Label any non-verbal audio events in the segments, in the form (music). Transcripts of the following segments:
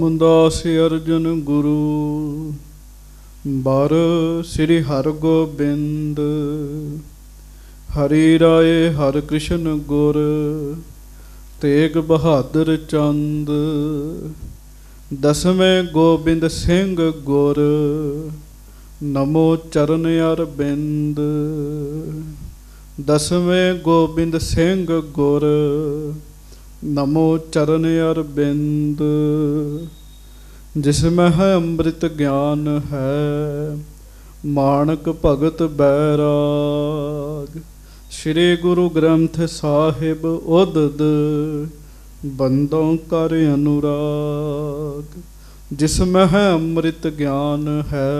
ਗੁੰਦਾਸੇ ਅਰਜਨ ਗੁਰੂ ਬਰ ਸ੍ਰੀ ਹਰਗੋਬਿੰਦ ਹਰੀ ਰਾਏ ਹਰ ਕ੍ਰਿਸ਼ਨ ਗੁਰ ਤੇਗ ਬਹਾਦਰ ਚੰਦ ਦਸਵੇਂ ਗੋਬਿੰਦ ਸਿੰਘ ਗੁਰ ਨਮੋ ਚਰਨ ਅਰਬਿੰਦ ਦਸਵੇਂ ਗੋਬਿੰਦ ਸਿੰਘ ਗੁਰ ਨਮੋ ਚਰਨ ਅਰਬਿੰਦ ਜਿਸ ਮਹ ਅੰਮ੍ਰਿਤ ਗਿਆਨ ਹੈ ਮਾਨਕ ਭਗਤ ਬੈਰਾਗ ਸ੍ਰੀ ਗੁਰੂ ਗ੍ਰੰਥ ਸਾਹਿਬ ਉਦਦ ਬੰਦੋਂ ਕਰ ਅਨੁਰਾਗ ਜਿਸ ਮਹ ਅੰਮ੍ਰਿਤ ਗਿਆਨ ਹੈ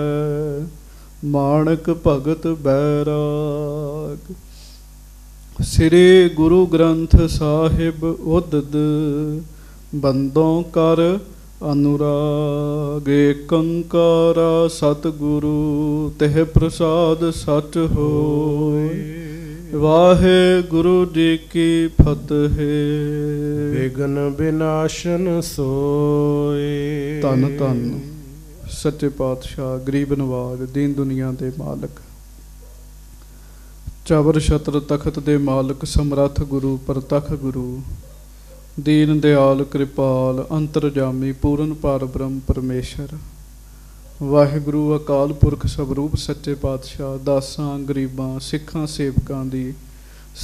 ਮਾਨਕ ਭਗਤ ਬੈਰਾਗ ਸ੍ਰੀ ਗੁਰੂ ਗ੍ਰੰਥ ਸਾਹਿਬ ਉਦਦ ਬੰਦੋਂ ਕਰ ਅਨੁਰਾਗ ਏਕੰਕਾਰ ਸਤਿਗੁਰੂ ਤਿਹ ਪ੍ਰਸਾਦ ਸਚ ਹੋਏ ਗੁਰੂ ਜੀ ਕੀ ਫਤਿਹ ਵਿਗਨ ਬਿਨਾਸ਼ਨ ਸੋਏ ਤਨ ਤਨ ਸੱਚੇ ਪਾਤਸ਼ਾਹ ਗਰੀਬ ਨਵਾਜ਼ ਦੀਨ ਦੁਨੀਆ ਦੇ ਮਾਲਕ ਚਵਰ ਛਤਰ ਤਖਤ ਦੇ ਮਾਲਕ ਸਮਰੱਥ ਗੁਰੂ ਪ੍ਰਤਖ ਗੁਰੂ ਦੀਨ ਦਿਆਲ ਕਿਰਪਾਲ ਅੰਤਰਜਾਮੀ ਪੂਰਨ ਬ੍ਰਹਮ ਪਰਮੇਸ਼ਰ ਵਾਹਿਗੁਰੂ ਅਕਾਲ ਪੁਰਖ ਸਰੂਪ ਸੱਚੇ ਪਾਤਸ਼ਾਹ ਦਾਸਾਂ ਗਰੀਬਾਂ ਸਿੱਖਾਂ ਸੇਵਕਾਂ ਦੀ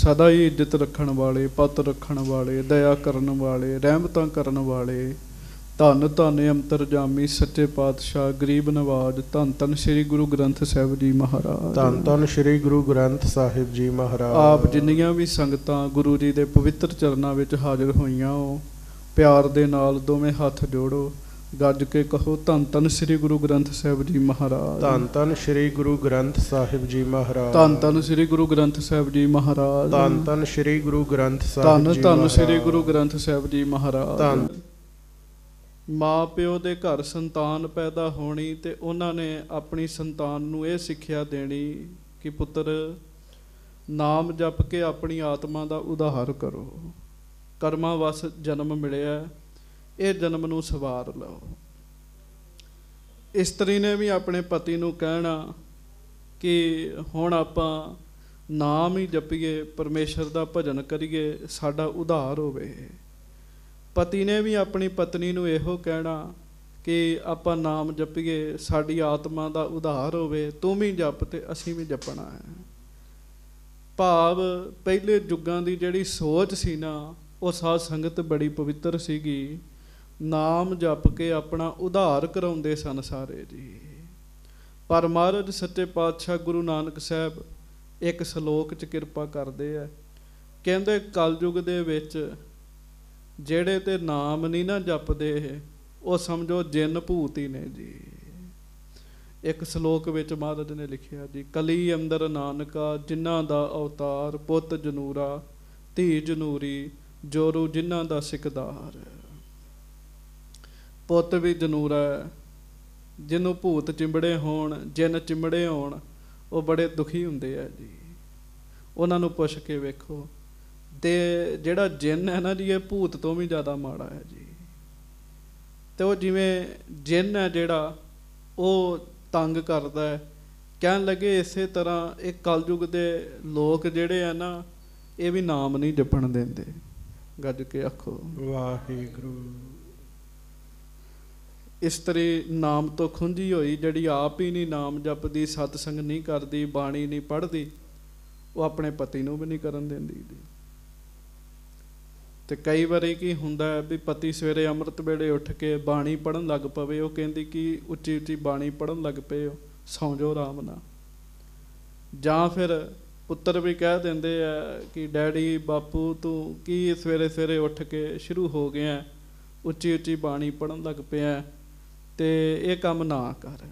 ਸਦਾ ਹੀ ਇੱਜ਼ਤ ਰੱਖਣ ਵਾਲੇ ਪਤ ਰੱਖਣ ਵਾਲੇ ਦਇਆ ਕਰਨ ਵਾਲੇ ਰਹਿਮਤਾਂ ਕਰਨ ਵਾਲੇ ਧੰਨ ਧੰਨ ਅੰਤਰ ਜਾਮੀ ਸੱਚੇ ਪਾਤਸ਼ਾਹ ਗਰੀਬ ਨਵਾਜ ਧੰਨ ਧੰਨ ਸ੍ਰੀ ਗੁਰੂ ਗ੍ਰੰਥ ਸਾਹਿਬ ਜੀ ਮਹਾਰਾਜ ਧੰਨ ਧੰਨ ਸ੍ਰੀ ਗੁਰੂ ਗ੍ਰੰਥ ਸਾਹਿਬ ਜੀ ਮਹਾਰਾਜ ਆਪ ਜਿੰਨੀਆਂ ਵੀ ਸੰਗਤਾਂ ਗੁਰੂ ਜੀ ਦੇ ਪਵਿੱਤਰ ਚਰਨਾਂ ਵਿੱਚ ਹਾਜ਼ਰ ਹੋਈਆਂ ਹੋ ਪਿਆਰ ਦੇ ਨਾਲ ਦੋਵੇਂ ਹੱਥ ਜੋੜੋ ਗੱਜ ਕੇ ਕਹੋ ਧੰਨ ਧੰਨ ਸ੍ਰੀ ਗੁਰੂ ਗ੍ਰੰਥ ਸਾਹਿਬ ਜੀ ਮਹਾਰਾਜ ਧੰਨ ਧੰਨ ਸ੍ਰੀ ਗੁਰੂ ਗ੍ਰੰਥ ਸਾਹਿਬ ਜੀ ਮਹਾਰਾਜ ਧੰਨ ਧੰਨ ਸ੍ਰੀ ਗੁਰੂ ਗ੍ਰੰਥ ਸਾਹਿਬ ਜੀ ਮਹਾਰਾਜ ਧੰਨ ਧੰਨ ਸ੍ਰੀ ਗੁਰੂ ਗ੍ਰੰਥ ਸਾਹਿਬ ਜੀ ਧੰਨ ਧੰਨ ਸ੍ਰੀ ਗੁਰੂ ਗ੍ਰੰਥ ਸਾਹਿਬ ਜੀ ਮਹਾਰਾਜ ਧੰਨ ਮਾਪਿਓ ਦੇ ਘਰ ਸੰਤਾਨ ਪੈਦਾ ਹੋਣੀ ਤੇ ਉਹਨਾਂ ਨੇ ਆਪਣੀ ਸੰਤਾਨ ਨੂੰ ਇਹ ਸਿੱਖਿਆ ਦੇਣੀ ਕਿ ਪੁੱਤਰ ਨਾਮ ਜਪ ਕੇ ਆਪਣੀ ਆਤਮਾ ਦਾ ਉਧਾਰ ਕਰੋ ਕਰਮਾਂ ਵਸ ਜਨਮ ਮਿਲਿਆ ਇਹ ਜਨਮ ਨੂੰ ਸਵਾਰ ਲਓ ਇਸਤਰੀ ਨੇ ਵੀ ਆਪਣੇ ਪਤੀ ਨੂੰ ਕਹਿਣਾ ਕਿ ਹੁਣ ਆਪਾਂ ਨਾਮ ਹੀ ਜਪੀਏ ਪਰਮੇਸ਼ਰ ਦਾ ਭਜਨ ਕਰੀਏ ਸਾਡਾ ਉਧਾਰ ਹੋਵੇ ਪਤੀ ਨੇ ਵੀ ਆਪਣੀ ਪਤਨੀ ਨੂੰ ਇਹੋ ਕਹਿਣਾ ਕਿ ਆਪਾਂ ਨਾਮ ਜਪੀਏ ਸਾਡੀ ਆਤਮਾ ਦਾ ਉਧਾਰ ਹੋਵੇ ਤੂੰ ਵੀ ਜਪ ਤੇ ਅਸੀਂ ਵੀ ਜਪਣਾ ਹੈ ਭਾਵ ਪਹਿਲੇ ਜੁਗਾਂ ਦੀ ਜਿਹੜੀ ਸੋਚ ਸੀ ਨਾ ਉਹ ਸਾਧ ਸੰਗਤ ਬੜੀ ਪਵਿੱਤਰ ਸੀਗੀ ਨਾਮ ਜਪ ਕੇ ਆਪਣਾ ਉਧਾਰ ਕਰਾਉਂਦੇ ਸਨ ਸਾਰੇ ਜੀ ਪਰ ਮਹਾਰਾਜ ਸੱਚੇ ਪਾਤਸ਼ਾਹ ਗੁਰੂ ਨਾਨਕ ਸਾਹਿਬ ਇੱਕ ਸ਼ਲੋਕ 'ਚ ਕਿਰਪਾ ਕਰਦੇ ਆ ਕਹਿੰਦੇ ਕਲਯੁਗ ਦੇ ਵਿੱਚ ਜਿਹੜੇ ਤੇ ਨਾਮ ਨਹੀਂ ਨਾ ਜਪਦੇ ਉਹ ਸਮਝੋ ਜਿੰਨ ਭੂਤ ਹੀ ਨੇ ਜੀ ਇੱਕ ਸ਼ਲੋਕ ਵਿੱਚ ਮਹਾਰਾਜ ਨੇ ਲਿਖਿਆ ਜੀ ਕਲੀ ਅੰਦਰ ਨਾਨਕਾ ਜਿਨ੍ਹਾਂ ਦਾ ਅਵਤਾਰ ਪੁੱਤ ਜਨੂਰਾ ਧੀ ਜਨੂਰੀ ਜੋਰੂ ਜਿਨ੍ਹਾਂ ਦਾ ਸਿਕਦਾਰ ਪੁੱਤ ਵੀ ਜਨੂਰਾ ਜਿਹਨੂੰ ਭੂਤ ਚਿੰਬੜੇ ਹੋਣ ਜਿੰਨ ਚਿੰਬੜੇ ਹੋਣ ਉਹ ਬੜੇ ਦੁਖੀ ਹੁੰਦੇ ਆ ਜੀ ਉਹਨਾਂ ਨੂੰ ਪੁੱਛ ਕੇ ਵੇਖੋ ਤੇ ਜਿਹੜਾ ਜਿੰਨ ਹੈ ਨਾ ਜੀ ਇਹ ਭੂਤ ਤੋਂ ਵੀ ਜ਼ਿਆਦਾ ਮਾੜਾ ਹੈ ਜੀ ਤੇ ਉਹ ਜਿਵੇਂ ਜਿੰਨ ਹੈ ਜਿਹੜਾ ਉਹ ਤੰਗ ਕਰਦਾ ਹੈ ਕਹਿਣ ਲੱਗੇ ਇਸੇ ਤਰ੍ਹਾਂ ਇਹ ਕਲਯੁਗ ਦੇ ਲੋਕ ਜਿਹੜੇ ਆ ਨਾ ਇਹ ਵੀ ਨਾਮ ਨਹੀਂ ਜਪਣ ਦਿੰਦੇ ਗੱਜ ਕੇ ਆਖੋ ਵਾਹਿਗੁਰੂ ਇਸਤਰੀ ਨਾਮ ਤੋਂ ਖੁੰਝੀ ਹੋਈ ਜਿਹੜੀ ਆਪ ਹੀ ਨਹੀਂ ਨਾਮ ਜਪਦੀ ਸਤਸੰਗ ਨਹੀਂ ਕਰਦੀ ਬਾਣੀ ਨਹੀਂ ਪੜ੍ਹਦੀ ਉਹ ਆਪਣੇ ਪਤੀ ਨੂੰ ਵੀ ਨਹੀਂ ਕਰਨ ਦਿੰਦੀ ਜੀ ਤੇ ਕਈ ਵਾਰੀ ਕੀ ਹੁੰਦਾ ਵੀ ਪਤੀ ਸਵੇਰੇ ਅੰਮ੍ਰਿਤ ਵੇਲੇ ਉੱਠ ਕੇ ਬਾਣੀ ਪੜਨ ਲੱਗ ਪਵੇ ਉਹ ਕਹਿੰਦੀ ਕਿ ਉੱਚੀ ਉੱਚੀ ਬਾਣੀ ਪੜਨ ਲੱਗ ਪਏ ਹੋ ਸੌਂ ਜਾਓ ਆਰਾਮ ਨਾਲ ਜਾਂ ਫਿਰ ਪੁੱਤਰ ਵੀ ਕਹਿ ਦਿੰਦੇ ਆ ਕਿ ਡੈਡੀ ਬਾਪੂ ਤੂੰ ਕੀ ਸਵੇਰੇ ਸਵੇਰੇ ਉੱਠ ਕੇ ਸ਼ੁਰੂ ਹੋ ਗਿਆ ਉੱਚੀ ਉੱਚੀ ਬਾਣੀ ਪੜਨ ਲੱਗ ਪਿਆ ਤੇ ਇਹ ਕੰਮ ਨਾ ਕਰ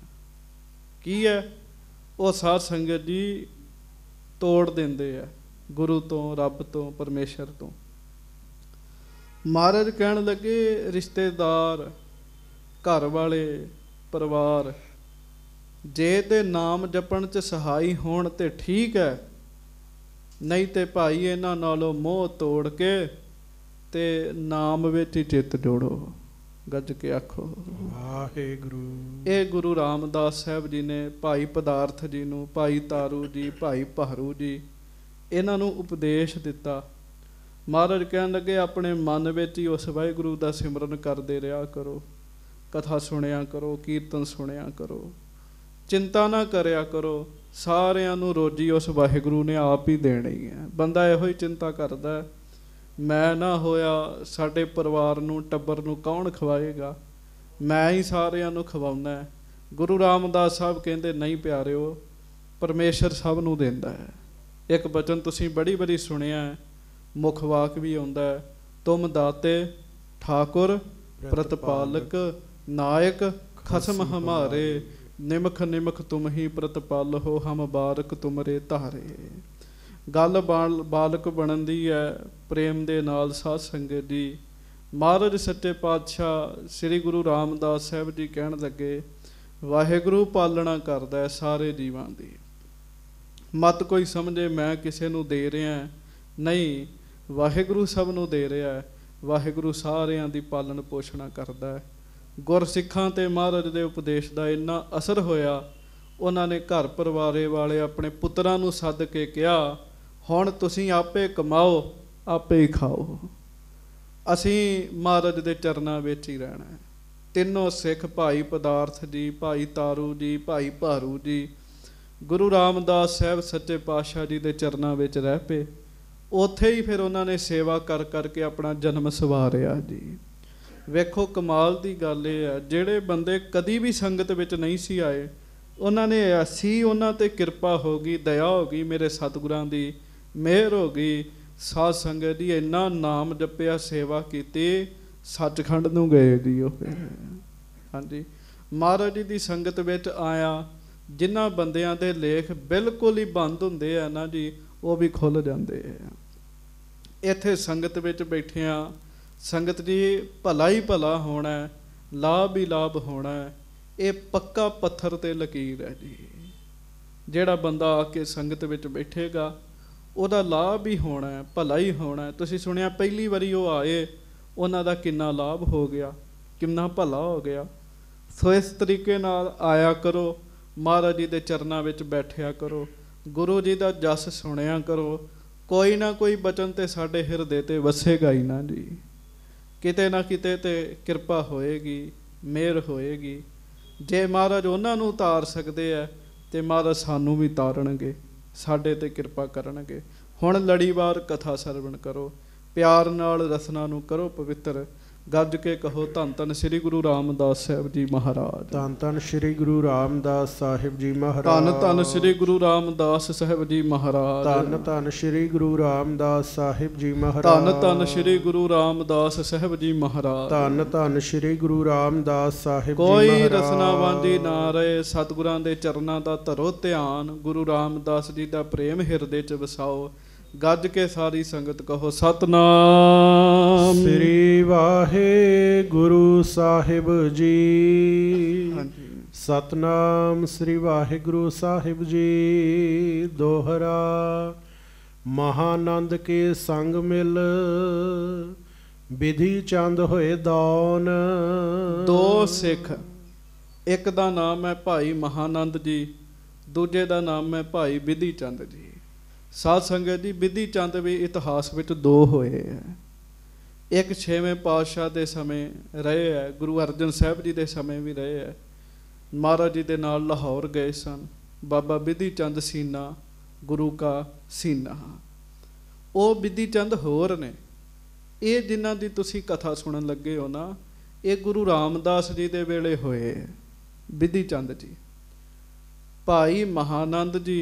ਕੀ ਹੈ ਉਹ ਸਾਧ ਸੰਗਤ ਜੀ ਤੋੜ ਦਿੰਦੇ ਆ ਗੁਰੂ ਤੋਂ ਰੱਬ ਤੋਂ ਪਰਮੇਸ਼ਰ ਤੋਂ ਮਹਾਰਾਜ ਕਹਿਣ ਲੱਗੇ ਰਿਸ਼ਤੇਦਾਰ ਘਰ ਵਾਲੇ ਪਰਿਵਾਰ ਜੇ ਤੇ ਨਾਮ ਜਪਣ ਚ ਸਹਾਈ ਹੋਣ ਤੇ ਠੀਕ ਹੈ ਨਹੀਂ ਤੇ ਭਾਈ ਇਹਨਾਂ ਨਾਲੋਂ ਮੋਹ ਤੋੜ ਕੇ ਤੇ ਨਾਮ ਵਿੱਚ ਹੀ ਚਿੱਤ ਜੋੜੋ ਗੱਜ ਕੇ ਆਖੋ ਵਾਹਿਗੁਰੂ ਇਹ ਗੁਰੂ ਰਾਮਦਾਸ ਸਾਹਿਬ ਜੀ ਨੇ ਭਾਈ ਪਦਾਰਥ ਜੀ ਨੂੰ ਭਾਈ ਤਾਰੂ ਜੀ ਭਾਈ ਭਾਰੂ ਜੀ ਇਹਨਾਂ ਨੂੰ ਉਪਦੇਸ਼ ਦਿੱਤਾ ਮਹਾਰਾਜ ਕਹਿਣ ਲੱਗੇ ਆਪਣੇ ਮਨ ਵਿੱਚ ਹੀ ਉਸ ਵਾਹਿਗੁਰੂ ਦਾ ਸਿਮਰਨ ਕਰਦੇ ਰਿਹਾ ਕਰੋ ਕਥਾ ਸੁਣਿਆ ਕਰੋ ਕੀਰਤਨ ਸੁਣਿਆ ਕਰੋ ਚਿੰਤਾ ਨਾ ਕਰਿਆ ਕਰੋ ਸਾਰਿਆਂ ਨੂੰ ਰੋਜੀ ਉਸ ਵਾਹਿਗੁਰੂ ਨੇ ਆਪ ਹੀ ਦੇਣੀ ਹੈ ਬੰਦਾ ਇਹੋ ਹੀ ਚਿੰਤਾ ਕਰਦਾ ਮੈਂ ਨਾ ਹੋਇਆ ਸਾਡੇ ਪਰਿਵਾਰ ਨੂੰ ਟੱਬਰ ਨੂੰ ਕੌਣ ਖਵਾਏਗਾ ਮੈਂ ਹੀ ਸਾਰਿਆਂ ਨੂੰ ਖਵਾਉਣਾ ਗੁਰੂ ਰਾਮਦਾਸ ਸਾਹਿਬ ਕਹਿੰਦੇ ਨਹੀਂ ਪਿਆਰਿਓ ਪਰਮੇਸ਼ਰ ਸਭ ਨੂੰ ਦਿੰਦਾ ਹੈ ਇੱਕ ਬਚਨ ਤੁਸੀਂ ਬੜੀ ਬੜੀ ਸੁਣਿਆ ਹੈ ਮੁਖ ਵਾਕ ਵੀ ਆਉਂਦਾ ਹੈ ਤੁਮ ਦਾਤੇ ਠਾਕੁਰ ਪ੍ਰਤਪਾਲਕ ਨਾਇਕ ਖਸਮ ਹਮਾਰੇ ਨਿਮਖ ਨਿਮਖ ਤੁਮ ਹੀ ਪ੍ਰਤਪਾਲ ਹੋ ਹਮ ਬਾਰਕ ਤੁਮਰੇ ਧਾਰੇ ਗੱਲ ਬਾਲਕ ਬਣਨ ਦੀ ਹੈ ਪ੍ਰੇਮ ਦੇ ਨਾਲ ਸਾਧ ਸੰਗਤ ਦੀ ਮਹਾਰਾਜ ਸੱਚੇ ਪਾਤਸ਼ਾਹ ਸ੍ਰੀ ਗੁਰੂ ਰਾਮਦਾਸ ਸਾਹਿਬ ਜੀ ਕਹਿਣ ਲੱਗੇ ਵਾਹਿਗੁਰੂ ਪਾਲਣਾ ਕਰਦਾ ਹੈ ਸਾਰੇ ਜੀਵਾਂ ਦੀ ਮਤ ਕੋਈ ਸਮਝੇ ਮੈਂ ਕਿਸੇ ਨੂੰ ਦੇ ਰਿਹਾ ਨਹੀਂ ਵਾਹਿਗੁਰੂ ਸਭ ਨੂੰ ਦੇ ਰਿਹਾ ਹੈ ਵਾਹਿਗੁਰੂ ਸਾਰਿਆਂ ਦੀ ਪਾਲਣ ਪੋਸ਼ਣਾ ਕਰਦਾ ਹੈ ਗੁਰਸਿੱਖਾਂ ਤੇ ਮਹਾਰਾਜ ਦੇ ਉਪਦੇਸ਼ ਦਾ ਇੰਨਾ ਅਸਰ ਹੋਇਆ ਉਹਨਾਂ ਨੇ ਘਰ ਪਰਿਵਾਰੇ ਵਾਲੇ ਆਪਣੇ ਪੁੱਤਰਾਂ ਨੂੰ ਸੱਦ ਕੇ ਕਿਹਾ ਹੁਣ ਤੁਸੀਂ ਆਪੇ ਕਮਾਓ ਆਪੇ ਹੀ ਖਾਓ ਅਸੀਂ ਮਹਾਰਾਜ ਦੇ ਚਰਨਾਂ ਵਿੱਚ ਹੀ ਰਹਿਣਾ ਹੈ ਤਿੰਨੋਂ ਸਿੱਖ ਭਾਈ ਪਦਾਰਥ ਜੀ ਭਾਈ ਤਾਰੂ ਜੀ ਭਾਈ ਭਾਰੂ ਜੀ ਗੁਰੂ ਰਾਮਦਾਸ ਸਾਹਿਬ ਸੱਚੇ ਪਾਤਸ਼ਾਹ ਜੀ ਦੇ ਚਰਨਾਂ ਵਿੱਚ ਰਹਿ ਪਏ ਉੱਥੇ ਹੀ ਫਿਰ ਉਹਨਾਂ ਨੇ ਸੇਵਾ ਕਰ ਕਰਕੇ ਆਪਣਾ ਜਨਮ ਸਵਾਰਿਆ ਜੀ ਵੇਖੋ ਕਮਾਲ ਦੀ ਗੱਲ ਇਹ ਹੈ ਜਿਹੜੇ ਬੰਦੇ ਕਦੀ ਵੀ ਸੰਗਤ ਵਿੱਚ ਨਹੀਂ ਸੀ ਆਏ ਉਹਨਾਂ ਨੇ ਸੀ ਉਹਨਾਂ ਤੇ ਕਿਰਪਾ ਹੋ ਗਈ ਦਇਆ ਹੋ ਗਈ ਮੇਰੇ ਸਤਿਗੁਰਾਂ ਦੀ ਮਿਹਰ ਹੋ ਗਈ ਸਾਧ ਸੰਗਤ ਦੀ ਇੰਨਾ ਨਾਮ ਜਪਿਆ ਸੇਵਾ ਕੀਤੀ ਸੱਚਖੰਡ ਨੂੰ ਗਏ ਜੀ ਉਹ ਹਾਂਜੀ ਮਹਾਰਾਜ ਜੀ ਦੀ ਸੰਗਤ ਵਿੱਚ ਆਇਆ ਜਿਨ੍ਹਾਂ ਬੰਦਿਆਂ ਦੇ ਲੇਖ ਬਿਲਕੁਲ ਹੀ ਬੰਦ ਹੁੰਦੇ ਆ ਨਾ ਜੀ ਉਹ ਵੀ ਖੁੱਲ ਜਾਂਦੇ ਆ ਇੱਥੇ ਸੰਗਤ ਵਿੱਚ ਬੈਠੇ ਆ ਸੰਗਤ ਜੀ ਭਲਾ ਹੀ ਭਲਾ ਹੋਣਾ ਲਾਭ ਹੀ ਲਾਭ ਹੋਣਾ ਇਹ ਪੱਕਾ ਪੱਥਰ ਤੇ ਲਕੀਰ ਹੈ ਜੀ ਜਿਹੜਾ ਬੰਦਾ ਆ ਕੇ ਸੰਗਤ ਵਿੱਚ ਬੈਠੇਗਾ ਉਹਦਾ ਲਾਭ ਹੀ ਹੋਣਾ ਹੈ ਭਲਾ ਹੀ ਹੋਣਾ ਤੁਸੀਂ ਸੁਣਿਆ ਪਹਿਲੀ ਵਾਰੀ ਉਹ ਆਏ ਉਹਨਾਂ ਦਾ ਕਿੰਨਾ ਲਾਭ ਹੋ ਗਿਆ ਕਿੰਨਾ ਭਲਾ ਹੋ ਗਿਆ ਸੋ ਇਸ ਤਰੀਕੇ ਨਾਲ ਆਇਆ ਕਰੋ ਮਹਾਰਾਜ ਜੀ ਦੇ ਚਰਨਾਂ ਵਿੱਚ ਬੈਠਿਆ ਕਰੋ ਗੁਰੂ ਜੀ ਦਾ ਜਸ ਸੁਣਿਆ ਕਰੋ ਕੋਈ ਨਾ ਕੋਈ ਬਚਨ ਤੇ ਸਾਡੇ ਹਿਰਦੇ ਤੇ ਵਸੇਗਾ ਹੀ ਨਾ ਜੀ ਕਿਤੇ ਨਾ ਕਿਤੇ ਤੇ ਕਿਰਪਾ ਹੋਏਗੀ ਮਿਹਰ ਹੋਏਗੀ ਜੇ ਮਹਾਰਾਜ ਉਹਨਾਂ ਨੂੰ ਤਾਰ ਸਕਦੇ ਆ ਤੇ ਮਹਾਰਾਜ ਸਾਨੂੰ ਵੀ ਤਾਰਨਗੇ ਸਾਡੇ ਤੇ ਕਿਰਪਾ ਕਰਨਗੇ ਹੁਣ ਲੜੀਵਾਰ ਕਥਾ ਸਰਵਣ ਕਰੋ ਪਿਆਰ ਨਾਲ ਰਸਨਾ ਨੂੰ ਕਰੋ ਪਵਿੱਤਰ ਗੱਜ ਕੇ ਕਹੋ ਧੰਨ ਧੰਨ ਸ੍ਰੀ ਗੁਰੂ ਰਾਮਦਾਸ ਸਾਹਿਬ ਜੀ ਮਹਾਰਾਜ ਧੰਨ ਧੰਨ ਸ੍ਰੀ ਗੁਰੂ ਰਾਮਦਾਸ ਸਾਹਿਬ ਜੀ ਮਹਾਰਾਜ ਧੰਨ ਧੰਨ ਸ੍ਰੀ ਗੁਰੂ ਰਾਮਦਾਸ ਸਾਹਿਬ ਜੀ ਮਹਾਰਾਜ ਧੰਨ ਧੰਨ ਸ੍ਰੀ ਗੁਰੂ ਰਾਮਦਾਸ ਸਾਹਿਬ ਜੀ ਮਹਾਰਾਜ ਧੰਨ ਧੰਨ ਸ੍ਰੀ ਗੁਰੂ ਰਾਮਦਾਸ ਸਾਹਿਬ ਜੀ ਮਹਾਰਾਜ ਧੰਨ ਧੰਨ ਸ੍ਰੀ ਗੁਰੂ ਰਾਮਦਾਸ ਸਾਹਿਬ ਜੀ ਮਹਾਰਾਜ ਕੋਈ ਰਸਨਾ ਵਾਂਦੀ ਨਾ ਰਹੇ ਸਤਿਗੁਰਾਂ ਦੇ ਚਰਨਾਂ ਦਾ ਧਰੋ ਧਿਆਨ ਗੁਰੂ ਰਾਮਦਾਸ ਜੀ ਦਾ ਪ੍ਰੇਮ ਹਿਰਦੇ 'ਚ ਵਸਾਓ ਗੱਜ ਕੇ ਸਾਰੀ ਸੰਗਤ ਕਹੋ ਸਤਨਾਮ ਸ੍ਰੀ ਵਾਹਿਗੁਰੂ ਸਾਹਿਬ ਜੀ ਸਤਨਾਮ ਸ੍ਰੀ ਵਾਹਿਗੁਰੂ ਸਾਹਿਬ ਜੀ ਦੋਹਰਾ ਮਹਾਨੰਦ ਕੇ ਸੰਗ ਮਿਲ ਵਿਧੀ ਚੰਦ ਹੋਏ ਦੌਨ ਦੋ ਸਿੱਖ ਇੱਕ ਦਾ ਨਾਮ ਹੈ ਭਾਈ ਮਹਾਨੰਦ ਜੀ ਦੂਜੇ ਦਾ ਨਾਮ ਹੈ ਭਾਈ ਵਿਧੀ ਚੰਦ ਜੀ ਸਾਧ ਸੰਗਤ ਜੀ ਵਿਧੀ ਚੰਦ ਵੀ ਇਤਿਹਾਸ ਵਿੱਚ ਦੋ ਹੋਏ ਆ ਇੱਕ 6ਵੇਂ ਪਾਤਸ਼ਾਹ ਦੇ ਸਮੇਂ ਰਹੇ ਆ ਗੁਰੂ ਅਰਜਨ ਸਾਹਿਬ ਜੀ ਦੇ ਸਮੇਂ ਵੀ ਰਹੇ ਆ ਮਹਾਰਾਜ ਜੀ ਦੇ ਨਾਲ ਲਾਹੌਰ ਗਏ ਸਨ ਬਾਬਾ ਵਿਧੀ ਚੰਦ ਸੀਨਾ ਗੁਰੂ ਕਾ ਸੀਨਾ ਉਹ ਵਿਧੀ ਚੰਦ ਹੋਰ ਨੇ ਇਹ ਜਿਨ੍ਹਾਂ ਦੀ ਤੁਸੀਂ ਕਥਾ ਸੁਣਨ ਲੱਗੇ ਹੋ ਨਾ ਇਹ ਗੁਰੂ ਰਾਮਦਾਸ ਜੀ ਦੇ ਵੇਲੇ ਹੋਏ ਵਿਧੀ ਚੰਦ ਜੀ ਭਾਈ ਮਹਾਨੰਦ ਜੀ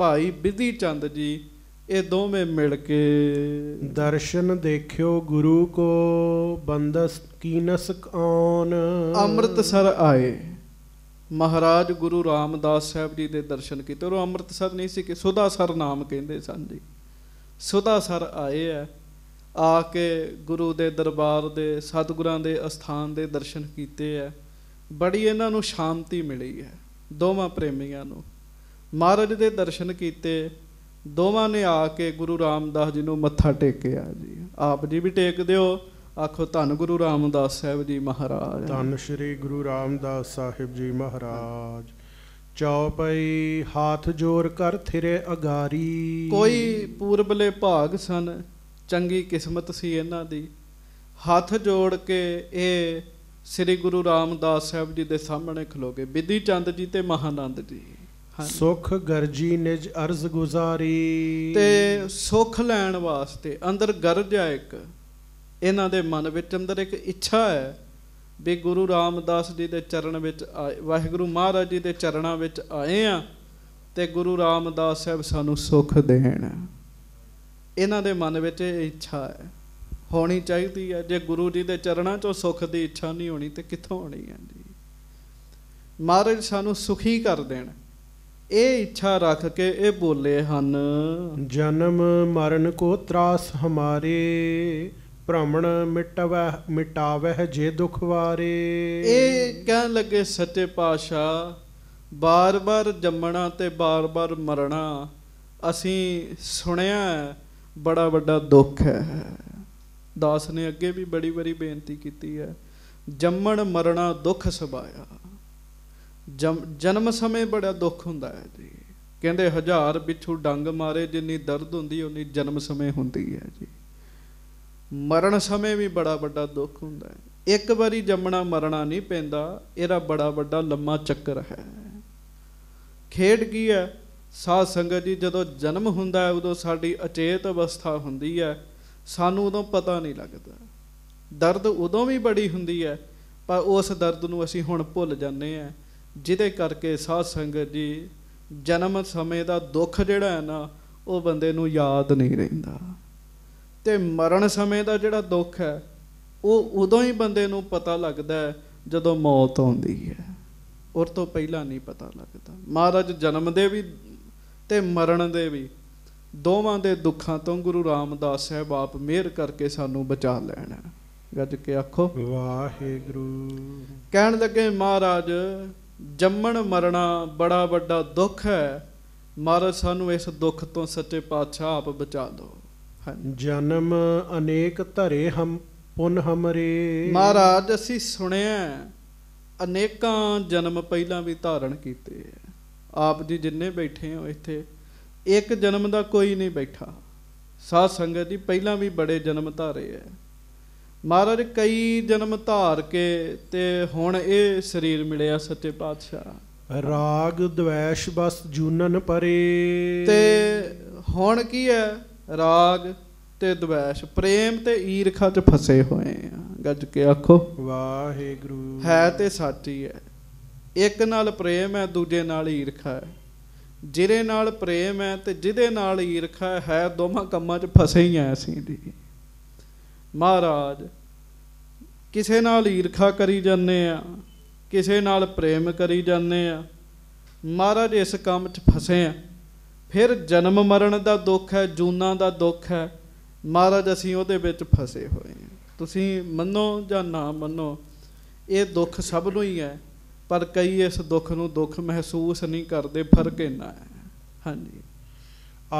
ਭਾਈ ਬਿਧੀ ਚੰਦ ਜੀ ਇਹ ਦੋਵੇਂ ਮਿਲ ਕੇ ਦਰਸ਼ਨ ਦੇਖਿਓ ਗੁਰੂ ਕੋ ਬੰਦਸ ਕੀਨਸ ਅੰਮ੍ਰਿਤ ਅੰਮ੍ਰਿਤਸਰ ਆਏ ਮਹਾਰਾਜ ਗੁਰੂ ਰਾਮਦਾਸ ਸਾਹਿਬ ਜੀ ਦੇ ਦਰਸ਼ਨ ਕੀਤੇ ਉਹ ਅੰਮ੍ਰਿਤਸਰ ਨਹੀਂ ਸੀ ਕਿ ਸੁਦਾਸਰ ਨਾਮ ਕਹਿੰਦੇ ਸਨ ਜੀ ਸੁਦਾਸਰ ਆਏ ਆ ਆ ਕੇ ਗੁਰੂ ਦੇ ਦਰਬਾਰ ਦੇ ਸਤਿਗੁਰਾਂ ਦੇ ਅਸਥਾਨ ਦੇ ਦਰਸ਼ਨ ਕੀਤੇ ਆ ਬੜੀ ਇਹਨਾਂ ਨੂੰ ਸ਼ਾਂਤੀ ਮਿਲੀ ਹੈ ਦੋਵਾਂ ਪ੍ਰੇਮੀਆਂ ਨੂੰ ਮਹਾਰਾਜ ਦੇ ਦਰਸ਼ਨ ਕੀਤੇ ਦੋਵਾਂ ਨੇ ਆ ਕੇ ਗੁਰੂ ਰਾਮਦਾਸ ਜੀ ਨੂੰ ਮੱਥਾ ਟੇਕਿਆ ਜੀ ਆਪ ਜੀ ਵੀ ਟੇਕ ਦਿਓ ਆਖੋ ਧੰਨ ਗੁਰੂ ਰਾਮਦਾਸ ਸਾਹਿਬ ਜੀ ਮਹਾਰਾਜ ਧੰਨ ਸ਼੍ਰੀ ਗੁਰੂ ਰਾਮਦਾਸ ਸਾਹਿਬ ਜੀ ਮਹਾਰਾਜ ਚੌਪਈ ਹੱਥ ਜੋਰ ਕਰ ਥਿਰੇ ਅਗਾਰੀ ਕੋਈ ਪੂਰਬਲੇ ਭਾਗ ਸਨ ਚੰਗੀ ਕਿਸਮਤ ਸੀ ਇਹਨਾਂ ਦੀ ਹੱਥ ਜੋੜ ਕੇ ਇਹ ਸ੍ਰੀ ਗੁਰੂ ਰਾਮਦਾਸ ਸਾਹਿਬ ਜੀ ਦੇ ਸਾਹਮਣੇ ਖਲੋਗੇ ਬਿੱਦੀ ਚੰਦ ਜੀ ਤੇ ਮਹਾਨੰਦ ਜੀ ਸੁਖ ਗਰਜੀ ਨਿਜ ਅਰਜ਼ ਗੁਜ਼ਾਰੀ ਤੇ ਸੁਖ ਲੈਣ ਵਾਸਤੇ ਅੰਦਰ ਗਰਜ ਆ ਇੱਕ ਇਹਨਾਂ ਦੇ ਮਨ ਵਿੱਚ ਅੰਦਰ ਇੱਕ ਇੱਛਾ ਹੈ ਵੀ ਗੁਰੂ ਰਾਮਦਾਸ ਜੀ ਦੇ ਚਰਨ ਵਿੱਚ ਆਏ ਵਾਹਿਗੁਰੂ ਮਹਾਰਾਜ ਜੀ ਦੇ ਚਰਨਾਂ ਵਿੱਚ ਆਏ ਆ ਤੇ ਗੁਰੂ ਰਾਮਦਾਸ ਸਾਹਿਬ ਸਾਨੂੰ ਸੁਖ ਦੇਣ ਇਹਨਾਂ ਦੇ ਮਨ ਵਿੱਚ ਇਹ ਇੱਛਾ ਹੈ ਹੋਣੀ ਚਾਹੀਦੀ ਹੈ ਜੇ ਗੁਰੂ ਜੀ ਦੇ ਚਰਨਾਂ 'ਚੋਂ ਸੁਖ ਦੀ ਇੱਛਾ ਨਹੀਂ ਹੋਣੀ ਤੇ ਕਿੱਥੋਂ ਹੋਣੀ ਹੈ ਜੀ ਮਹਾਰਾਜ ਸਾਨੂੰ ਸੁਖੀ ਕਰ ਦੇਣ ਇਹ ਇੱਛਾ ਰੱਖ ਕੇ ਇਹ ਬੋਲੇ ਹਨ ਜਨਮ ਮਰਨ ਕੋ ਤਰਾਸ ਹਮਾਰੇ ਭ੍ਰਮਣ ਮਿਟਵੈ ਮਿਟਾਵਹਿ ਜੇ ਦੁਖਵਾਰੇ ਇਹ ਕਹਿ ਲੱਗੇ ਸੱਚੇ ਪਾਸਾ ਬਾਰ ਬਾਰ-ਬਾਰ ਜੰਮਣਾ ਤੇ ਬਾਰ-ਬਾਰ ਮਰਣਾ ਅਸੀਂ ਸੁਣਿਆ ਬੜਾ ਵੱਡਾ ਦੁੱਖ ਹੈ ਦਾਸ ਨੇ ਅੱਗੇ ਵੀ ਬੜੀ ਬੜੀ ਬੇਨਤੀ ਕੀਤੀ ਹੈ ਜੰਮਣ ਮਰਣਾ ਦੁੱਖ ਸਬਾਇਆ ਜਨਮ ਸਮੇਂ ਬੜਾ ਦੁੱਖ ਹੁੰਦਾ ਹੈ ਜੀ ਕਹਿੰਦੇ ਹਜ਼ਾਰ ਬਿੱਛੂ ਡੰਗ ਮਾਰੇ ਜਿੰਨੀ ਦਰਦ ਹੁੰਦੀ ਉਨੀ ਜਨਮ ਸਮੇਂ ਹੁੰਦੀ ਹੈ ਜੀ ਮਰਨ ਸਮੇਂ ਵੀ ਬੜਾ ਵੱਡਾ ਦੁੱਖ ਹੁੰਦਾ ਹੈ ਇੱਕ ਵਾਰੀ ਜੰਮਣਾ ਮਰਨਾ ਨਹੀਂ ਪੈਂਦਾ ਇਹਦਾ ਬੜਾ ਵੱਡਾ ਲੰਮਾ ਚੱਕਰ ਹੈ ਖੇਡ ਕੀ ਹੈ ਸਾਧ ਸੰਗਤ ਜੀ ਜਦੋਂ ਜਨਮ ਹੁੰਦਾ ਹੈ ਉਦੋਂ ਸਾਡੀ ਅਚੇਤ ਅਵਸਥਾ ਹੁੰਦੀ ਹੈ ਸਾਨੂੰ ਉਦੋਂ ਪਤਾ ਨਹੀਂ ਲੱਗਦਾ ਦਰਦ ਉਦੋਂ ਵੀ ਬੜੀ ਹੁੰਦੀ ਹੈ ਪਰ ਉਸ ਦਰਦ ਨੂੰ ਅਸੀਂ ਹੁਣ ਭੁੱਲ ਜਾਂਦੇ ਹਾਂ ਜਿਹਦੇ ਕਰਕੇ ਸਾਧ ਸੰਗਤ ਜੀ ਜਨਮ ਸਮੇਂ ਦਾ ਦੁੱਖ ਜਿਹੜਾ ਹੈ ਨਾ ਉਹ ਬੰਦੇ ਨੂੰ ਯਾਦ ਨਹੀਂ ਰਹਿੰਦਾ ਤੇ ਮਰਨ ਸਮੇਂ ਦਾ ਜਿਹੜਾ ਦੁੱਖ ਹੈ ਉਹ ਉਦੋਂ ਹੀ ਬੰਦੇ ਨੂੰ ਪਤਾ ਲੱਗਦਾ ਹੈ ਜਦੋਂ ਮੌਤ ਆਉਂਦੀ ਹੈ ਔਰ ਤੋਂ ਪਹਿਲਾਂ ਨਹੀਂ ਪਤਾ ਲੱਗਦਾ ਮਹਾਰਾਜ ਜਨਮ ਦੇ ਵੀ ਤੇ ਮਰਨ ਦੇ ਵੀ ਦੋਵਾਂ ਦੇ ਦੁੱਖਾਂ ਤੋਂ ਗੁਰੂ ਰਾਮਦਾਸ ਸਾਹਿਬ ਆਪ ਮਿਹਰ ਕਰਕੇ ਸਾਨੂੰ ਬਚਾ ਲੈਣਾ ਗੱਜ ਕੇ ਆਖੋ ਵਾਹਿਗੁਰੂ ਕਹਿਣ ਲੱਗੇ ਮਹਾਰਾਜ ਜੰਮਣ ਮਰਨਾ ਬੜਾ ਵੱਡਾ ਦੁੱਖ ਹੈ ਮਹਾਰਾਜ ਸਾਨੂੰ ਇਸ ਦੁੱਖ ਤੋਂ ਸੱਚੇ ਪਾਤਸ਼ਾਹ ਆਪ ਬਚਾ ਦੋ ਜਨਮ ਅਨੇਕ ਧਰੇ ਹਮ ਪੁਨ ਹਮਰੇ ਮਹਾਰਾਜ ਅਸੀਂ ਸੁਣਿਆ ਅਨੇਕਾਂ ਜਨਮ ਪਹਿਲਾਂ ਵੀ ਧਾਰਨ ਕੀਤੇ ਆਪ ਜੀ ਜਿੰਨੇ ਬੈਠੇ ਹੋ ਇੱਥੇ ਇੱਕ ਜਨਮ ਦਾ ਕੋਈ ਨਹੀਂ ਬੈਠਾ ਸਾਧ ਸੰਗਤ ਜੀ ਪਹਿਲਾਂ ਵੀ ਬੜੇ ਜਨਮ ਧਾਰੇ ਐ ਮਹਾਰਾਜ ਕਈ ਜਨਮ ਧਾਰ ਕੇ ਤੇ ਹੁਣ ਇਹ ਸਰੀਰ ਮਿਲਿਆ ਸੱਚੇ ਪਾਤਸ਼ਾਹ ਰਾਗ ਦਵੇਸ਼ ਬਸ ਜੂਨਨ ਪਰੇ ਤੇ ਹੁਣ ਕੀ ਹੈ ਰਾਗ ਤੇ ਦਵੇਸ਼ ਪ੍ਰੇਮ ਤੇ ਈਰਖਾ ਚ ਫਸੇ ਹੋਏ ਆ ਗੱਜ ਕੇ ਆਖੋ ਵਾਹਿਗੁਰੂ ਹੈ ਤੇ ਸਾਚੀ ਹੈ ਇੱਕ ਨਾਲ ਪ੍ਰੇਮ ਹੈ ਦੂਜੇ ਨਾਲ ਈਰਖਾ ਹੈ ਜਿਹਦੇ ਨਾਲ ਪ੍ਰੇਮ ਹੈ ਤੇ ਜਿਹਦੇ ਨਾਲ ਈਰਖਾ ਹੈ ਦੋਵਾਂ ਕੰਮਾਂ 'ਚ ਫਸੇ ਹੀ ਆ ਅਸੀਂ ਦੀ ਮਹਾਰਾਜ ਕਿਸੇ ਨਾਲ ਈਰਖਾ ਕਰੀ ਜਾਂਦੇ ਆ ਕਿਸੇ ਨਾਲ ਪ੍ਰੇਮ ਕਰੀ ਜਾਂਦੇ ਆ ਮਹਾਰਾਜ ਇਸ ਕੰਮ 'ਚ ਫਸੇ ਆ ਫਿਰ ਜਨਮ ਮਰਨ ਦਾ ਦੁੱਖ ਹੈ ਜੂਨਾ ਦਾ ਦੁੱਖ ਹੈ ਮਹਾਰਾਜ ਅਸੀਂ ਉਹਦੇ ਵਿੱਚ ਫਸੇ ਹੋਏ ਆ ਤੁਸੀਂ ਮੰਨੋ ਜਾਂ ਨਾ ਮੰਨੋ ਇਹ ਦੁੱਖ ਸਭ ਨੂੰ ਹੀ ਹੈ ਪਰ ਕਈ ਇਸ ਦੁੱਖ ਨੂੰ ਦੁੱਖ ਮਹਿਸੂਸ ਨਹੀਂ ਕਰਦੇ ਫਰਕ ਇਹਨਾਂ ਹੈ ਹਾਂਜੀ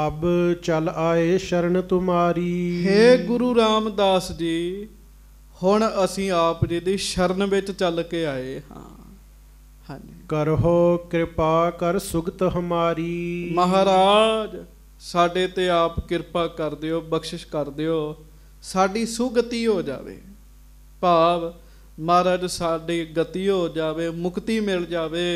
ਅਬ ਚਲ ਆਏ ਸ਼ਰਨ ਤੁਮਾਰੀ हे ਗੁਰੂ ਰਾਮਦਾਸ ਜੀ ਹੁਣ ਅਸੀਂ ਆਪ ਜੀ ਦੀ ਸ਼ਰਨ ਵਿੱਚ ਚੱਲ ਕੇ ਆਏ ਹਾਂ ਹਾਂਜੀ ਕਰੋ ਕਿਰਪਾ ਕਰ ਸੁਗਤ ਹਮਾਰੀ ਮਹਾਰਾਜ ਸਾਡੇ ਤੇ ਆਪ ਕਿਰਪਾ ਕਰ ਦਿਓ ਬਖਸ਼ਿਸ਼ ਕਰ ਦਿਓ ਸਾਡੀ ਸੁਗਤੀ ਹੋ ਜਾਵੇ ਭਾਵ ਮਹਾਰਾਜ ਸਾਡੀ ਗਤੀ ਹੋ ਜਾਵੇ ਮੁਕਤੀ ਮਿਲ ਜਾਵੇ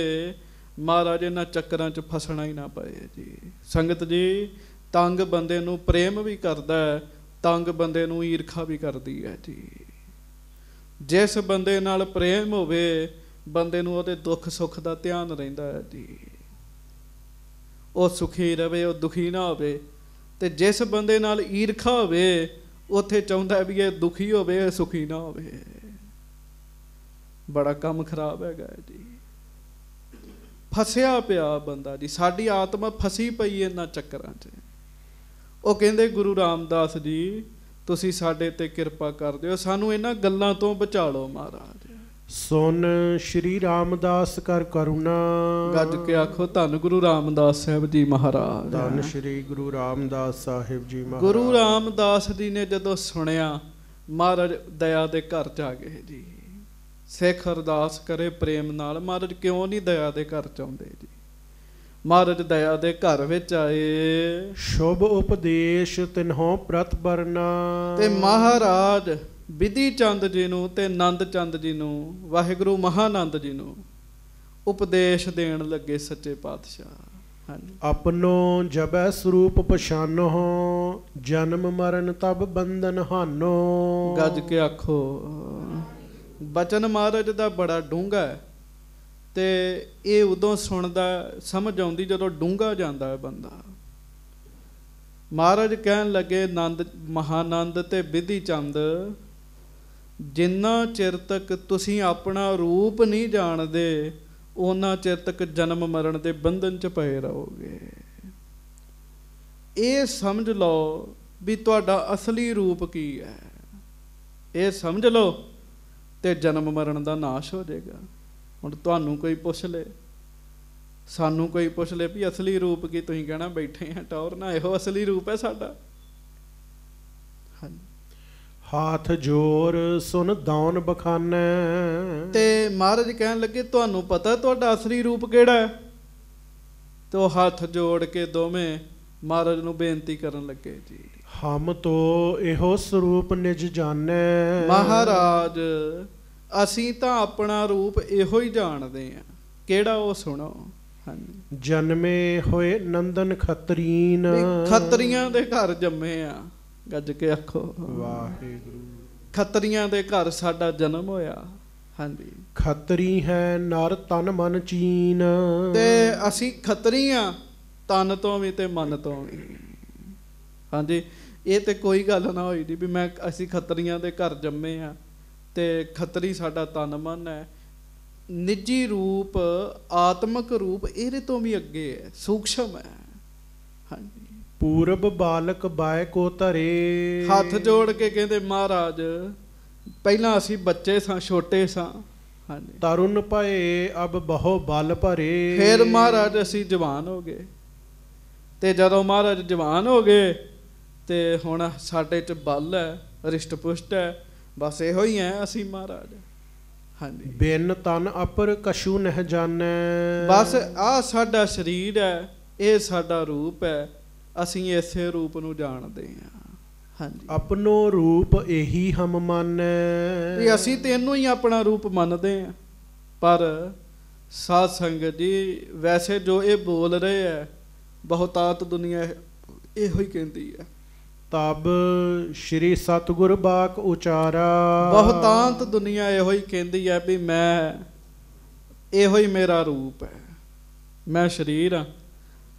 ਮਹਾਰਾਜ ਇਹਨਾਂ ਚੱਕਰਾਂ 'ਚ ਫਸਣਾ ਹੀ ਨਾ ਪਏ ਜੀ ਸੰਗਤ ਜੀ ਤੰਗ ਬੰਦੇ ਨੂੰ ਪ੍ਰੇਮ ਵੀ ਕਰਦਾ ਹੈ ਤੰਗ ਬੰਦੇ ਨੂੰ ਈਰਖਾ ਵੀ ਕਰਦੀ ਹੈ ਜੀ ਜਿਸ ਬੰਦੇ ਨਾਲ ਪ੍ਰੇਮ ਹੋਵੇ ਬੰਦੇ ਨੂੰ ਉਹਦੇ ਦੁੱਖ ਸੁੱਖ ਦਾ ਧਿਆਨ ਰਹਿੰਦਾ ਹੈ ਜੀ ਉਹ ਸੁਖੀ ਰਵੇ ਉਹ ਦੁਖੀ ਨਾ ਹੋਵੇ ਤੇ ਜਿਸ ਬੰਦੇ ਨਾਲ ਈਰਖਾ ਹੋਵੇ ਉਥੇ ਚਾਹੁੰਦਾ ਵੀ ਇਹ ਦੁਖੀ ਹੋਵੇ ਸੁਖੀ ਨਾ ਹੋਵੇ ਬੜਾ ਕੰਮ ਖਰਾਬ ਹੈਗਾ ਜੀ ਫਸਿਆ ਪਿਆ ਬੰਦਾ ਜੀ ਸਾਡੀ ਆਤਮਾ ਫਸੀ ਪਈ ਇਹਨਾਂ ਚੱਕਰਾਂ 'ਚ ਉਹ ਕਹਿੰਦੇ ਗੁਰੂ ਰਾਮਦਾਸ ਜੀ ਤੁਸੀਂ ਸਾਡੇ ਤੇ ਕਿਰਪਾ ਕਰ ਦਿਓ ਸਾਨੂੰ ਇਹਨਾਂ ਗੱਲਾਂ ਤੋਂ ਬਚਾ ਲਓ ਮਹਾਰਾਜ ਸੁਣ ਸ਼੍ਰੀ ਰਾਮਦਾਸ ਕਰ ਕਰੁਣਾ ਗੱਜ ਕੇ ਆਖੋ ਧੰਨ ਗੁਰੂ ਰਾਮਦਾਸ ਸਾਹਿਬ ਜੀ ਮਹਾਰਾਜ ਧੰਨ ਸ਼੍ਰੀ ਗੁਰੂ ਰਾਮਦਾਸ ਸਾਹਿਬ ਜੀ ਮਹਾਰਾਜ ਗੁਰੂ ਰਾਮਦਾਸ ਜੀ ਨੇ ਜਦੋਂ ਸੁਣਿਆ ਮਹਾਰਾਜ ਦਇਆ ਦੇ ਘਰ ਜਾ ਗਏ ਜੀ ਸਿੱਖ ਅਰਦਾਸ ਕਰੇ ਪ੍ਰੇਮ ਨਾਲ ਮਹਾਰਾਜ ਕਿਉਂ ਨਹੀਂ ਦਇਆ ਦੇ ਘਰ ਚ ਆਉਂਦੇ ਜੀ ਮਹਾਰਾਜ ਦਇਆ ਦੇ ਘਰ ਵਿੱਚ ਆਏ ਸ਼ੁਭ ਉਪਦੇਸ਼ ਤਿਨਹੋਂ ਪ੍ਰਤਬਰਨਾ ਤੇ ਮਹਾਰਾਜ ਵਿਧੀ ਚੰਦ ਜੀ ਨੂੰ ਤੇ ਨੰਦ ਚੰਦ ਜੀ ਨੂੰ ਵਾਹਿਗੁਰੂ ਮਹਾਨੰਦ ਜੀ ਨੂੰ ਉਪਦੇਸ਼ ਦੇਣ ਲੱਗੇ ਸੱਚੇ ਪਾਤਸ਼ਾਹ ਹਾਂਜੀ ਆਪਨੋ ਜਬੈ ਸਰੂਪ ਪਛਾਨੋ ਜਨਮ ਮਰਨ ਤਬ ਬੰਧਨ ਹਾਨੋ ਗੱਜ ਕੇ ਆਖੋ ਬਚਨ ਮਹਾਰਾਜ ਦਾ ਬੜਾ ਡੂੰਗਾ ਤੇ ਇਹ ਉਦੋਂ ਸੁਣਦਾ ਸਮਝ ਆਉਂਦੀ ਜਦੋਂ ਡੂੰਗਾ ਜਾਂਦਾ ਹੈ ਬੰਦਾ ਮਹਾਰਾਜ ਕਹਿਣ ਲੱਗੇ ਆਨੰਦ ਮਹਾਨੰਦ ਤੇ ਵਿਧੀ ਚੰਦ ਜਿੰਨਾ ਚਿਰ ਤੱਕ ਤੁਸੀਂ ਆਪਣਾ ਰੂਪ ਨਹੀਂ ਜਾਣਦੇ ਉਹਨਾਂ ਚਿਰ ਤੱਕ ਜਨਮ ਮਰਨ ਦੇ ਬੰਧਨ 'ਚ ਪਏ ਰਹੋਗੇ ਇਹ ਸਮਝ ਲਓ ਵੀ ਤੁਹਾਡਾ ਅਸਲੀ ਰੂਪ ਕੀ ਹੈ ਇਹ ਸਮਝ ਲਓ ਤੇ ਜਨਮ ਮਰਨ ਦਾ ਨਾਸ਼ ਹੋ ਜਾਏਗਾ ਹੁਣ ਤੁਹਾਨੂੰ ਕੋਈ ਪੁੱਛ ਲੇ ਸਾਨੂੰ ਕੋਈ ਪੁੱਛ ਲੇ ਵੀ ਅਸਲੀ ਰੂਪ ਕੀ ਤੁਸੀਂ ਕਹਿਣਾ ਬੈਠੇ ਆ ਟੌਰ ਨਾ ਇਹੋ ਅਸਲੀ ਰੂਪ ਹੈ ਸਾਡਾ ਹਾਂਜੀ ਹਾਥ ਜੋਰ ਸੁਨ ਦੌਨ ਬਖਾਨੈ ਤੇ ਮਹਾਰਾਜ ਕਹਿਣ ਲੱਗੇ ਤੁਹਾਨੂੰ ਪਤਾ ਤੁਹਾਡਾ ਅਸਲੀ ਰੂਪ ਕਿਹੜਾ ਹੈ ਤੇ ਉਹ ਹੱਥ ਜੋੜ ਕੇ ਦੋਵੇਂ ਮਹਾਰਾਜ ਨੂੰ ਬੇਨਤੀ ਕਰਨ ਲੱਗੇ ਜੀ ਹਮ ਤੋ ਇਹੋ ਸਰੂਪ ਨਿਜ ਜਾਣੈ ਮਹਾਰਾਜ ਅਸੀਂ ਤਾਂ ਆਪਣਾ ਰੂਪ ਇਹੋ ਹੀ ਜਾਣਦੇ ਆ ਕਿਹੜਾ ਉਹ ਸੁਣੋ ਹਾਂਜੀ ਜਨਮੇ ਹੋਏ ਨੰਦਨ ਖਤਰੀਨ ਖਤਰੀਆਂ ਦੇ ਘਰ ਜੰਮੇ ਆ ਗੱਜ ਕੇ ਆਖੋ ਵਾਹਿਗੁਰੂ ਖਤਰੀਆਂ ਦੇ ਘਰ ਸਾਡਾ ਜਨਮ ਹੋਇਆ ਹਾਂਜੀ ਖਤਰੀ ਹੈ ਨਰ ਤਨ ਮਨ ਚੀਨ ਤੇ ਅਸੀਂ ਖਤਰੀ ਆ ਤਨ ਤੋਂ ਵੀ ਤੇ ਮਨ ਤੋਂ ਵੀ ਹਾਂਜੀ ਇਹ ਤੇ ਕੋਈ ਗੱਲ ਨਾ ਹੋਈ ਦੀ ਵੀ ਮੈਂ ਅਸੀਂ ਖਤਰੀਆਂ ਦੇ ਘਰ ਜੰਮੇ ਆ ਤੇ ਖੱਤਰੀ ਸਾਡਾ ਤਨ ਮਨ ਹੈ ਨਿੱਜੀ ਰੂਪ ਆਤਮਿਕ ਰੂਪ ਇਹਦੇ ਤੋਂ ਵੀ ਅੱਗੇ ਹੈ ਸੂਖਸ਼ਮ ਹੈ ਹਾਂਜੀ ਪੂਰਬ ਬਾਲਕ ਬਾਇ ਕੋ ਧਰੇ ਹੱਥ ਜੋੜ ਕੇ ਕਹਿੰਦੇ ਮਹਾਰਾਜ ਪਹਿਲਾਂ ਅਸੀਂ ਬੱਚੇ ਸਾਂ ਛੋਟੇ ਸਾਂ ਹਾਂਜੀ ਤਰੁਣ ਪਏ ਅਬ ਬਹੁ ਬਲ ਭਰੇ ਫਿਰ ਮਹਾਰਾਜ ਅਸੀਂ ਜਵਾਨ ਹੋ ਗਏ ਤੇ ਜਦੋਂ ਮਹਾਰਾਜ ਜਵਾਨ ਹੋ ਗਏ ਤੇ ਹੁਣ ਸਾਡੇ ਚ ਬਲ ਹੈ ਰਿਸ਼ਟ ਪੁਸ਼ਟ ਹੈ ਬਸ ਇਹੋ ਹੀ ਹੈ ਅਸੀਂ ਮਹਾਰਾਜ ਹਾਂਜੀ ਬਿਨ ਤਨ ਅਪਰ ਕਛੂ ਨਹਿ ਜਾਣੈ ਬਸ ਆ ਸਾਡਾ ਸਰੀਰ ਹੈ ਇਹ ਸਾਡਾ ਰੂਪ ਹੈ ਅਸੀਂ ਇਸੇ ਰੂਪ ਨੂੰ ਜਾਣਦੇ ਹਾਂ ਹਾਂਜੀ ਆਪਣੋ ਰੂਪ ਇਹੀ ਹਮ ਮੰਨੈ ਵੀ ਅਸੀਂ ਤੈਨੂੰ ਹੀ ਆਪਣਾ ਰੂਪ ਮੰਨਦੇ ਹਾਂ ਪਰ ਸਾਧ ਸੰਗਤ ਜੀ ਵੈਸੇ ਜੋ ਇਹ ਬੋਲ ਰਹੇ ਆ ਬਹੁਤਾਤ ਦੁਨੀਆ ਇਹੋ ਹੀ ਕਹਿੰਦੀ ਆ ਤਬ ਸ਼੍ਰੀ ਸਤਗੁਰ ਬਾਕ ਉਚਾਰਾ ਬਹੁਤਾਂਤ ਦੁਨੀਆ ਇਹੋ ਹੀ ਕਹਿੰਦੀ ਹੈ ਵੀ ਮੈਂ ਇਹੋ ਹੀ ਮੇਰਾ ਰੂਪ ਹੈ ਮੈਂ ਸ਼ਰੀਰ ਆ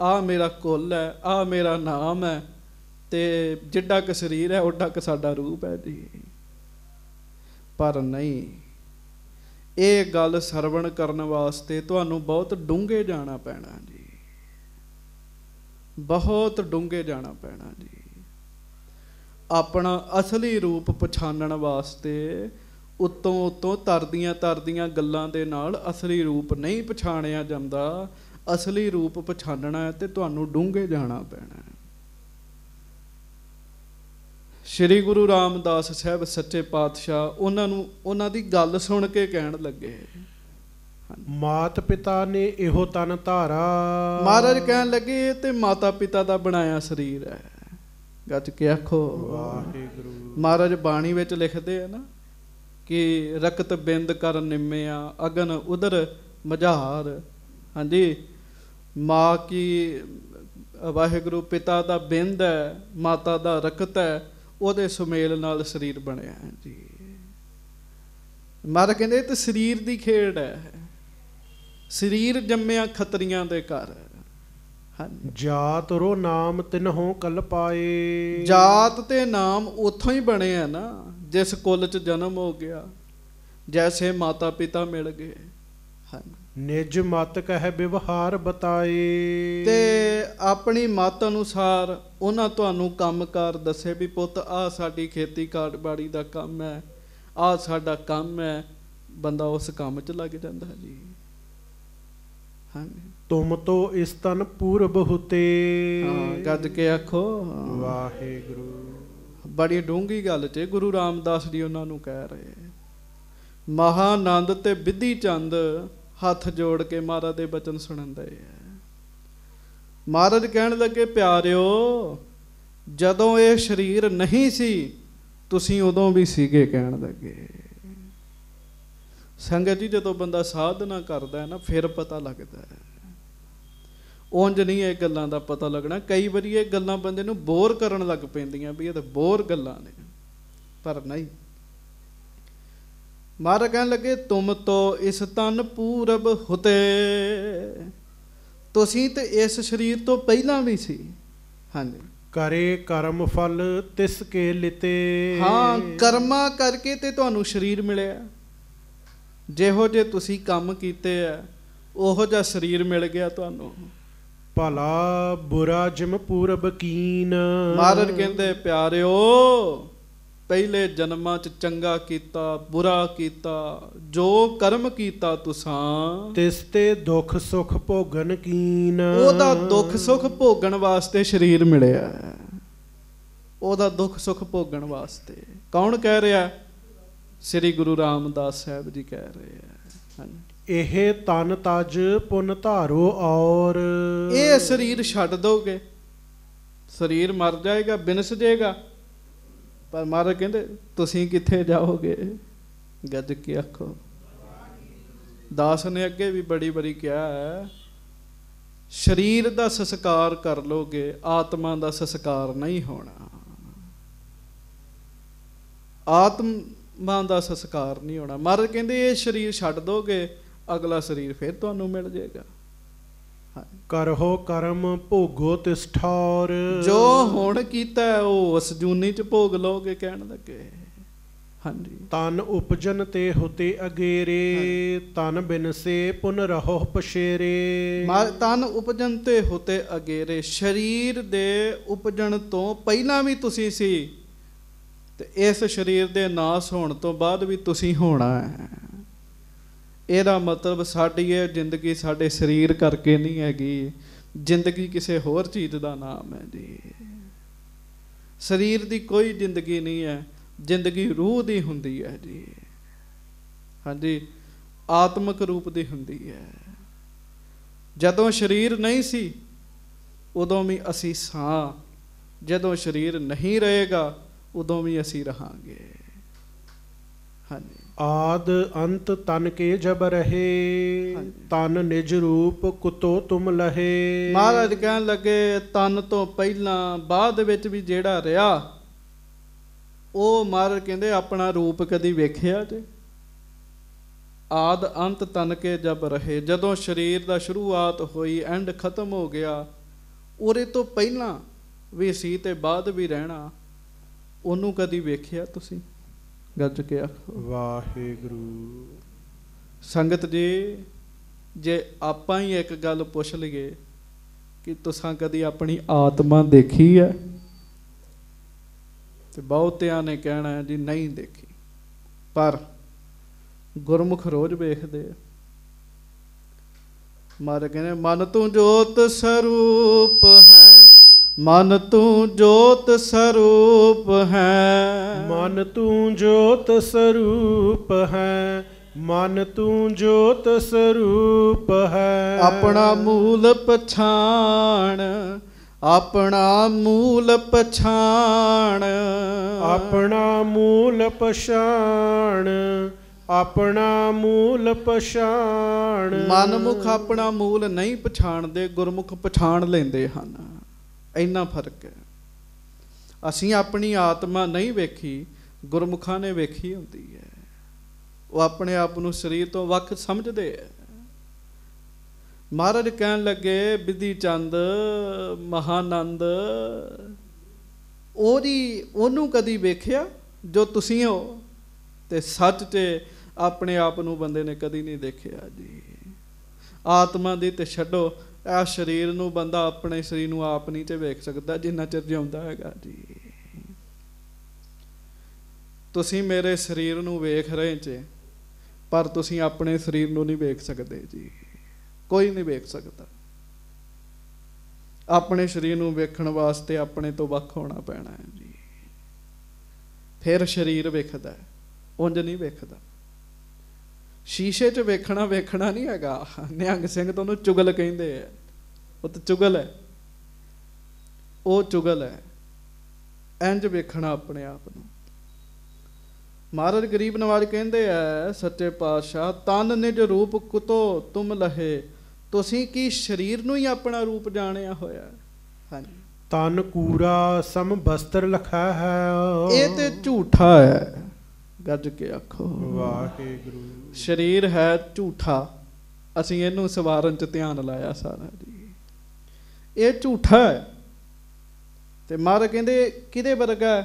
ਆ ਮੇਰਾ ਕੁੱਲ ਹੈ ਆ ਮੇਰਾ ਨਾਮ ਹੈ ਤੇ ਜਿੱਡਾ ਕਿ ਸਰੀਰ ਹੈ ਉਡਾ ਕਿ ਸਾਡਾ ਰੂਪ ਹੈ ਜੀ ਪਰ ਨਹੀਂ ਇਹ ਗੱਲ ਸਰਵਣ ਕਰਨ ਵਾਸਤੇ ਤੁਹਾਨੂੰ ਬਹੁਤ ਡੂੰਘੇ ਜਾਣਾ ਪੈਣਾ ਜੀ ਬਹੁਤ ਡੂੰਘੇ ਜਾਣਾ ਪੈਣਾ ਜੀ ਆਪਣਾ ਅਸਲੀ ਰੂਪ ਪਛਾਣਨ ਵਾਸਤੇ ਉਤੋਂ ਉਤੋਂ ਤਰਦੀਆਂ ਤਰਦੀਆਂ ਗੱਲਾਂ ਦੇ ਨਾਲ ਅਸਲੀ ਰੂਪ ਨਹੀਂ ਪਛਾਣਿਆ ਜਾਂਦਾ ਅਸਲੀ ਰੂਪ ਪਛਾਣਨਾ ਹੈ ਤੇ ਤੁਹਾਨੂੰ ਡੂੰਘੇ ਜਾਣਾ ਪੈਣਾ ਹੈ ਸ਼੍ਰੀ ਗੁਰੂ ਰਾਮਦਾਸ ਸਾਹਿਬ ਸੱਚੇ ਪਾਤਸ਼ਾਹ ਉਹਨਾਂ ਨੂੰ ਉਹਨਾਂ ਦੀ ਗੱਲ ਸੁਣ ਕੇ ਕਹਿਣ ਲੱਗੇ ਮਾਤ ਪਿਤਾ ਨੇ ਇਹੋ ਤਨ ਧਾਰਾ ਮਹਾਰਾਜ ਕਹਿਣ ਲੱਗੇ ਤੇ ਮਾਤਾ ਪਿਤਾ ਦਾ ਬਣਾਇਆ ਸਰੀਰ ਹੈ ਗੱਜ ਕੇ ਆਖੋ ਵਾਹਿਗੁਰੂ ਮਹਾਰਾਜ ਬਾਣੀ ਵਿੱਚ ਲਿਖਦੇ ਆ ਨਾ ਕਿ ਰਕਤ ਬਿੰਦ ਕਰ ਨਿੰਮਿਆ ਅਗਨ ਉਦਰ ਮਝਾਰ ਹਾਂਜੀ ਮਾਂ ਕੀ ਵਾਹਿਗੁਰੂ ਪਿਤਾ ਦਾ ਬਿੰਦ ਹੈ ਮਾਤਾ ਦਾ ਰਕਤ ਹੈ ਉਹਦੇ ਸੁਮੇਲ ਨਾਲ ਸਰੀਰ ਬਣਿਆ ਹੈ ਜੀ ਮਾਰ ਕਹਿੰਦੇ ਤੇ ਸਰੀਰ ਦੀ ਖੇਡ ਹੈ ਸਰੀਰ ਜੰਮਿਆ ਖਤਰੀਆਂ ਦੇ ਘਰ ਹੈ ਜਾਤ ਰੋ ਨਾਮ ਤਿਨਹੋਂ ਕਲ ਪਾਏ ਜਾਤ ਤੇ ਨਾਮ ਉਥੋਂ ਹੀ ਬਣੇ ਆ ਨਾ ਜਿਸ ਕੁੱਲ ਚ ਜਨਮ ਹੋ ਗਿਆ ਜੈਸੇ ਮਾਤਾ ਪਿਤਾ ਮਿਲ ਗਏ ਹਨ ਨਿਜ ਮਤ ਕਹਿ ਵਿਵਹਾਰ ਬਤਾਏ ਤੇ ਆਪਣੀ ਮਤ ਅਨੁਸਾਰ ਉਹਨਾਂ ਤੁਹਾਨੂੰ ਕੰਮਕਾਰ ਦੱਸੇ ਵੀ ਪੁੱਤ ਆ ਸਾਡੀ ਖੇਤੀ ਕਾਟਬਾੜੀ ਦਾ ਕੰਮ ਹੈ ਆ ਸਾਡਾ ਕੰਮ ਹੈ ਬੰਦਾ ਉਸ ਕੰਮ 'ਚ ਲੱਗ ਜਾਂਦਾ ਜੀ ਤੁਮ ਤੋ ਇਸ ਤਨ ਪੂਰਬ ਹੁਤੇ ਗੱਜ ਕੇ ਆਖੋ ਵਾਹਿਗੁਰੂ ਬੜੀ ਡੂੰਗੀ ਗੱਲ ਤੇ ਗੁਰੂ ਰਾਮਦਾਸ ਜੀ ਉਹਨਾਂ ਨੂੰ ਕਹਿ ਰਹੇ ਮਹਾ ਆਨੰਦ ਤੇ ਵਿਧੀ ਚੰਦ ਹੱਥ ਜੋੜ ਕੇ ਮਹਾਰਾਜ ਦੇ ਬਚਨ ਸੁਣਦੇ ਆ ਮਹਾਰਾਜ ਕਹਿਣ ਲੱਗੇ ਪਿਆਰਿਓ ਜਦੋਂ ਇਹ ਸਰੀਰ ਨਹੀਂ ਸੀ ਤੁਸੀਂ ਉਦੋਂ ਵੀ ਸੀਗੇ ਕਹਿਣ ਲੱਗੇ ਸੰਗਤ ਜੀ ਜਦੋਂ ਬੰਦਾ ਸਾਧਨਾ ਕਰਦਾ ਹੈ ਨਾ ਫਿਰ ਪਤਾ ਲੱਗਦਾ ਹੈ ਉੰਜ ਨਹੀਂ ਇਹ ਗੱਲਾਂ ਦਾ ਪਤਾ ਲੱਗਣਾ ਕਈ ਵਾਰੀ ਇਹ ਗੱਲਾਂ ਬੰਦੇ ਨੂੰ ਬੋਰ ਕਰਨ ਲੱਗ ਪੈਂਦੀਆਂ ਵੀ ਇਹ ਤਾਂ ਬੋਰ ਗੱਲਾਂ ਨੇ ਪਰ ਨਹੀਂ ਮਾਰ ਕਹਿਣ ਲੱਗੇ ਤੁਮ ਤੋ ਇਸ ਤਨ ਪੂਰਬ ਹੁਤੇ ਤੁਸੀਂ ਤੇ ਇਸ ਸਰੀਰ ਤੋਂ ਪਹਿਲਾਂ ਵੀ ਸੀ ਹਾਂਜੀ ਕਰੇ ਕਰਮ ਫਲ ਤਿਸ ਕੇ ਲਿਤੇ ਹਾਂ ਕਰਮਾ ਕਰਕੇ ਤੇ ਤੁਹਾਨੂੰ ਸਰੀਰ ਮਿਲਿਆ ਜਿਹੋ ਜੇ ਤੁਸੀਂ ਕੰਮ ਕੀਤੇ ਆ ਉਹੋ ਜਿਹਾ ਸਰੀਰ ਮਿਲ ਗਿਆ ਤੁਹਾਨੂੰ ਭਲਾ ਬੁਰਾ ਜਿਮ ਪੂਰਬ ਕੀਨ ਮਹਾਰਾਜ ਕਹਿੰਦੇ ਪਿਆਰਿਓ ਪਹਿਲੇ ਜਨਮਾਂ ਚ ਚੰਗਾ ਕੀਤਾ ਬੁਰਾ ਕੀਤਾ ਜੋ ਕਰਮ ਕੀਤਾ ਤੁਸਾਂ ਤਿਸ ਤੇ ਦੁੱਖ ਸੁਖ ਭੋਗਣ ਕੀਨ ਉਹਦਾ ਦੁੱਖ ਸੁਖ ਭੋਗਣ ਵਾਸਤੇ ਸਰੀਰ ਮਿਲਿਆ ਉਹਦਾ ਦੁੱਖ ਸੁਖ ਭੋਗਣ ਵਾਸਤੇ ਕੌਣ ਕਹਿ ਰਿਹਾ ਸ੍ਰੀ ਗੁਰੂ ਰਾਮਦਾਸ ਸਾਹਿਬ ਜੀ ਕਹਿ ਰਹੇ ਆ ਇਹ ਤਨ ਤਜ ਪੁਨ ਧਾਰੋ ਔਰ ਇਹ ਸਰੀਰ ਛੱਡ ਦੋਗੇ ਸਰੀਰ ਮਰ ਜਾਏਗਾ ਬਿਨਸ ਜਾਏਗਾ ਪਰ ਮਾਰ ਕਹਿੰਦੇ ਤੁਸੀਂ ਕਿੱਥੇ ਜਾਓਗੇ ਗੱਜ ਕੇ ਆਖੋ ਦਾਸ ਨੇ ਅੱਗੇ ਵੀ ਬੜੀ ਬੜੀ ਕਿਹਾ ਹੈ ਸਰੀਰ ਦਾ ਸੰਸਕਾਰ ਕਰ ਲੋਗੇ ਆਤਮਾ ਦਾ ਸੰਸਕਾਰ ਨਹੀਂ ਹੋਣਾ ਆਤਮ ਮਨ ਦਾ ਸੰਸਕਾਰ ਨਹੀਂ ਹੋਣਾ ਮਹਾਰਾਜ ਕਹਿੰਦੇ ਇਹ ਸਰੀਰ ਛੱਡ ਦੋਗੇ ਅਗਲਾ ਸਰੀਰ ਫਿਰ ਤੁਹਾਨੂੰ ਮਿਲ ਜਾਏਗਾ ਹੋ ਕਰਮ ਭੋਗੋ ਤਿਸਠਾਰ ਜੋ ਹੁਣ ਕੀਤਾ ਉਹ ਉਸ ਜੂਨੀ ਚ ਭੋਗ ਲੋਗੇ ਕਹਿਣ ਲੱਗੇ ਹਾਂਜੀ ਤਨ ਉਪਜਨ ਤੇ ਹੁਤੇ ਅਗੇਰੇ ਤਨ ਬਿਨ ਸੇ ਪੁਨ ਰਹੋ ਪਛੇਰੇ ਤਨ ਉਪਜਨ ਤੇ ਹੁਤੇ ਅਗੇਰੇ ਸਰੀਰ ਦੇ ਉਪਜਨ ਤੋਂ ਪਹਿਲਾਂ ਵੀ ਤੁਸੀਂ ਸੀ ਤੇ ਇਸ ਸਰੀਰ ਦੇ ਨਾਸ ਹੋਣ ਤੋਂ ਬਾਅਦ ਵੀ ਤੁਸੀਂ ਹੋਣਾ ਹੈ ਇਹਦਾ ਮਤਲਬ ਸਾਡੀ ਇਹ ਜ਼ਿੰਦਗੀ ਸਾਡੇ ਸਰੀਰ ਕਰਕੇ ਨਹੀਂ ਹੈਗੀ ਜ਼ਿੰਦਗੀ ਕਿਸੇ ਹੋਰ ਚੀਜ਼ ਦਾ ਨਾਮ ਹੈ ਜੀ ਸਰੀਰ ਦੀ ਕੋਈ ਜ਼ਿੰਦਗੀ ਨਹੀਂ ਹੈ ਜ਼ਿੰਦਗੀ ਰੂਹ ਦੀ ਹੁੰਦੀ ਹੈ ਜੀ ਹਾਂਜੀ ਆਤਮਿਕ ਰੂਪ ਦੀ ਹੁੰਦੀ ਹੈ ਜਦੋਂ ਸਰੀਰ ਨਹੀਂ ਸੀ ਉਦੋਂ ਵੀ ਅਸੀਂ ਸਾਂ ਜਦੋਂ ਸਰੀਰ ਨਹੀਂ ਰਹੇਗਾ ਉਦੋਂ ਵੀ ਅਸੀਂ ਰਹਾਂਗੇ ਹਾਂਜੀ ਆਦ ਅੰਤ ਤਨ ਕੇ ਜਬ ਰਹੇ ਤਨ ਨਿਜ ਰੂਪ ਕੁਤੋ ਤੁਮ ਲਹੇ ਮਹਾਰਾਜ ਕਹਿਣ ਲੱਗੇ ਤਨ ਤੋਂ ਪਹਿਲਾਂ ਬਾਅਦ ਵਿੱਚ ਵੀ ਜਿਹੜਾ ਰਿਹਾ ਉਹ ਮਹਾਰਾਜ ਕਹਿੰਦੇ ਆਪਣਾ ਰੂਪ ਕਦੀ ਵੇਖਿਆ ਤੇ ਆਦ ਅੰਤ ਤਨ ਕੇ ਜਬ ਰਹੇ ਜਦੋਂ ਸਰੀਰ ਦਾ ਸ਼ੁਰੂਆਤ ਹੋਈ ਐਂਡ ਖਤਮ ਹੋ ਗਿਆ ਉਰੇ ਤੋਂ ਪਹਿਲਾਂ ਵੀ ਸੀ ਤੇ ਬਾਅਦ ਵੀ ਰਹਿਣਾ ਉਹਨੂੰ ਕਦੀ ਵੇਖਿਆ ਤੁਸੀਂ ਗੱਜ ਕੇ ਆਖੋ ਵਾਹਿਗੁਰੂ ਸੰਗਤ ਜੀ ਜੇ ਆਪਾਂ ਹੀ ਇੱਕ ਗੱਲ ਪੁੱਛ ਲਈਏ ਕਿ ਤੁਸੀਂ ਕਦੀ ਆਪਣੀ ਆਤਮਾ ਦੇਖੀ ਹੈ ਤੇ ਬਹੁਤਿਆਂ ਨੇ ਕਹਿਣਾ ਜੀ ਨਹੀਂ ਦੇਖੀ ਪਰ ਗੁਰਮੁਖ ਰੋਜ਼ ਵੇਖਦੇ ਆ ਮਾਰ ਕਹਿੰਦੇ ਮਨ ਤੂੰ ਜੋਤ ਸਰੂਪ ਹੈ ਮਨ ਤੂੰ ਜੋਤ ਸਰੂਪ ਹੈ ਮਨ ਤੂੰ ਜੋਤ ਸਰੂਪ ਹੈ ਮਨ ਤੂੰ ਜੋਤ ਸਰੂਪ ਹੈ ਆਪਣਾ ਮੂਲ ਪਛਾਣ ਆਪਣਾ ਮੂਲ ਪਛਾਣ ਆਪਣਾ ਮੂਲ ਪਛਾਣ ਆਪਣਾ ਮੂਲ ਪਛਾਣ ਮਨਮੁਖ ਆਪਣਾ ਮੂਲ ਨਹੀਂ ਪਛਾਣਦੇ ਗੁਰਮੁਖ ਪਛਾਣ ਲੈਂਦੇ ਹਨ ਇੰਨਾ ਫਰਕ ਹੈ ਅਸੀਂ ਆਪਣੀ ਆਤਮਾ ਨਹੀਂ ਵੇਖੀ ਗੁਰਮੁਖਾਂ ਨੇ ਵੇਖੀ ਹੁੰਦੀ ਹੈ ਉਹ ਆਪਣੇ ਆਪ ਨੂੰ ਸਰੀਰ ਤੋਂ ਵੱਖ ਸਮਝਦੇ ਹੈ ਮਹਾਰਾਜ ਕਹਿਣ ਲੱਗੇ ਬਿਧੀ ਚੰਦ ਮਹਾਨੰਦ ਉਹਦੀ ਉਹਨੂੰ ਕਦੀ ਵੇਖਿਆ ਜੋ ਤੁਸੀਂ ਹੋ ਤੇ ਸੱਚ ਤੇ ਆਪਣੇ ਆਪ ਨੂੰ ਬੰਦੇ ਨੇ ਕਦੀ ਨਹੀਂ ਦੇਖਿਆ ਜੀ ਆਤਮਾ ਦੀ ਤੇ ਛੱਡੋ ਆ ਸਰੀਰ ਨੂੰ ਬੰਦਾ ਆਪਣੇ ਸਰੀਰ ਨੂੰ ਆਪ ਨਹੀਂ ਤੇ ਵੇਖ ਸਕਦਾ ਜਿੰਨਾ ਚਿਰ ਜਿਉਂਦਾ ਹੈਗਾ ਜੀ ਤੁਸੀਂ ਮੇਰੇ ਸਰੀਰ ਨੂੰ ਵੇਖ ਰਹੇ ਜੇ ਪਰ ਤੁਸੀਂ ਆਪਣੇ ਸਰੀਰ ਨੂੰ ਨਹੀਂ ਵੇਖ ਸਕਦੇ ਜੀ ਕੋਈ ਨਹੀਂ ਵੇਖ ਸਕਦਾ ਆਪਣੇ ਸਰੀਰ ਨੂੰ ਵੇਖਣ ਵਾਸਤੇ ਆਪਣੇ ਤੋਂ ਵੱਖ ਹੋਣਾ ਪੈਣਾ ਹੈ ਜੀ ਫਿਰ ਸਰੀਰ ਵੇਖਦਾ ਉੰਜ ਨਹੀਂ ਵੇਖਦਾ ਸ਼ੀਸ਼ੇ 'ਚ ਵੇਖਣਾ ਵੇਖਣਾ ਨਹੀਂ ਹੈਗਾ ਨਿਹੰਗ ਸਿੰਘ ਤੋਂ ਉਹਨੂੰ ਚੁਗਲ ਕਹਿੰਦੇ ਆ ਉਹ ਤਾਂ ਚੁਗਲ ਹੈ ਉਹ ਚੁਗਲ ਹੈ ਇੰਜ ਵੇਖਣਾ ਆਪਣੇ ਆਪ ਨੂੰ ਮਹਾਰਾਜ ਗਰੀਬ ਨਵਾਜ ਕਹਿੰਦੇ ਐ ਸੱਚੇ ਪਾਤਸ਼ਾਹ ਤਨ ਨਿਜ ਰੂਪ ਕੁਤੋ ਤੁਮ ਲਹੇ ਤੁਸੀਂ ਕੀ ਸਰੀਰ ਨੂੰ ਹੀ ਆਪਣਾ ਰੂਪ ਜਾਣਿਆ ਹੋਇਆ ਹਾਂਜੀ ਤਨ ਕੂਰਾ ਸਮ ਬਸਤਰ ਲਖਾ ਹੈ ਇਹ ਤੇ ਝੂਠਾ ਹੈ ਗੱਜ ਕੇ ਆਖੋ ਵਾਹਿਗੁਰੂ ਸਰੀਰ ਹੈ ਝੂਠਾ ਅਸੀਂ ਇਹਨੂੰ ਸਵਾਰਨ ਚ ਧਿਆਨ ਲਾਇਆ ਸਾਰਾ ਜੀ ਇਹ ਝੂਠਾ ਹੈ ਤੇ ਮਹਾਰਾਜ ਕਹਿੰਦੇ ਕਿਹਦੇ ਵਰਗਾ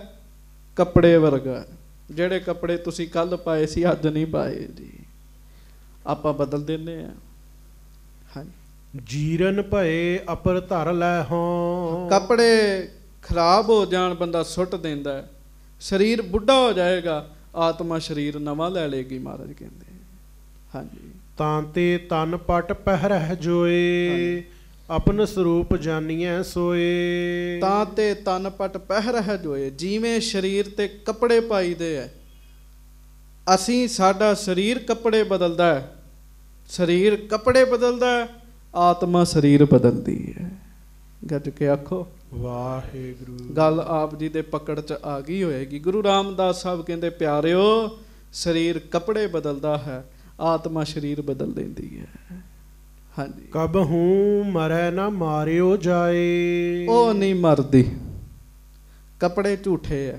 ਕੱਪੜੇ ਵਰਗਾ ਜਿਹੜੇ ਕੱਪੜੇ ਤੁਸੀਂ ਕੱਲ ਪਾਏ ਸੀ ਅੱਜ ਨਹੀਂ ਪਾਏ ਜੀ ਆਪਾਂ ਬਦਲ ਦਿੰਨੇ ਆ ਹਾਂ ਜੀਰਨ ਭਏ ਅਪਰ ਧਰ ਲੈ ਹੋ ਕੱਪੜੇ ਖਰਾਬ ਹੋ ਜਾਣ ਬੰਦਾ ਸੁੱਟ ਦਿੰਦਾ ਸਰੀਰ ਬੁੱਢਾ ਹੋ ਜਾਏਗਾ ਆਤਮਾ ਸਰੀਰ ਨਵਾਂ ਲੈ ਲੇਗੀ ਮਹਾਰਾਜ ਕਹਿੰਦੇ ਹਾਂਜੀ ਤਾਂ ਤੇ ਤਨ ਪਟ ਪਹਿਰਹਿ ਜੋਏ ਆਪਨ ਸਰੂਪ ਜਾਣੀਐ ਸੋਏ ਤਾਂ ਤੇ ਤਨ ਪਟ ਪਹਿਰ ਹੈ ਜੋਏ ਜਿਵੇਂ ਸਰੀਰ ਤੇ ਕੱਪੜੇ ਪਾਈਦੇ ਐ ਅਸੀਂ ਸਾਡਾ ਸਰੀਰ ਕੱਪੜੇ ਬਦਲਦਾ ਹੈ ਸਰੀਰ ਕੱਪੜੇ ਬਦਲਦਾ ਹੈ ਆਤਮਾ ਸਰੀਰ ਬਦਲਦੀ ਹੈ ਗੱਜ ਕੇ ਆਖੋ ਵਾਹਿਗੁਰੂ ਗੱਲ ਆਪ ਜੀ ਦੇ ਪਕੜ 'ਚ ਆ ਗਈ ਹੋਏਗੀ ਗੁਰੂ ਰਾਮਦਾਸ ਸਾਹਿਬ ਕਹਿੰਦੇ ਪਿਆਰਿਓ ਸਰੀਰ ਕੱਪੜੇ ਬਦਲਦਾ ਹੈ ਆਤਮਾ ਸਰੀਰ ਬਦਲ ਦਿੰਦੀ ਹੈ ਹਾਂਜੀ ਕਬ ਹੂੰ ਮਰੈ ਨਾ ਮਾਰਿਓ ਜਾਏ ਉਹ ਨਹੀਂ ਮਰਦੀ ਕਪੜੇ ਝੂਠੇ ਐ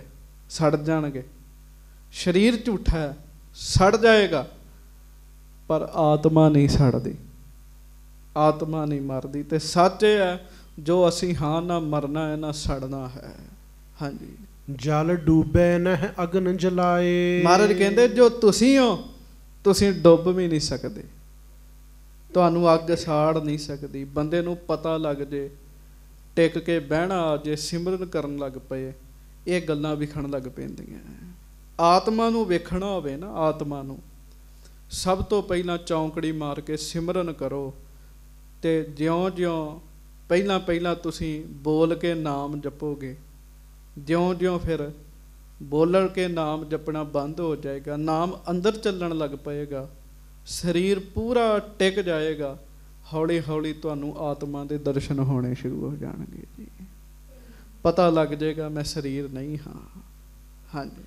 ਸੜ ਜਾਣਗੇ ਸਰੀਰ ਝੂਠਾ ਸੜ ਜਾਏਗਾ ਪਰ ਆਤਮਾ ਨਹੀਂ ਸੜਦੀ ਆਤਮਾ ਨਹੀਂ ਮਰਦੀ ਤੇ ਸੱਚ ਇਹ ਹੈ ਜੋ ਅਸੀਂ ਹਾਂ ਨਾ ਮਰਨਾ ਹੈ ਨਾ ਸੜਨਾ ਹੈ ਹਾਂਜੀ ਜਲ ਡੂਬੇ ਨਹਿ ਅਗਨ ਜਲਾਏ ਮਹਾਰਾਜ ਕਹਿੰਦੇ ਜੋ ਤੁਸੀਂ ਹੋ ਤੁਸੀਂ ਡੁੱਬ ਵੀ ਨਹੀਂ ਸਕਦੇ ਤੁਹਾਨੂੰ ਅੱਗ ਸਾੜ ਨਹੀਂ ਸਕਦੀ ਬੰਦੇ ਨੂੰ ਪਤਾ ਲੱਗ ਜੇ ਟਿਕ ਕੇ ਬਹਿਣਾ ਜੇ ਸਿਮਰਨ ਕਰਨ ਲੱਗ ਪਏ ਇਹ ਗੱਲਾਂ ਵਿਖਣ ਲੱਗ ਪੈਂਦੀਆਂ ਆਤਮਾ ਨੂੰ ਵੇਖਣਾ ਹੋਵੇ ਨਾ ਆਤਮਾ ਨੂੰ ਸਭ ਤੋਂ ਪਹਿਲਾਂ ਚੌਂਕੜੀ ਮਾਰ ਕੇ ਸਿਮਰਨ ਕਰੋ ਤੇ ਜਿਉਂ-ਜਿਉਂ ਪਹਿਲਾਂ ਪਹਿਲਾਂ ਤੁਸੀਂ ਬੋਲ ਕੇ ਨਾਮ ਜਪੋਗੇ ਜਿਉਂ-ਜਿਉਂ ਫਿਰ ਬੋਲਣ ਕੇ ਨਾਮ ਜਪਣਾ ਬੰਦ ਹੋ ਜਾਏਗਾ ਨਾਮ ਅੰਦਰ ਚੱਲਣ ਲੱਗ ਪਏਗਾ ਸਰੀਰ ਪੂਰਾ ਟਿਕ ਜਾਏਗਾ ਹੌਲੀ ਹੌਲੀ ਤੁਹਾਨੂੰ ਆਤਮਾ ਦੇ ਦਰਸ਼ਨ ਹੋਣੇ ਸ਼ੁਰੂ ਹੋ ਜਾਣਗੇ ਜੀ ਪਤਾ ਲੱਗ ਜਾਏਗਾ ਮੈਂ ਸਰੀਰ ਨਹੀਂ ਹਾਂ ਹਾਂਜੀ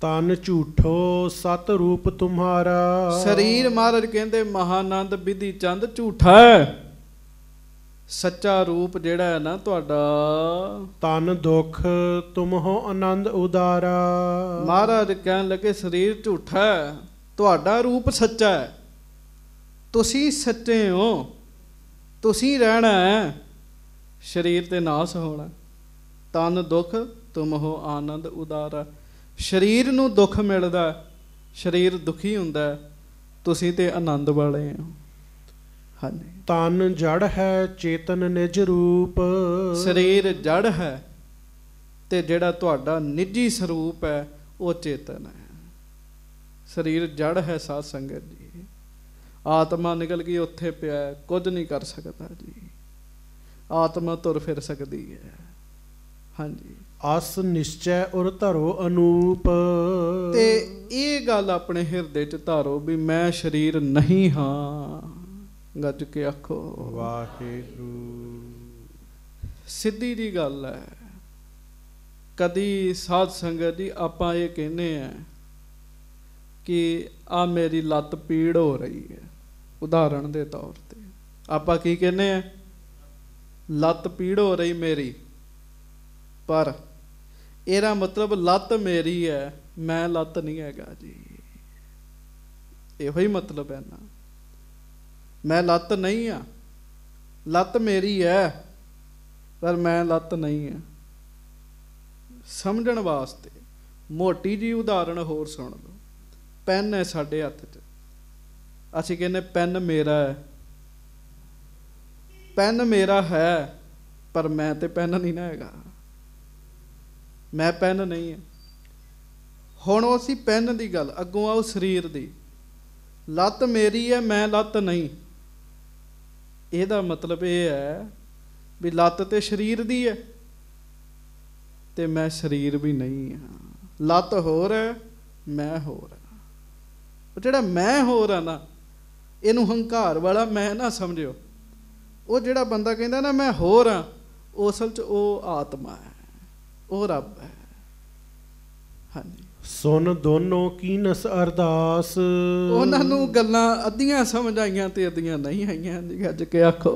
ਤਨ ਝੂਠੋ ਸਤ ਰੂਪ ਤੁਮਾਰਾ ਸਰੀਰ ਮਹਾਰਾਜ ਕਹਿੰਦੇ ਮਹਾਨੰਦ ਵਿਧੀ ਚੰਦ ਝੂਠਾ ਹੈ ਸੱਚਾ ਰੂਪ ਜਿਹੜਾ ਹੈ ਨਾ ਤੁਹਾਡਾ ਤਨ ਦੁਖ ਤੁਮਹੋ ਆਨੰਦ ਉਦਾਰਾ ਮਹਾਰਾਜ ਕਹਿਣ ਲੱਗੇ ਸਰੀਰ ਝੂਠਾ ਹੈ ਤੁਹਾਡਾ ਰੂਪ ਸੱਚਾ ਹੈ ਤੁਸੀਂ ਸੱਚੇ ਹੋ ਤੁਸੀਂ ਰਹਿਣਾ ਹੈ ਸਰੀਰ ਤੇ ਨਾਸ ਹੋਣਾ ਤਨ ਦੁੱਖ ਤੁਮ ਹੋ ਆਨੰਦ ਉਦਾਰਾ ਸਰੀਰ ਨੂੰ ਦੁੱਖ ਮਿਲਦਾ ਸਰੀਰ ਦੁਖੀ ਹੁੰਦਾ ਤੁਸੀਂ ਤੇ ਆਨੰਦ ਵਾਲੇ ਹੋ ਹਾਂਜੀ ਤਨ ਜੜ ਹੈ ਚੇਤਨ ਨਿਜ ਰੂਪ ਸਰੀਰ ਜੜ ਹੈ ਤੇ ਜਿਹੜਾ ਤੁਹਾਡਾ ਨਿੱਜੀ ਸਰੂਪ ਹੈ ਉਹ ਚੇਤਨ ਹੈ ਸਰੀਰ ਜੜ ਹੈ ਸਾਧ ਸੰਗਤ ਜੀ ਆਤਮਾ ਨਿਕਲ ਗਈ ਉੱਥੇ ਪਿਆ ਕੁਝ ਨਹੀਂ ਕਰ ਸਕਦਾ ਜੀ ਆਤਮਾ ਤੁਰ ਫਿਰ ਸਕਦੀ ਹੈ ਹਾਂਜੀ ਅਸ ਨਿਸ਼ਚੈ ਉਰ ਧਰੋ ਅਨੂਪ ਤੇ ਇਹ ਗੱਲ ਆਪਣੇ ਹਿਰਦੇ 'ਚ ਧਾਰੋ ਵੀ ਮੈਂ ਸਰੀਰ ਨਹੀਂ ਹਾਂ ਗੱਜ ਕੇ ਆਖੋ ਵਾਹਿਗੁਰੂ ਸਿੱਧੀ ਦੀ ਗੱਲ ਹੈ ਕਦੀ ਸਾਧ ਸੰਗਤ ਦੀ ਆਪਾਂ ਇਹ ਕਹਿੰਨੇ ਆ ਕਿ ਆ ਮੇਰੀ ਲੱਤ ਪੀੜ ਹੋ ਰਹੀ ਹੈ ਉਦਾਹਰਣ ਦੇ ਤੌਰ ਤੇ ਆਪਾਂ ਕੀ ਕਹਿੰਦੇ ਆ ਲੱਤ ਪੀੜ ਹੋ ਰਹੀ ਮੇਰੀ ਪਰ ਇਹਦਾ ਮਤਲਬ ਲੱਤ ਮੇਰੀ ਹੈ ਮੈਂ ਲੱਤ ਨਹੀਂ ਹੈਗਾ ਜੀ ਇਹੋ ਹੀ ਮਤਲਬ ਹੈ ਨਾ ਮੈਂ ਲੱਤ ਨਹੀਂ ਆ ਲੱਤ ਮੇਰੀ ਹੈ ਪਰ ਮੈਂ ਲੱਤ ਨਹੀਂ ਆ ਸਮਝਣ ਵਾਸਤੇ ਮੋਟੀ ਜੀ ਉਦਾਹਰਣ ਹੋਰ ਸੁਣ ਲਓ ਪੈਨ ਹੈ ਸਾਡੇ ਹੱਥ 'ਚ ਅਸੀਂ ਕਹਿੰਦੇ ਪੈਨ ਮੇਰਾ ਹੈ ਪੈਨ ਮੇਰਾ ਹੈ ਪਰ ਮੈਂ ਤੇ ਪੈਨ ਨਹੀਂ ਨਾ ਹੈਗਾ ਮੈਂ ਪੈਨ ਨਹੀਂ ਹੈ ਹੁਣ ਉਹ ਸੀ ਪੈਨ ਦੀ ਗੱਲ ਅੱਗੋਂ ਆਉ ਸਰੀਰ ਦੀ ਲੱਤ ਮੇਰੀ ਹੈ ਮੈਂ ਲੱਤ ਨਹੀਂ ਇਹਦਾ ਮਤਲਬ ਇਹ ਹੈ ਵੀ ਲੱਤ ਤੇ ਸਰੀਰ ਦੀ ਹੈ ਤੇ ਮੈਂ ਸਰੀਰ ਵੀ ਨਹੀਂ ਹਾਂ ਲੱਤ ਹੋਰ ਹੈ ਮੈਂ ਹੋਰ ਉਹ ਜਿਹੜਾ ਮੈਂ ਹੋਰ ਆ ਨਾ ਇਹਨੂੰ ਹੰਕਾਰ ਵਾਲਾ ਮੈਂ ਨਾ ਸਮਝਿਓ ਉਹ ਜਿਹੜਾ ਬੰਦਾ ਕਹਿੰਦਾ ਨਾ ਮੈਂ ਹੋਰ ਆ ਉਸਲ ਚ ਉਹ ਆਤਮਾ ਹੈ ਉਹ ਰੱਬ ਹੈ ਹਾਂਜੀ ਸੁਣ ਦੋਨੋਂ ਕੀਨਸ ਅਰਦਾਸ ਉਹਨਾਂ ਨੂੰ ਗੱਲਾਂ ਅੱਧੀਆਂ ਸਮਝ ਆਈਆਂ ਤੇ ਅੱਧੀਆਂ ਨਹੀਂ ਆਈਆਂ ਜੀ ਅੱਜ ਕਿ ਆਖੋ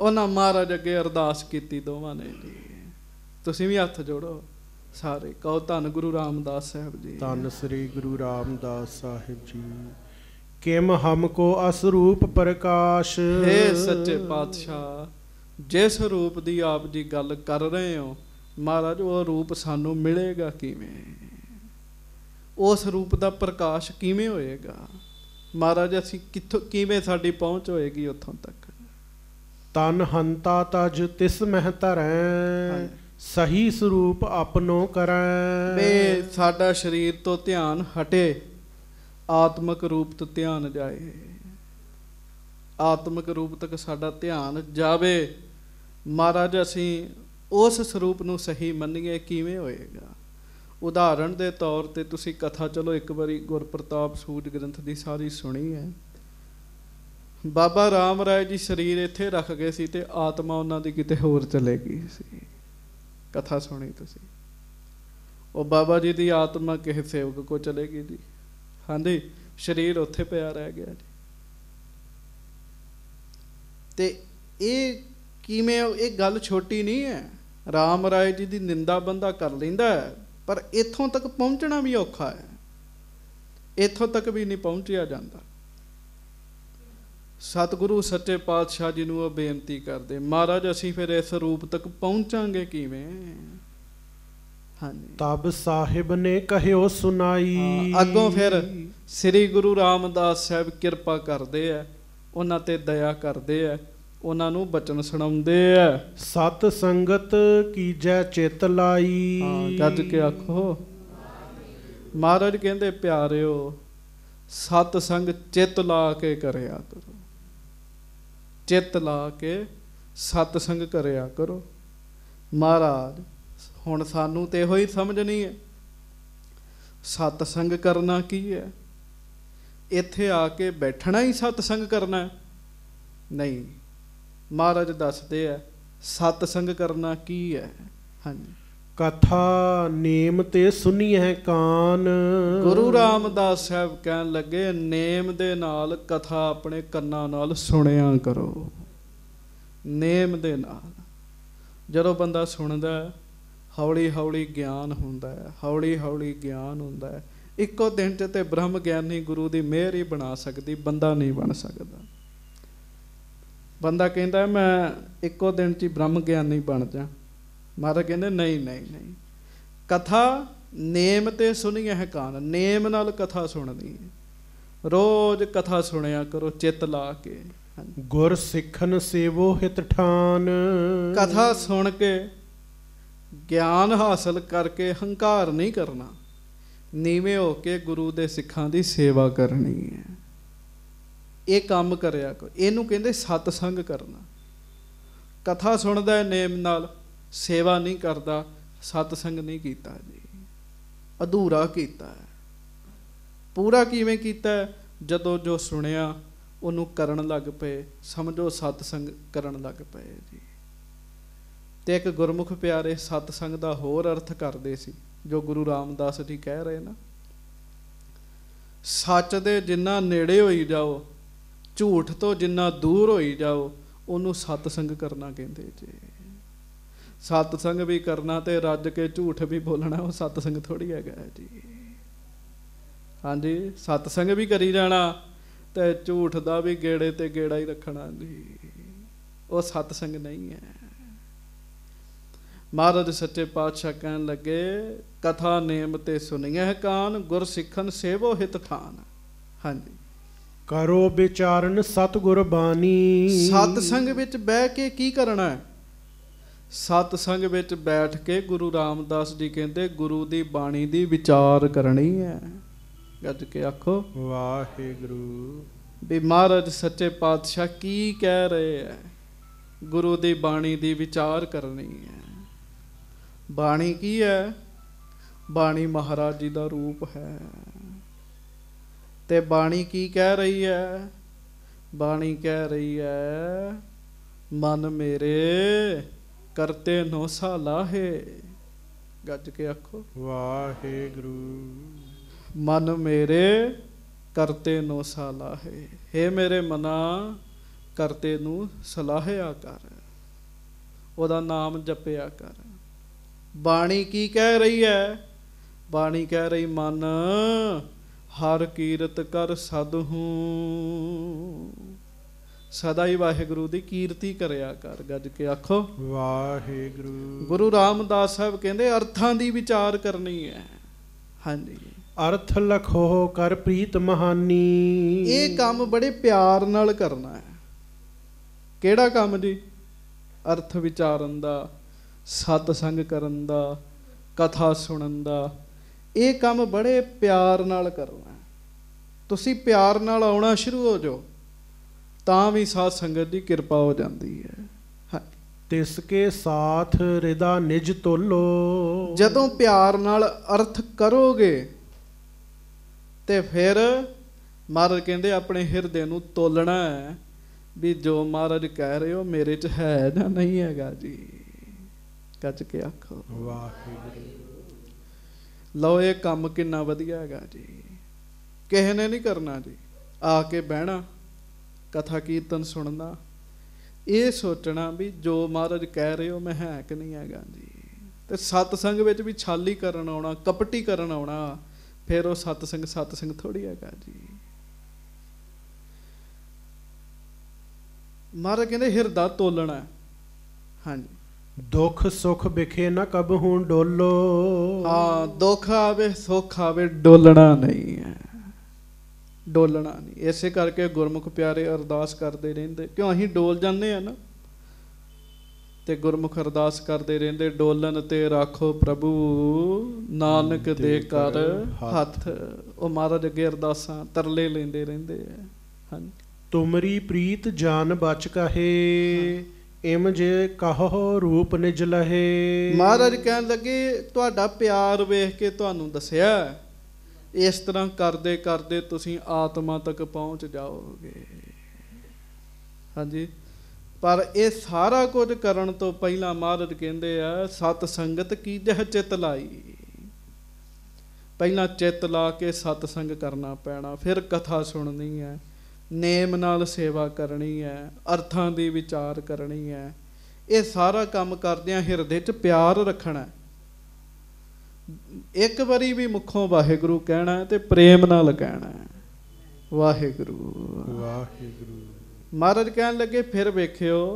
ਉਹਨਾਂ ਮਹਾਰਾਜ ਅੱਗੇ ਅਰਦਾਸ ਕੀਤੀ ਦੋਵਾਂ ਨੇ ਜੀ ਤੁਸੀਂ ਵੀ ਹੱਥ ਜੋੜੋ ਸਾਰੇ ਕਹੋ ਧੰਨ ਗੁਰੂ ਰਾਮਦਾਸ ਸਾਹਿਬ ਜੀ ਧੰਨ ਸ੍ਰੀ ਗੁਰੂ ਰਾਮਦਾਸ ਸਾਹਿਬ ਜੀ ਕਿਮ ਹਮ ਕੋ ਅਸ ਰੂਪ ਪ੍ਰਕਾਸ਼ ਏ ਸੱਚੇ ਪਾਤਸ਼ਾਹ ਜਿਸ ਰੂਪ ਦੀ ਆਪ ਜੀ ਗੱਲ ਕਰ ਰਹੇ ਹੋ ਮਹਾਰਾਜ ਉਹ ਰੂਪ ਸਾਨੂੰ ਮਿਲੇਗਾ ਕਿਵੇਂ ਉਸ ਰੂਪ ਦਾ ਪ੍ਰਕਾਸ਼ ਕਿਵੇਂ ਹੋਏਗਾ ਮਹਾਰਾਜ ਅਸੀਂ ਕਿੱਥੋਂ ਕਿਵੇਂ ਸਾਡੀ ਪਹੁੰਚ ਹੋਏਗੀ ਉੱਥੋਂ ਤੱਕ ਤਨ ਹੰਤਾ ਤਜ ਤਿਸ ਮਹਿ ਤਰੈ ਸਹੀ ਸਰੂਪ ਆਪਣੋ ਕਰੈ ਬੇ ਸਾਡਾ ਸਰੀਰ ਤੋਂ ਧਿਆਨ ਹਟੇ ਆਤਮਿਕ ਰੂਪ ਤੋਂ ਧਿਆਨ ਜਾਏ ਆਤਮਿਕ ਰੂਪ ਤੱਕ ਸਾਡਾ ਧਿਆਨ ਜਾਵੇ ਮਹਾਰਾਜ ਅਸੀਂ ਉਸ ਸਰੂਪ ਨੂੰ ਸਹੀ ਮੰਨੀਏ ਕਿਵੇਂ ਹੋਏਗਾ ਉਦਾਹਰਣ ਦੇ ਤੌਰ ਤੇ ਤੁਸੀਂ ਕਥਾ ਚਲੋ ਇੱਕ ਵਾਰੀ ਗੁਰਪ੍ਰਤਾਪ ਸੂਜ ਗ੍ਰੰਥ ਦੀ ਸਾਰੀ ਸੁਣੀ ਹੈ ਬਾਬਾ ਰਾਮ ਰਾਏ ਜੀ ਸਰੀਰ ਇੱਥੇ ਰੱਖ ਗਏ ਸੀ ਤੇ ਆਤਮਾ ਉਹਨਾਂ ਦੀ ਕਿਤੇ ਹੋਰ ਚਲੇ ਗਈ ਸੀ ਕਥਾ ਸੁਣੀ ਤੁਸੀਂ ਉਹ ਬਾਬਾ ਜੀ ਦੀ ਆਤਮਾ ਕਿਸੇ ਸੇਵਕ ਕੋ ਚਲੇ ਗਈ ਜੀ ਹਾਂਜੀ ਸਰੀਰ ਉੱਥੇ ਪਿਆ ਰਹਿ ਗਿਆ ਜੀ ਤੇ ਇਹ ਕਿਵੇਂ ਇਹ ਗੱਲ ਛੋਟੀ ਨਹੀਂ ਹੈ RAM RAI ਜੀ ਦੀ ਨਿੰਦਾ ਬੰਦਾ ਕਰ ਲੈਂਦਾ ਪਰ ਇੱਥੋਂ ਤੱਕ ਪਹੁੰਚਣਾ ਵੀ ਔਖਾ ਹੈ ਇੱਥੋਂ ਤੱਕ ਵੀ ਨਹੀਂ ਪਹੁੰਚਿਆ ਜਾਂਦਾ ਸਤਿਗੁਰੂ ਸੱਚੇ ਪਾਤਸ਼ਾਹ ਜੀ ਨੂੰ ਉਹ ਬੇਨਤੀ ਕਰਦੇ ਮਹਾਰਾਜ ਅਸੀਂ ਫਿਰ ਇਸ ਰੂਪ ਤੱਕ ਪਹੁੰਚਾਂਗੇ ਕਿਵੇਂ ਹਾਂਜੀ ਤਬ ਸਾਹਿਬ ਨੇ ਕਹਿਓ ਸੁਨਾਈ ਅੱਗੋਂ ਫਿਰ ਸ੍ਰੀ ਗੁਰੂ ਰਾਮਦਾਸ ਸਾਹਿਬ ਕਿਰਪਾ ਕਰਦੇ ਆ ਉਹਨਾਂ ਤੇ ਦਇਆ ਕਰਦੇ ਆ ਉਹਨਾਂ ਨੂੰ ਬਚਨ ਸੁਣਾਉਂਦੇ ਆ ਸਤ ਸੰਗਤ ਕੀਜੈ ਚਿਤ ਲਾਈ ਹਾਂ ਜੱਜ ਕੇ ਆਖੋ ਮਹਾਰਾਜ ਕਹਿੰਦੇ ਪਿਆਰਿਓ ਸਤ ਸੰਗ ਚਿਤ ਲਾ ਕੇ ਕਰਿਆ ਤੂੰ ਚਿੱਤ ਲਾ ਕੇ ਸਤ ਸੰਗ ਕਰਿਆ ਕਰੋ ਮਹਾਰਾਜ ਹੁਣ ਸਾਨੂੰ ਤੇ ਹੋਈ ਸਮਝ ਨਹੀਂ ਹੈ ਸਤ ਸੰਗ ਕਰਨਾ ਕੀ ਹੈ ਇੱਥੇ ਆ ਕੇ ਬੈਠਣਾ ਹੀ ਸਤ ਸੰਗ ਕਰਨਾ ਨਹੀਂ ਮਹਾਰਾਜ ਦੱਸਦੇ ਆ ਸਤ ਸੰਗ ਕਰਨਾ ਕੀ ਹੈ ਹਾਂਜੀ ਕਥਾ ਨੇਮ ਤੇ ਸੁਣੀ ਹੈ ਕਾਨ ਗੁਰੂ ਰਾਮਦਾਸ ਸਾਹਿਬ ਕਹਿਣ ਲੱਗੇ ਨੇਮ ਦੇ ਨਾਲ ਕਥਾ ਆਪਣੇ ਕੰਨਾਂ ਨਾਲ ਸੁਣਿਆ ਕਰੋ ਨੇਮ ਦੇ ਨਾਲ ਜਦੋਂ ਬੰਦਾ ਸੁਣਦਾ ਹੌਲੀ ਹੌਲੀ ਗਿਆਨ ਹੁੰਦਾ ਹੈ ਹੌਲੀ ਹੌਲੀ ਗਿਆਨ ਹੁੰਦਾ ਹੈ ਇੱਕੋ ਦਿਨ ਚ ਤੇ ਬ੍ਰਹਮ ਗਿਆਨੀ ਗੁਰੂ ਦੀ ਮਿਹਰ ਹੀ ਬਣਾ ਸਕਦੀ ਬੰਦਾ ਨਹੀਂ ਬਣ ਸਕਦਾ ਬੰਦਾ ਕਹਿੰਦਾ ਮੈਂ ਇੱਕੋ ਦਿਨ ਚ ਬ੍ਰਹਮ ਗਿਆਨੀ ਬਣ ਜਾ ਮਹਾਰਾਜ ਕਹਿੰਦੇ ਨਹੀਂ ਨਹੀਂ ਨਹੀਂ ਕਥਾ ਨੇਮ ਤੇ ਸੁਣੀ ਹੈ ਕਾਨ ਨੇਮ ਨਾਲ ਕਥਾ ਸੁਣਨੀ ਹੈ ਰੋਜ਼ ਕਥਾ ਸੁਣਿਆ ਕਰੋ ਚਿੱਤ ਲਾ ਕੇ ਗੁਰ ਸਿੱਖਨ ਸੇਵੋ ਹਿਤ ਠਾਨ ਕਥਾ ਸੁਣ ਕੇ ਗਿਆਨ ਹਾਸਲ ਕਰਕੇ ਹੰਕਾਰ ਨਹੀਂ ਕਰਨਾ ਨੀਵੇਂ ਹੋ ਕੇ ਗੁਰੂ ਦੇ ਸਿੱਖਾਂ ਦੀ ਸੇਵਾ ਕਰਨੀ ਹੈ ਇਹ ਕੰਮ ਕਰਿਆ ਕਰੋ ਇਹਨੂੰ ਕਹਿੰਦੇ ਸਤ ਸੰਗ ਕਰਨਾ ਕਥਾ ਸੁਣਦਾ ਹੈ ਨੇਮ ਨਾਲ ਸੇਵਾ ਨਹੀਂ ਕਰਦਾ ਸਤ ਸੰਗ ਨਹੀਂ ਕੀਤਾ ਜੀ ਅਧੂਰਾ ਕੀਤਾ ਹੈ ਪੂਰਾ ਕਿਵੇਂ ਕੀਤਾ ਜਦੋਂ ਜੋ ਸੁਣਿਆ ਉਹਨੂੰ ਕਰਨ ਲੱਗ ਪਏ ਸਮਝੋ ਸਤ ਸੰਗ ਕਰਨ ਲੱਗ ਪਏ ਜੀ ਤੇ ਇੱਕ ਗੁਰਮੁਖ ਪਿਆਰੇ ਸਤ ਸੰਗ ਦਾ ਹੋਰ ਅਰਥ ਕਰਦੇ ਸੀ ਜੋ ਗੁਰੂ ਰਾਮਦਾਸ ਜੀ ਕਹਿ ਰਹੇ ਨਾ ਸੱਚ ਦੇ ਜਿੰਨਾ ਨੇੜੇ ਹੋਈ ਜਾਓ ਝੂਠ ਤੋਂ ਜਿੰਨਾ ਦੂਰ ਹੋਈ ਜਾਓ ਉਹਨੂੰ ਸਤ ਸੰਗ ਕਰਨਾ ਕਹਿੰਦੇ ਜੀ ਸਤ ਸੰਗ ਵੀ ਕਰਨਾ ਤੇ ਰੱਜ ਕੇ ਝੂਠ ਵੀ ਬੋਲਣਾ ਉਹ ਸਤ ਸੰਗ ਥੋੜੀ ਹੈਗਾ ਜੀ ਹਾਂਜੀ ਸਤ ਸੰਗ ਵੀ ਕਰੀ ਜਾਣਾ ਤੇ ਝੂਠ ਦਾ ਵੀ ਗੇੜੇ ਤੇ ਗੇੜਾ ਹੀ ਰੱਖਣਾ ਜੀ ਉਹ ਸਤ ਸੰਗ ਨਹੀਂ ਹੈ ਮਹਾਰਾਜ ਸੱਚੇ ਪਾਤਸ਼ਾਹ ਕਹਿਣ ਲੱਗੇ ਕਥਾ ਨੇਮ ਤੇ ਸੁਣੀਐ ਕਾਨ ਗੁਰ ਸਿੱਖਨ ਸੇਵੋ ਹਿਤ ਥਾਨ ਹਾਂਜੀ ਕਰੋ ਵਿਚਾਰਨ ਸਤਗੁਰ ਬਾਣੀ ਸਤ ਸੰਗ ਵਿੱਚ ਬਹਿ ਕੇ ਕੀ ਕਰਨਾ ਹੈ ਸਤ ਸੰਗ ਵਿੱਚ ਬੈਠ ਕੇ ਗੁਰੂ ਰਾਮਦਾਸ ਜੀ ਕਹਿੰਦੇ ਗੁਰੂ ਦੀ ਬਾਣੀ ਦੀ ਵਿਚਾਰ ਕਰਨੀ ਹੈ ਗੱਜ ਕੇ ਆਖੋ ਵਾਹਿਗੁਰੂ ਵੀ ਮਹਾਰਾਜ ਸੱਚੇ ਪਾਤਸ਼ਾਹ ਕੀ ਕਹਿ ਰਹੇ ਹੈ ਗੁਰੂ ਦੀ ਬਾਣੀ ਦੀ ਵਿਚਾਰ ਕਰਨੀ ਹੈ ਬਾਣੀ ਕੀ ਹੈ ਬਾਣੀ ਮਹਾਰਾਜ ਜੀ ਦਾ ਰੂਪ ਹੈ ਤੇ ਬਾਣੀ ਕੀ ਕਹਿ ਰਹੀ ਹੈ ਬਾਣੀ ਕਹਿ ਰਹੀ ਹੈ ਮਨ ਮੇਰੇ ਕਰਤੇ ਨੋਸਾ ਲਾਹੇ ਗੱਜ ਕੇ ਆਖੋ ਵਾਹਿਗੁਰੂ ਮਨ ਮੇਰੇ ਕਰਤੇ ਨੋਸਾ ਲਾਹੇ ਏ ਮੇਰੇ ਮਨਾ ਕਰਤੇ ਨੂੰ ਸਲਾਹਿਆ ਕਰ ਉਹਦਾ ਨਾਮ ਜਪਿਆ ਕਰ ਬਾਣੀ ਕੀ ਕਹਿ ਰਹੀ ਹੈ ਬਾਣੀ ਕਹਿ ਰਹੀ ਮਨ ਹਰ ਕੀਰਤ ਕਰ ਸਦ ਹੂੰ ਸਦਾ ਹੀ ਵਾਹਿਗੁਰੂ ਦੀ ਕੀਰਤੀ ਕਰਿਆ ਕਰ ਗੱਜ ਕੇ ਆਖੋ ਵਾਹਿਗੁਰੂ ਗੁਰੂ ਰਾਮਦਾਸ ਸਾਹਿਬ ਕਹਿੰਦੇ ਅਰਥਾਂ ਦੀ ਵਿਚਾਰ ਕਰਨੀ ਹੈ ਹਾਂਜੀ ਅਰਥ ਲਖੋ ਕਰ ਪ੍ਰੀਤ ਮਹਾਨੀ ਇਹ ਕੰਮ ਬੜੇ ਪਿਆਰ ਨਾਲ ਕਰਨਾ ਹੈ ਕਿਹੜਾ ਕੰਮ ਜੀ ਅਰਥ ਵਿਚਾਰਨ ਦਾ ਸਤ ਸੰਗ ਕਰਨ ਦਾ ਕਥਾ ਸੁਣਨ ਦਾ ਇਹ ਕੰਮ ਬੜੇ ਪਿਆਰ ਨਾਲ ਕਰਨਾ ਤੁਸੀਂ ਪਿਆਰ ਨਾਲ ਆਉਣਾ ਸ਼ੁਰੂ ਹੋ ਜਾਓ ਤਾਂ ਵੀ ਸਾਧ ਸੰਗਤ ਦੀ ਕਿਰਪਾ ਹੋ ਜਾਂਦੀ ਹੈ ਤਿਸ ਕੇ ਸਾਥ ਰਿਦਾ ਨਿਜ ਤੋਲੋ ਜਦੋਂ ਪਿਆਰ ਨਾਲ ਅਰਥ ਕਰੋਗੇ ਤੇ ਫਿਰ ਮਹਾਰਾਜ ਕਹਿੰਦੇ ਆਪਣੇ ਹਿਰਦੇ ਨੂੰ ਤੋਲਣਾ ਹੈ ਵੀ ਜੋ ਮਹਾਰਾਜ ਕਹਿ ਰਹੇ ਹੋ ਮੇਰੇ 'ਚ ਹੈ ਨਾ ਨਹੀਂ ਹੈਗਾ ਜੀ ਕੱਚ ਕੇ ਆਖੋ ਵਾਹਿਗੁਰੂ ਲਓ ਇਹ ਕੰਮ ਕਿੰਨਾ ਵਧੀਆ ਹੈਗਾ ਜੀ ਕਿਸੇ ਨੇ ਨਹੀਂ ਕਰਨਾ ਜੀ ਆ ਕੇ ਬਹਿਣਾ ਕਥਾ ਕੀਰਤਨ ਸੁਣਨਾ ਇਹ ਸੋਚਣਾ ਵੀ ਜੋ ਮਹਾਰਾਜ ਕਹਿ ਰਹੇ ਹੋ ਮੈਂ ਹੈ ਕਿ ਨਹੀਂ ਹੈਗਾ ਜੀ ਤੇ ਸਤ ਸੰਗ ਵਿੱਚ ਵੀ ਛਾਲੀ ਕਰਨ ਆਉਣਾ ਕਪਟੀ ਕਰਨ ਆਉਣਾ ਫਿਰ ਉਹ ਸਤ ਸੰਗ ਸਤ ਸੰਗ ਥੋੜੀ ਹੈਗਾ ਜੀ ਮਹਾਰਾਜ ਕਹਿੰਦੇ ਹਿਰਦਾ ਤੋਲਣਾ ਹਾਂਜੀ ਦੁੱਖ ਸੁੱਖ ਵਿਖੇ ਨਾ ਕਬ ਹੁਣ ਡੋਲੋ ਹਾਂ ਦੁੱਖ ਆਵੇ ਸੁੱਖ ਆਵੇ ਡੋਲਣਾ ਨਹੀਂ ਹੈ ਡੋਲਣਾ ਨਹੀਂ ਇਸੇ ਕਰਕੇ ਗੁਰਮੁਖ ਪਿਆਰੇ ਅਰਦਾਸ ਕਰਦੇ ਰਹਿੰਦੇ ਕਿਉਂ ਅਸੀਂ ਡੋਲ ਜਾਂਦੇ ਆ ਨਾ ਤੇ ਗੁਰਮੁਖ ਅਰਦਾਸ ਕਰਦੇ ਰਹਿੰਦੇ ਡੋਲਨ ਤੇ ਰੱਖੋ ਪ੍ਰਭੂ ਨਾਨਕ ਦੇ ਕਰ ਹੱਥ ਉਹ ਮਹਾਰਾਜ ਅੱਗੇ ਅਰਦਾਸਾਂ ਤਰਲੇ ਲੈਂਦੇ ਰਹਿੰਦੇ ਆ ਹਾਂ ਤੁਮਰੀ ਪ੍ਰੀਤ ਜਾਨ ਬਚ ਕਹੇ ਇਮ ਜੇ ਕਹੋ ਰੂਪ ਨਿਜ ਲਹੇ ਮਹਾਰਾਜ ਕਹਿਣ ਲੱਗੇ ਤੁਹਾਡਾ ਪਿਆਰ ਵੇਖ ਕੇ ਤੁਹਾਨੂੰ ਦੱਸਿਆ ਇਸ ਤਰ੍ਹਾਂ ਕਰਦੇ ਕਰਦੇ ਤੁਸੀਂ ਆਤਮਾ ਤੱਕ ਪਹੁੰਚ ਜਾਓਗੇ ਹਾਂਜੀ ਪਰ ਇਹ ਸਾਰਾ ਕੁਝ ਕਰਨ ਤੋਂ ਪਹਿਲਾਂ ਮਹਾਰਤ ਕਹਿੰਦੇ ਆ ਸਤ ਸੰਗਤ ਕੀ ਜਹ ਚਿਤ ਲਾਈ ਪਹਿਲਾਂ ਚਿਤ ਲਾ ਕੇ ਸਤ ਸੰਗ ਕਰਨਾ ਪੈਣਾ ਫਿਰ ਕਥਾ ਸੁਣਨੀ ਹੈ ਨੇਮ ਨਾਲ ਸੇਵਾ ਕਰਨੀ ਹੈ ਅਰਥਾਂ ਦੀ ਵਿਚਾਰ ਕਰਨੀ ਹੈ ਇਹ ਸਾਰਾ ਕੰਮ ਕਰਦਿਆਂ ਹਿਰਦੇ 'ਚ ਪਿਆਰ ਰੱਖਣਾ ਇੱਕ ਵਾਰੀ ਵੀ ਮੁਖੋਂ ਵਾਹਿਗੁਰੂ ਕਹਿਣਾ ਤੇ ਪ੍ਰੇਮ ਨਾਲ ਕਹਿਣਾ ਵਾਹਿਗੁਰੂ ਵਾਹਿਗੁਰੂ ਮਹਾਰਾਜ ਕਹਿਣ ਲੱਗੇ ਫਿਰ ਵੇਖਿਓ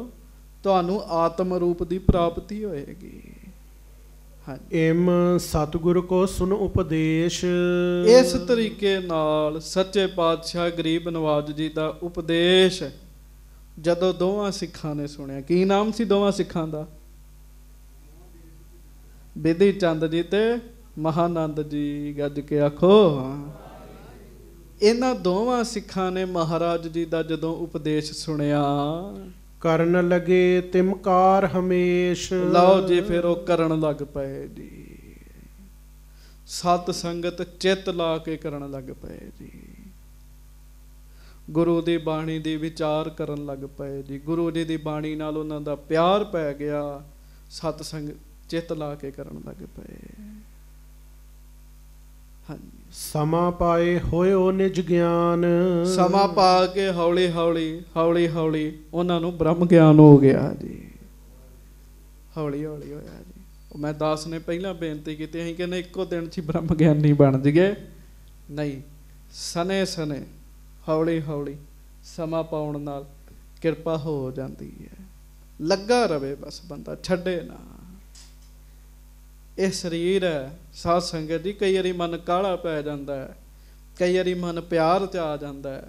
ਤੁਹਾਨੂੰ ਆਤਮ ਰੂਪ ਦੀ ਪ੍ਰਾਪਤੀ ਹੋਏਗੀ ਇਮ ਸਤਿਗੁਰ ਕੋ ਸੁਨ ਉਪਦੇਸ਼ ਇਸ ਤਰੀਕੇ ਨਾਲ ਸੱਚੇ ਪਾਤਸ਼ਾਹ ਗਰੀਬ ਨਵਾਜ ਜੀ ਦਾ ਉਪਦੇਸ਼ ਜਦੋਂ ਦੋਵਾਂ ਸਿੱਖਾਂ ਨੇ ਸੁਣਿਆ ਕੀ ਨਾਮ ਸੀ ਦੋਵਾਂ ਸਿੱਖਾਂ ਦਾ ਬਿਧੀ ਚੰਦ ਜੀ ਤੇ ਮਹਾਨੰਦ ਜੀ ਗੱਜ ਕੇ ਆਖੋ ਇਹਨਾਂ ਦੋਵਾਂ ਸਿੱਖਾਂ ਨੇ ਮਹਾਰਾਜ ਜੀ ਦਾ ਜਦੋਂ ਉਪਦੇਸ਼ ਸੁਣਿਆ ਕਰਨ ਲਗੇ ਤਿਮਕਾਰ ਹਮੇਸ਼ ਲਓ ਜੀ ਫਿਰ ਉਹ ਕਰਨ ਲੱਗ ਪਏ ਜੀ ਸਤ ਸੰਗਤ ਚਿੱਤ ਲਾ ਕੇ ਕਰਨ ਲੱਗ ਪਏ ਜੀ ਗੁਰੂ ਦੀ ਬਾਣੀ ਦੀ ਵਿਚਾਰ ਕਰਨ ਲੱਗ ਪਏ ਜੀ ਗੁਰੂ ਜੀ ਦੀ ਬਾਣੀ ਨਾਲ ਉਹਨਾਂ ਦਾ ਪਿਆਰ ਪੈ ਗਿਆ ਸਤ ਸੰਗਤ ਚਿੱਤ ਲਾ ਕੇ ਕਰਨ ਲੱਗ ਪਏ ਹਾਂਜੀ ਸਮਾ ਪਾਏ ਹੋਇਓ ਨਿਜ ਗਿਆਨ ਸਮਾ ਪਾ ਕੇ ਹੌਲੀ ਹੌਲੀ ਹੌਲੀ ਹੌਲੀ ਉਹਨਾਂ ਨੂੰ ਬ੍ਰਹਮ ਗਿਆਨ ਹੋ ਗਿਆ ਜੀ ਹੌਲੀ ਹੌਲੀ ਹੋਇਆ ਜੀ ਉਹ ਮੈਂ ਦਾਸ ਨੇ ਪਹਿਲਾਂ ਬੇਨਤੀ ਕੀਤੀ ਅਸੀਂ ਕਹਿੰਦੇ ਇੱਕੋ ਦਿਨ 'ਚ ਬ੍ਰਹਮ ਗਿਆਨੀ ਬਣ ਜਗੇ ਨਹੀਂ ਸਨੇ ਸਨੇ ਹੌਲੀ ਹੌਲੀ ਸਮਾ ਪਾਉਣ ਨਾਲ ਕਿਰਪਾ ਹੋ ਜਾਂਦੀ ਹੈ ਲੱਗਾ ਰਵੇ ਬਸ ਬੰਦਾ ਛੱਡੇ ਨਾ ਇਹ ਸਰੀਰ ਹੈ ਸਾਧ ਸੰਗਤ ਦੀ ਕਈ ਵਾਰੀ ਮਨ ਕਾਲਾ ਪੈ ਜਾਂਦਾ ਹੈ ਕਈ ਵਾਰੀ ਮਨ ਪਿਆਰ ਤੇ ਆ ਜਾਂਦਾ ਹੈ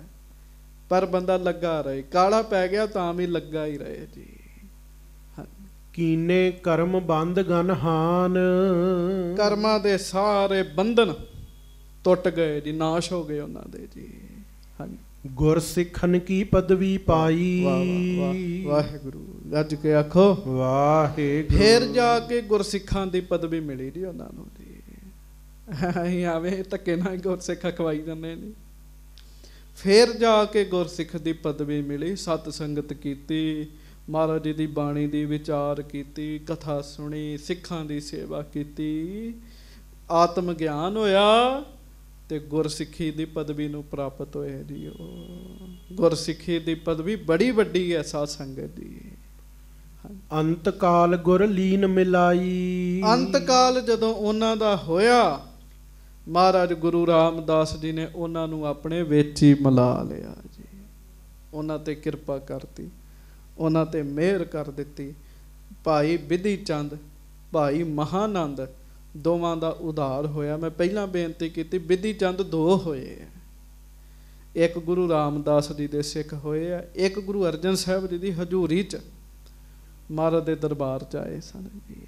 ਪਰ ਬੰਦਾ ਲੱਗਾ ਰਹੇ ਕਾਲਾ ਪੈ ਗਿਆ ਤਾਂ ਵੀ ਲੱਗਾ ਹੀ ਰਹੇ ਜੀ ਕੀਨੇ ਕਰਮ ਬੰਦ ਗਨ ਹਾਨ ਕਰਮਾਂ ਦੇ ਸਾਰੇ ਬੰਧਨ ਟੁੱਟ ਗਏ ਜੀ ਨਾਸ਼ ਹੋ ਗਏ ਉਹਨਾਂ ਦੇ ਜੀ ਹਾਂ ਗੁਰ ਸਿੱਖਨ ਕੀ ਪਦਵੀ ਪਾਈ ਵਾਹਿਗੁਰੂ ਗੱਜ ਕੇ ਆਖੋ ਵਾਹਿਗੁਰੂ ਫੇਰ ਜਾ ਕੇ ਗੁਰਸਿੱਖਾਂ ਦੀ ਪਦਵੀ ਮਿਲੀ ਜੀ ਉਹਨਾਂ ਨੂੰ ਜੀ ਅਹੀਂ ਆਵੇ ਧੱਕੇ ਨਾਲ ਗੁਰਸਿੱਖ ਖਵਾਈ ਜਾਂਦੇ ਨੇ ਫੇਰ ਜਾ ਕੇ ਗੁਰਸਿੱਖ ਦੀ ਪਦਵੀ ਮਿਲੀ ਸਤ ਸੰਗਤ ਕੀਤੀ ਮਹਾਰਾਜ ਦੀ ਬਾਣੀ ਦੀ ਵਿਚਾਰ ਕੀਤੀ ਕਥਾ ਸੁਣੀ ਸਿੱਖਾਂ ਦੀ ਸੇਵਾ ਕੀਤੀ ਆਤਮ ਗਿਆਨ ਹੋਇਆ ਤੇ ਗੁਰਸਿੱਖੀ ਦੀ ਪਦਵੀ ਨੂੰ ਪ੍ਰਾਪਤ ਹੋਏ ਜੀ ਉਹ ਗੁਰਸਿੱਖੀ ਦੀ ਪਦਵੀ ਬੜੀ ਵੱਡੀ ਹੈ ਸਾਧ ਸੰਗਤ ਦੀ ਅੰਤ ਕਾਲ ਗੁਰ ਲੀਨ ਮਿਲਾਈ ਅੰਤ ਕਾਲ ਜਦੋਂ ਉਹਨਾਂ ਦਾ ਹੋਇਆ ਮਹਾਰਾਜ ਗੁਰੂ ਰਾਮਦਾਸ ਜੀ ਨੇ ਉਹਨਾਂ ਨੂੰ ਆਪਣੇ ਵਿੱਚ ਹੀ ਮਿਲਾ ਲਿਆ ਜੀ ਉਹਨਾਂ ਤੇ ਕਿਰਪਾ ਕਰਤੀ ਉਹਨਾਂ ਤੇ ਮਿਹਰ ਕਰ ਦਿੱਤੀ ਭਾਈ ਵਿਧੀ ਚੰਦ ਭਾਈ ਮਹਾਨੰਦ ਦੋਵਾਂ ਦਾ ਉਧਾਰ ਹੋਇਆ ਮੈਂ ਪਹਿਲਾਂ ਬੇਨਤੀ ਕੀਤੀ ਵਿਧੀ ਚੰਦ ਦੋ ਹੋਏ ਇੱਕ ਗੁਰੂ ਰਾਮਦਾਸ ਜੀ ਦੇ ਸਿੱਖ ਹੋਏ ਆ ਇੱਕ ਗੁਰੂ ਅਰਜਨ ਸਾਹਿਬ ਜੀ ਦੀ ਹਜ਼ੂਰੀ 'ਚ ਮਹਾਰਾਜ ਦੇ ਦਰਬਾਰ 'ਚ ਆਏ ਸਨ ਜੀ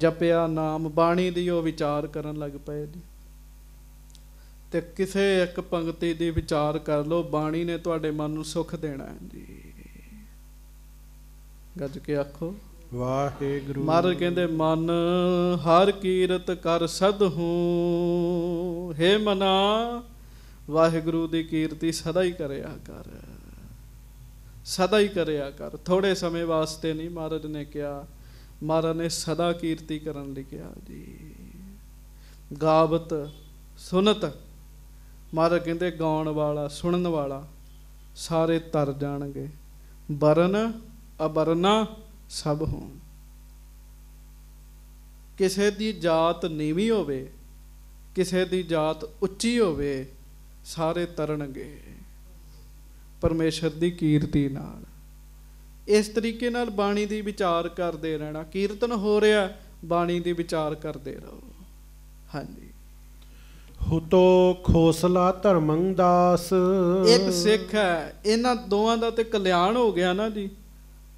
ਜਪਿਆ ਨਾਮ ਬਾਣੀ ਦੀ ਉਹ ਵਿਚਾਰ ਕਰਨ ਲੱਗ ਪਏ ਜੀ ਤੇ ਕਿਸੇ ਇੱਕ ਪੰਕਤੀ ਦੀ ਵਿਚਾਰ ਕਰ ਲਓ ਬਾਣੀ ਨੇ ਤੁਹਾਡੇ ਮਨ ਨੂੰ ਸੁੱਖ ਦੇਣਾ ਹੈ ਜੀ ਗੱਜ ਕੇ ਆਖੋ ਵਾਹਿਗੁਰੂ ਮਹਾਰਾਜ ਕਹਿੰਦੇ ਮਨ ਹਰ ਕੀਰਤ ਕਰ ਸਦ ਹੂੰ हे ਮਨਾ ਵਾਹਿਗੁਰੂ ਦੀ ਕੀਰਤੀ ਸਦਾ ਹੀ ਕਰਿਆ ਕਰ ਸਦਾ ਹੀ ਕਰਿਆ ਕਰ ਥੋੜੇ ਸਮੇਂ ਵਾਸਤੇ ਨਹੀਂ ਮਹਾਰਾਜ ਨੇ ਕਿਹਾ ਮਹਾਰਾਜ ਨੇ ਸਦਾ ਕੀਰਤੀ ਕਰਨ ਲਈ ਕਿਹਾ ਜੀ ਗਾਵਤ ਸੁਨਤ ਮਹਾਰਾਜ ਕਹਿੰਦੇ ਗਾਉਣ ਵਾਲਾ ਸੁਣਨ ਵਾਲਾ ਸਾਰੇ ਤਰ ਜਾਣਗੇ ਬਰਨ ਅਬਰਨਾ ਸਭ ਹੋਂ ਕਿਸੇ ਦੀ ਜਾਤ ਨੀਵੀਂ ਹੋਵੇ ਕਿਸੇ ਦੀ ਜਾਤ ਉੱਚੀ ਹੋਵੇ ਸਾਰੇ ਤਰਨਗੇ ਪਰਮੇਸ਼ਰ ਦੀ ਕੀਰਤੀ ਨਾਲ ਇਸ ਤਰੀਕੇ ਨਾਲ ਬਾਣੀ ਦੀ ਵਿਚਾਰ ਕਰਦੇ ਰਹਿਣਾ ਕੀਰਤਨ ਹੋ ਰਿਹਾ ਬਾਣੀ ਦੀ ਵਿਚਾਰ ਕਰਦੇ ਰਹੋ ਹਾਂਜੀ ਹੁਤੋ ਖੋਸਲਾ ਧਰਮੰ ਦਾਸ ਇੱਕ ਸਿੱਖ ਹੈ ਇਹਨਾਂ ਦੋਵਾਂ ਦਾ ਤੇ ਕਲਿਆਣ ਹੋ ਗਿਆ ਨਾ ਜੀ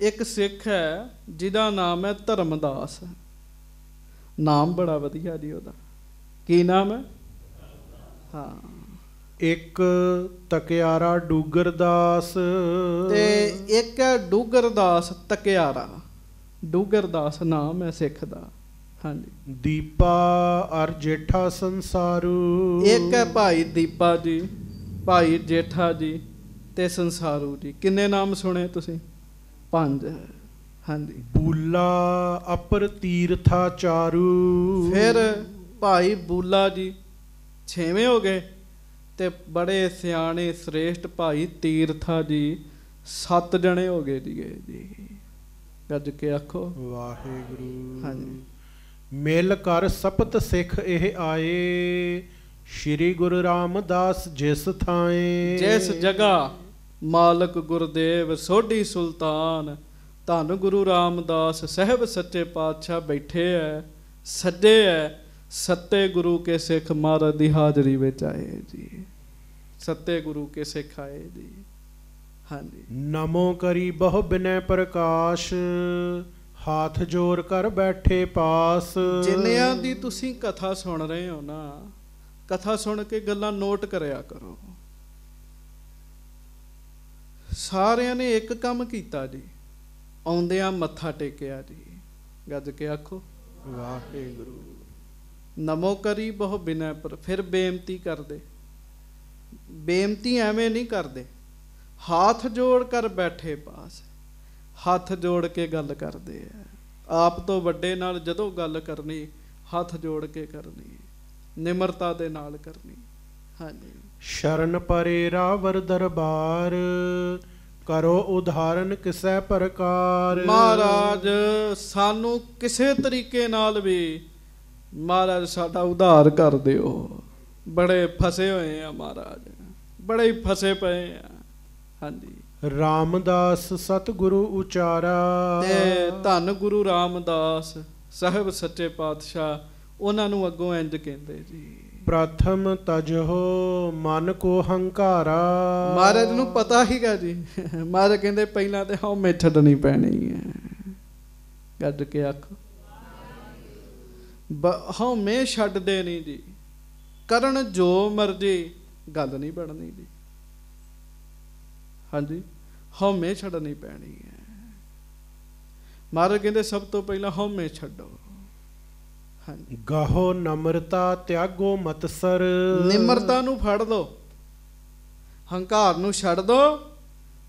ਇੱਕ ਸਿੱਖ ਹੈ ਜਿਹਦਾ ਨਾਮ ਹੈ ਧਰਮਦਾਸ ਨਾਮ ਬੜਾ ਵਧੀਆ ਜੀ ਉਹਦਾ ਕੀ ਨਾਮ ਹੈ ਹਾਂ ਇੱਕ ਤਕਿਆਰਾ ਡੂਗਰਦਾਸ ਤੇ ਇੱਕ ਡੂਗਰਦਾਸ ਤਕਿਆਰਾ ਡੂਗਰਦਾਸ ਨਾਮ ਹੈ ਸਿੱਖ ਦਾ ਹਾਂਜੀ ਦੀਪਾ ਅਰ ਜੇਠਾ ਸੰਸਾਰੂ ਇੱਕ ਹੈ ਭਾਈ ਦੀਪਾ ਜੀ ਭਾਈ ਜੇਠਾ ਜੀ ਤੇ ਸੰਸਾਰੂ ਜੀ ਕਿੰਨੇ ਨਾਮ ਸੁਣੇ ਤੁਸੀਂ ਪੰਜ ਹਾਂਜੀ ਬੂਲਾ ਅਪਰ ਤੀਰਥਾਚਾਰੂ ਫਿਰ ਭਾਈ ਬੂਲਾ ਜੀ ਛੇਵੇਂ ਹੋ ਗਏ ਤੇ ਬੜੇ ਸਿਆਣੇ ਸ੍ਰੇਸ਼ਟ ਭਾਈ ਤੀਰਥਾ ਜੀ ਸੱਤ ਜਣੇ ਹੋ ਗਏ ਜੀਏ ਜੀ ਗੱਜ ਕੇ ਆਖੋ ਵਾਹਿਗੁਰੂ ਹਾਂਜੀ ਮਿਲ ਕਰ ਸਪਤ ਸਿੱਖ ਇਹ ਆਏ ਸ਼੍ਰੀ ਗੁਰੂ ਰਾਮਦਾਸ ਜਿਸ ਥਾਏ ਜਿਸ ਜਗ੍ਹਾ ਮਾਲਕ ਗੁਰਦੇਵ ਸੋਢੀ ਸੁਲਤਾਨ ਧੰਨ ਗੁਰੂ ਰਾਮਦਾਸ ਸਹਿਬ ਸੱਚੇ ਪਾਤਸ਼ਾਹ ਬੈਠੇ ਐ ਸੱਜੇ ਐ ਸੱਤੇ ਗੁਰੂ ਕੇ ਸਿੱਖ ਮਹਾਰਾਜ ਦੀ ਹਾਜ਼ਰੀ ਵਿੱਚ ਆਏ ਜੀ ਸੱਤੇ ਗੁਰੂ ਕੇ ਸਿੱਖ ਆਏ ਜੀ ਹਾਂਜੀ ਨਮੋ ਕਰੀ ਬਹੁ ਬਿਨੈ ਪ੍ਰਕਾਸ਼ ਹਾਥ ਜੋਰ ਕਰ ਬੈਠੇ ਪਾਸ ਜਿੰਨਿਆਂ ਦੀ ਤੁਸੀਂ ਕਥਾ ਸੁਣ ਰਹੇ ਹੋ ਨਾ ਕਥਾ ਸੁਣ ਕੇ ਗੱਲਾਂ ਨੋਟ ਕਰਿਆ ਕਰੋ ਸਾਰਿਆਂ ਨੇ ਇੱਕ ਕੰਮ ਕੀਤਾ ਜੀ ਆਉਂਦਿਆਂ ਮੱਥਾ ਟੇਕਿਆ ਜੀ ਗੱਜ ਕੇ ਆਖੋ ਵਾਹਿਗੁਰੂ ਨਮੋ ਕਰੀ ਬਹੁ ਬਿਨੈ ਪਰ ਫਿਰ ਬੇਨਤੀ ਕਰਦੇ ਬੇਨਤੀ ਐਵੇਂ ਨਹੀਂ ਕਰਦੇ ਹੱਥ ਜੋੜ ਕਰ ਬੈਠੇ ਪਾਸ ਹੱਥ ਜੋੜ ਕੇ ਗੱਲ ਕਰਦੇ ਆ ਆਪ ਤੋਂ ਵੱਡੇ ਨਾਲ ਜਦੋਂ ਗੱਲ ਕਰਨੀ ਹੱਥ ਜੋੜ ਕੇ ਕਰਨੀ ਨਿਮਰਤਾ ਦੇ ਨਾਲ ਕਰਨੀ ਹਾਂਜੀ ਸ਼ਰਨ ਪਰੇ ਰਾਵਰ ਦਰਬਾਰ ਕਰੋ ਉਧਾਰਨ ਕਿਸੈ ਪ੍ਰਕਾਰ ਮਹਾਰਾਜ ਸਾਨੂੰ ਕਿਸੇ ਤਰੀਕੇ ਨਾਲ ਵੀ ਮਹਾਰਾਜ ਸਾਡਾ ਉਧਾਰ ਕਰ ਦਿਓ ਬੜੇ ਫਸੇ ਹੋਏ ਆ ਮਹਾਰਾਜ ਬੜੇ ਹੀ ਫਸੇ ਪਏ ਆ ਹਾਂਜੀ ਰਾਮਦਾਸ ਸਤਿਗੁਰੂ ਉਚਾਰਾ ਤੇ ਧੰਨ ਗੁਰੂ ਰਾਮਦਾਸ ਸਾਹਿਬ ਸੱਚੇ ਪਾਤਸ਼ਾਹ ਉਹਨਾਂ ਨੂੰ ਅੱਗੋਂ ਇੰਜ ਕਹਿੰਦੇ ਜੀ ਪ੍ਰਥਮ ਤਜਹੋ ਮਨ ਕੋ ਹੰਕਾਰਾ ਮਹਾਰਾਜ ਨੂੰ ਪਤਾ ਹੀਗਾ ਜੀ ਮਹਾਰਾਜ ਕਹਿੰਦੇ ਪਹਿਲਾਂ ਤੇ ਹਉਮੈ ਛੱਡਣੀ ਪੈਣੀ ਹੈ ਗੱਡ ਕੇ ਆਖੋ ਹਉਮੈ ਛੱਡਦੇ ਨਹੀਂ ਜੀ ਕਰਨ ਜੋ ਮਰਜੀ ਗੱਲ ਨਹੀਂ ਬਣਨੀ ਜੀ ਹਾਂਜੀ ਹਉਮੈ ਛੱਡਣੀ ਪੈਣੀ ਹੈ ਮਹਾਰਾਜ ਕਹਿੰਦੇ ਸਭ ਤੋਂ ਪਹਿਲਾਂ ਹਉਮੈ ਛੱਡੋ ਹਾਂਜੀ ਗਾਹੋ ਨਮਰਤਾ ਤਿਆਗੋ ਮਤਸਰ ਨਿਮਰਤਾ ਨੂੰ ਫੜ ਲਓ ਹੰਕਾਰ ਨੂੰ ਛੱਡ ਦੋ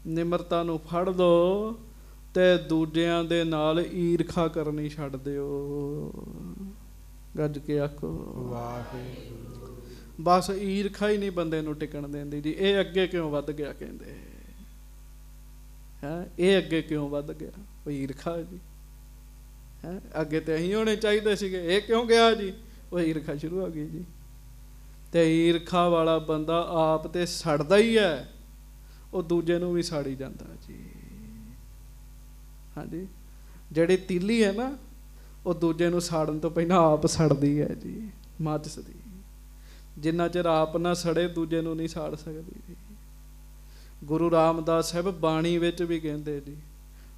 ਨਿਮਰਤਾ ਨੂੰ ਫੜ ਦੋ ਤੇ ਦੂਜਿਆਂ ਦੇ ਨਾਲ ਈਰਖਾ ਕਰਨੀ ਛੱਡ ਦਿਓ ਰੱਜ ਕੇ ਆਖੋ ਵਾਹਿਗੁਰੂ ਬਸ ਈਰਖਾ ਹੀ ਨਹੀਂ ਬੰਦੇ ਨੂੰ ਟਿਕਣ ਦਿੰਦੀ ਜੀ ਇਹ ਅੱਗੇ ਕਿਉਂ ਵੱਧ ਗਿਆ ਕਹਿੰਦੇ ਹੈ ਇਹ ਅੱਗੇ ਕਿਉਂ ਵੱਧ ਗਿਆ ਉਹ ਈਰਖਾ ਜੀ ਹੈ ਅੱਗੇ ਤੇ ਅਹੀਂ ਹੋਣੇ ਚਾਹੀਦੇ ਸੀਗੇ ਇਹ ਕਿਉਂ ਗਿਆ ਜੀ ਉਹ ਈਰਖਾ ਸ਼ੁਰੂ ਹੋ ਗਈ ਜੀ ਤੇ ਈਰਖਾ ਵਾਲਾ ਬੰਦਾ ਆਪ ਤੇ ਸੜਦਾ ਹੀ ਹੈ ਉਹ ਦੂਜੇ ਨੂੰ ਵੀ ਸਾੜੀ ਜਾਂਦਾ ਜੀ ਹਾਂਜੀ ਜਿਹੜੀ ਤੀਲੀ ਹੈ ਨਾ ਉਹ ਦੂਜੇ ਨੂੰ ਸਾੜਨ ਤੋਂ ਪਹਿਲਾਂ ਆਪ ਸੜਦੀ ਹੈ ਜੀ ਮੱਚ ਸਦੀ ਜਿੰਨਾ ਚਿਰ ਆਪ ਨਾ ਸੜੇ ਦੂਜੇ ਨੂੰ ਨਹੀਂ ਸਾੜ ਸਕਦੀ ਜੀ ਗੁਰੂ ਰਾਮਦਾਸ ਸਾਹਿਬ ਬਾਣੀ ਵਿੱਚ ਵੀ ਕਹਿੰਦੇ ਜੀ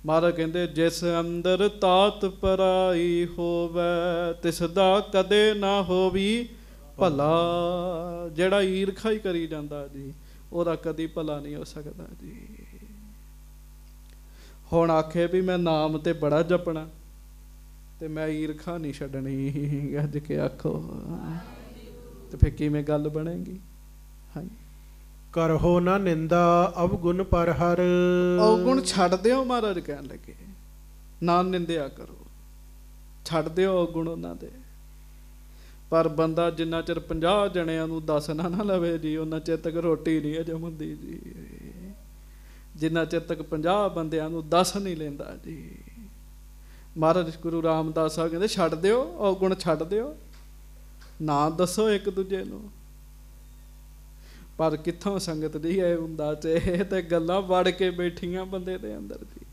ਮਹਾਰਾਜ ਕਹਿੰਦੇ ਜਿਸ ਅੰਦਰ ਤਾਤ ਪਰਾਈ ਹੋਵੇ ਤਿਸ ਦਾ ਕਦੇ ਨਾ ਹੋਵੀ ਭਲਾ ਜਿਹੜਾ ਈਰਖਾ ਹੀ ਕਰੀ ਜਾਂਦਾ ਜੀ ਉਹਦਾ ਕਦੀ ਭਲਾ ਨਹੀਂ ਹੋ ਸਕਦਾ ਜੀ ਹੁਣ ਆਖੇ ਵੀ ਮੈਂ ਨਾਮ ਤੇ ਬੜਾ ਜਪਣਾ ਤੇ ਮੈਂ ਈਰਖਾ ਨਹੀਂ ਛੱਡਣੀ ਗੱਜ ਕੇ ਆਖੋ ਤੇ ਫੇ ਕਿਵੇਂ ਗੱਲ ਬਣੇਗੀ ਹਾਂਜੀ ਕਰ ਹੋ ਨਾ ਨਿੰਦਾ ਅਵਗੁਣ ਪਰ ਹਰ ਔਗੁਣ ਛੱਡ ਦਿਓ ਮਹਾਰਾਜ ਕਹਿਣ ਲੱਗੇ ਨਾ ਨਿੰਦਿਆ ਕਰੋ ਛੱਡ ਦਿਓ ਔਗੁਣ ਉਹਨਾਂ ਦੇ ਪਰ ਬੰਦਾ ਜਿੰਨਾ ਚਿਰ 50 ਜਣਿਆਂ ਨੂੰ ਦੱਸ ਨਾ ਨਾ ਲਵੇ ਜੀ ਉਹਨਾਂ ਚਿਰ ਤੱਕ ਰੋਟੀ ਨਹੀਂ ਹਜਮ ਹੁੰਦੀ ਜੀ ਜਿੰਨਾ ਚਿਰ ਤੱਕ 50 ਬੰਦਿਆਂ ਨੂੰ ਦੱਸ ਨਹੀਂ ਲੈਂਦਾ ਜੀ ਮਹਾਰਾਜ ਗੁਰੂ ਰਾਮਦਾਸ ਸਾਹਿਬ ਕਹਿੰਦੇ ਛੱਡ ਦਿਓ ਉਹ ਗੁਣ ਛੱਡ ਦਿਓ ਨਾ ਦੱਸੋ ਇੱਕ ਦੂਜੇ ਨੂੰ ਪਰ ਕਿੱਥੋਂ ਸੰਗਤ ਦੀ ਹੈ ਹੁੰਦਾ ਤੇ ਇਹ ਤੇ ਗੱਲਾਂ ਵੜ ਕੇ ਬੈਠੀਆਂ ਬੰਦੇ ਦੇ ਅੰਦਰ ਦੀ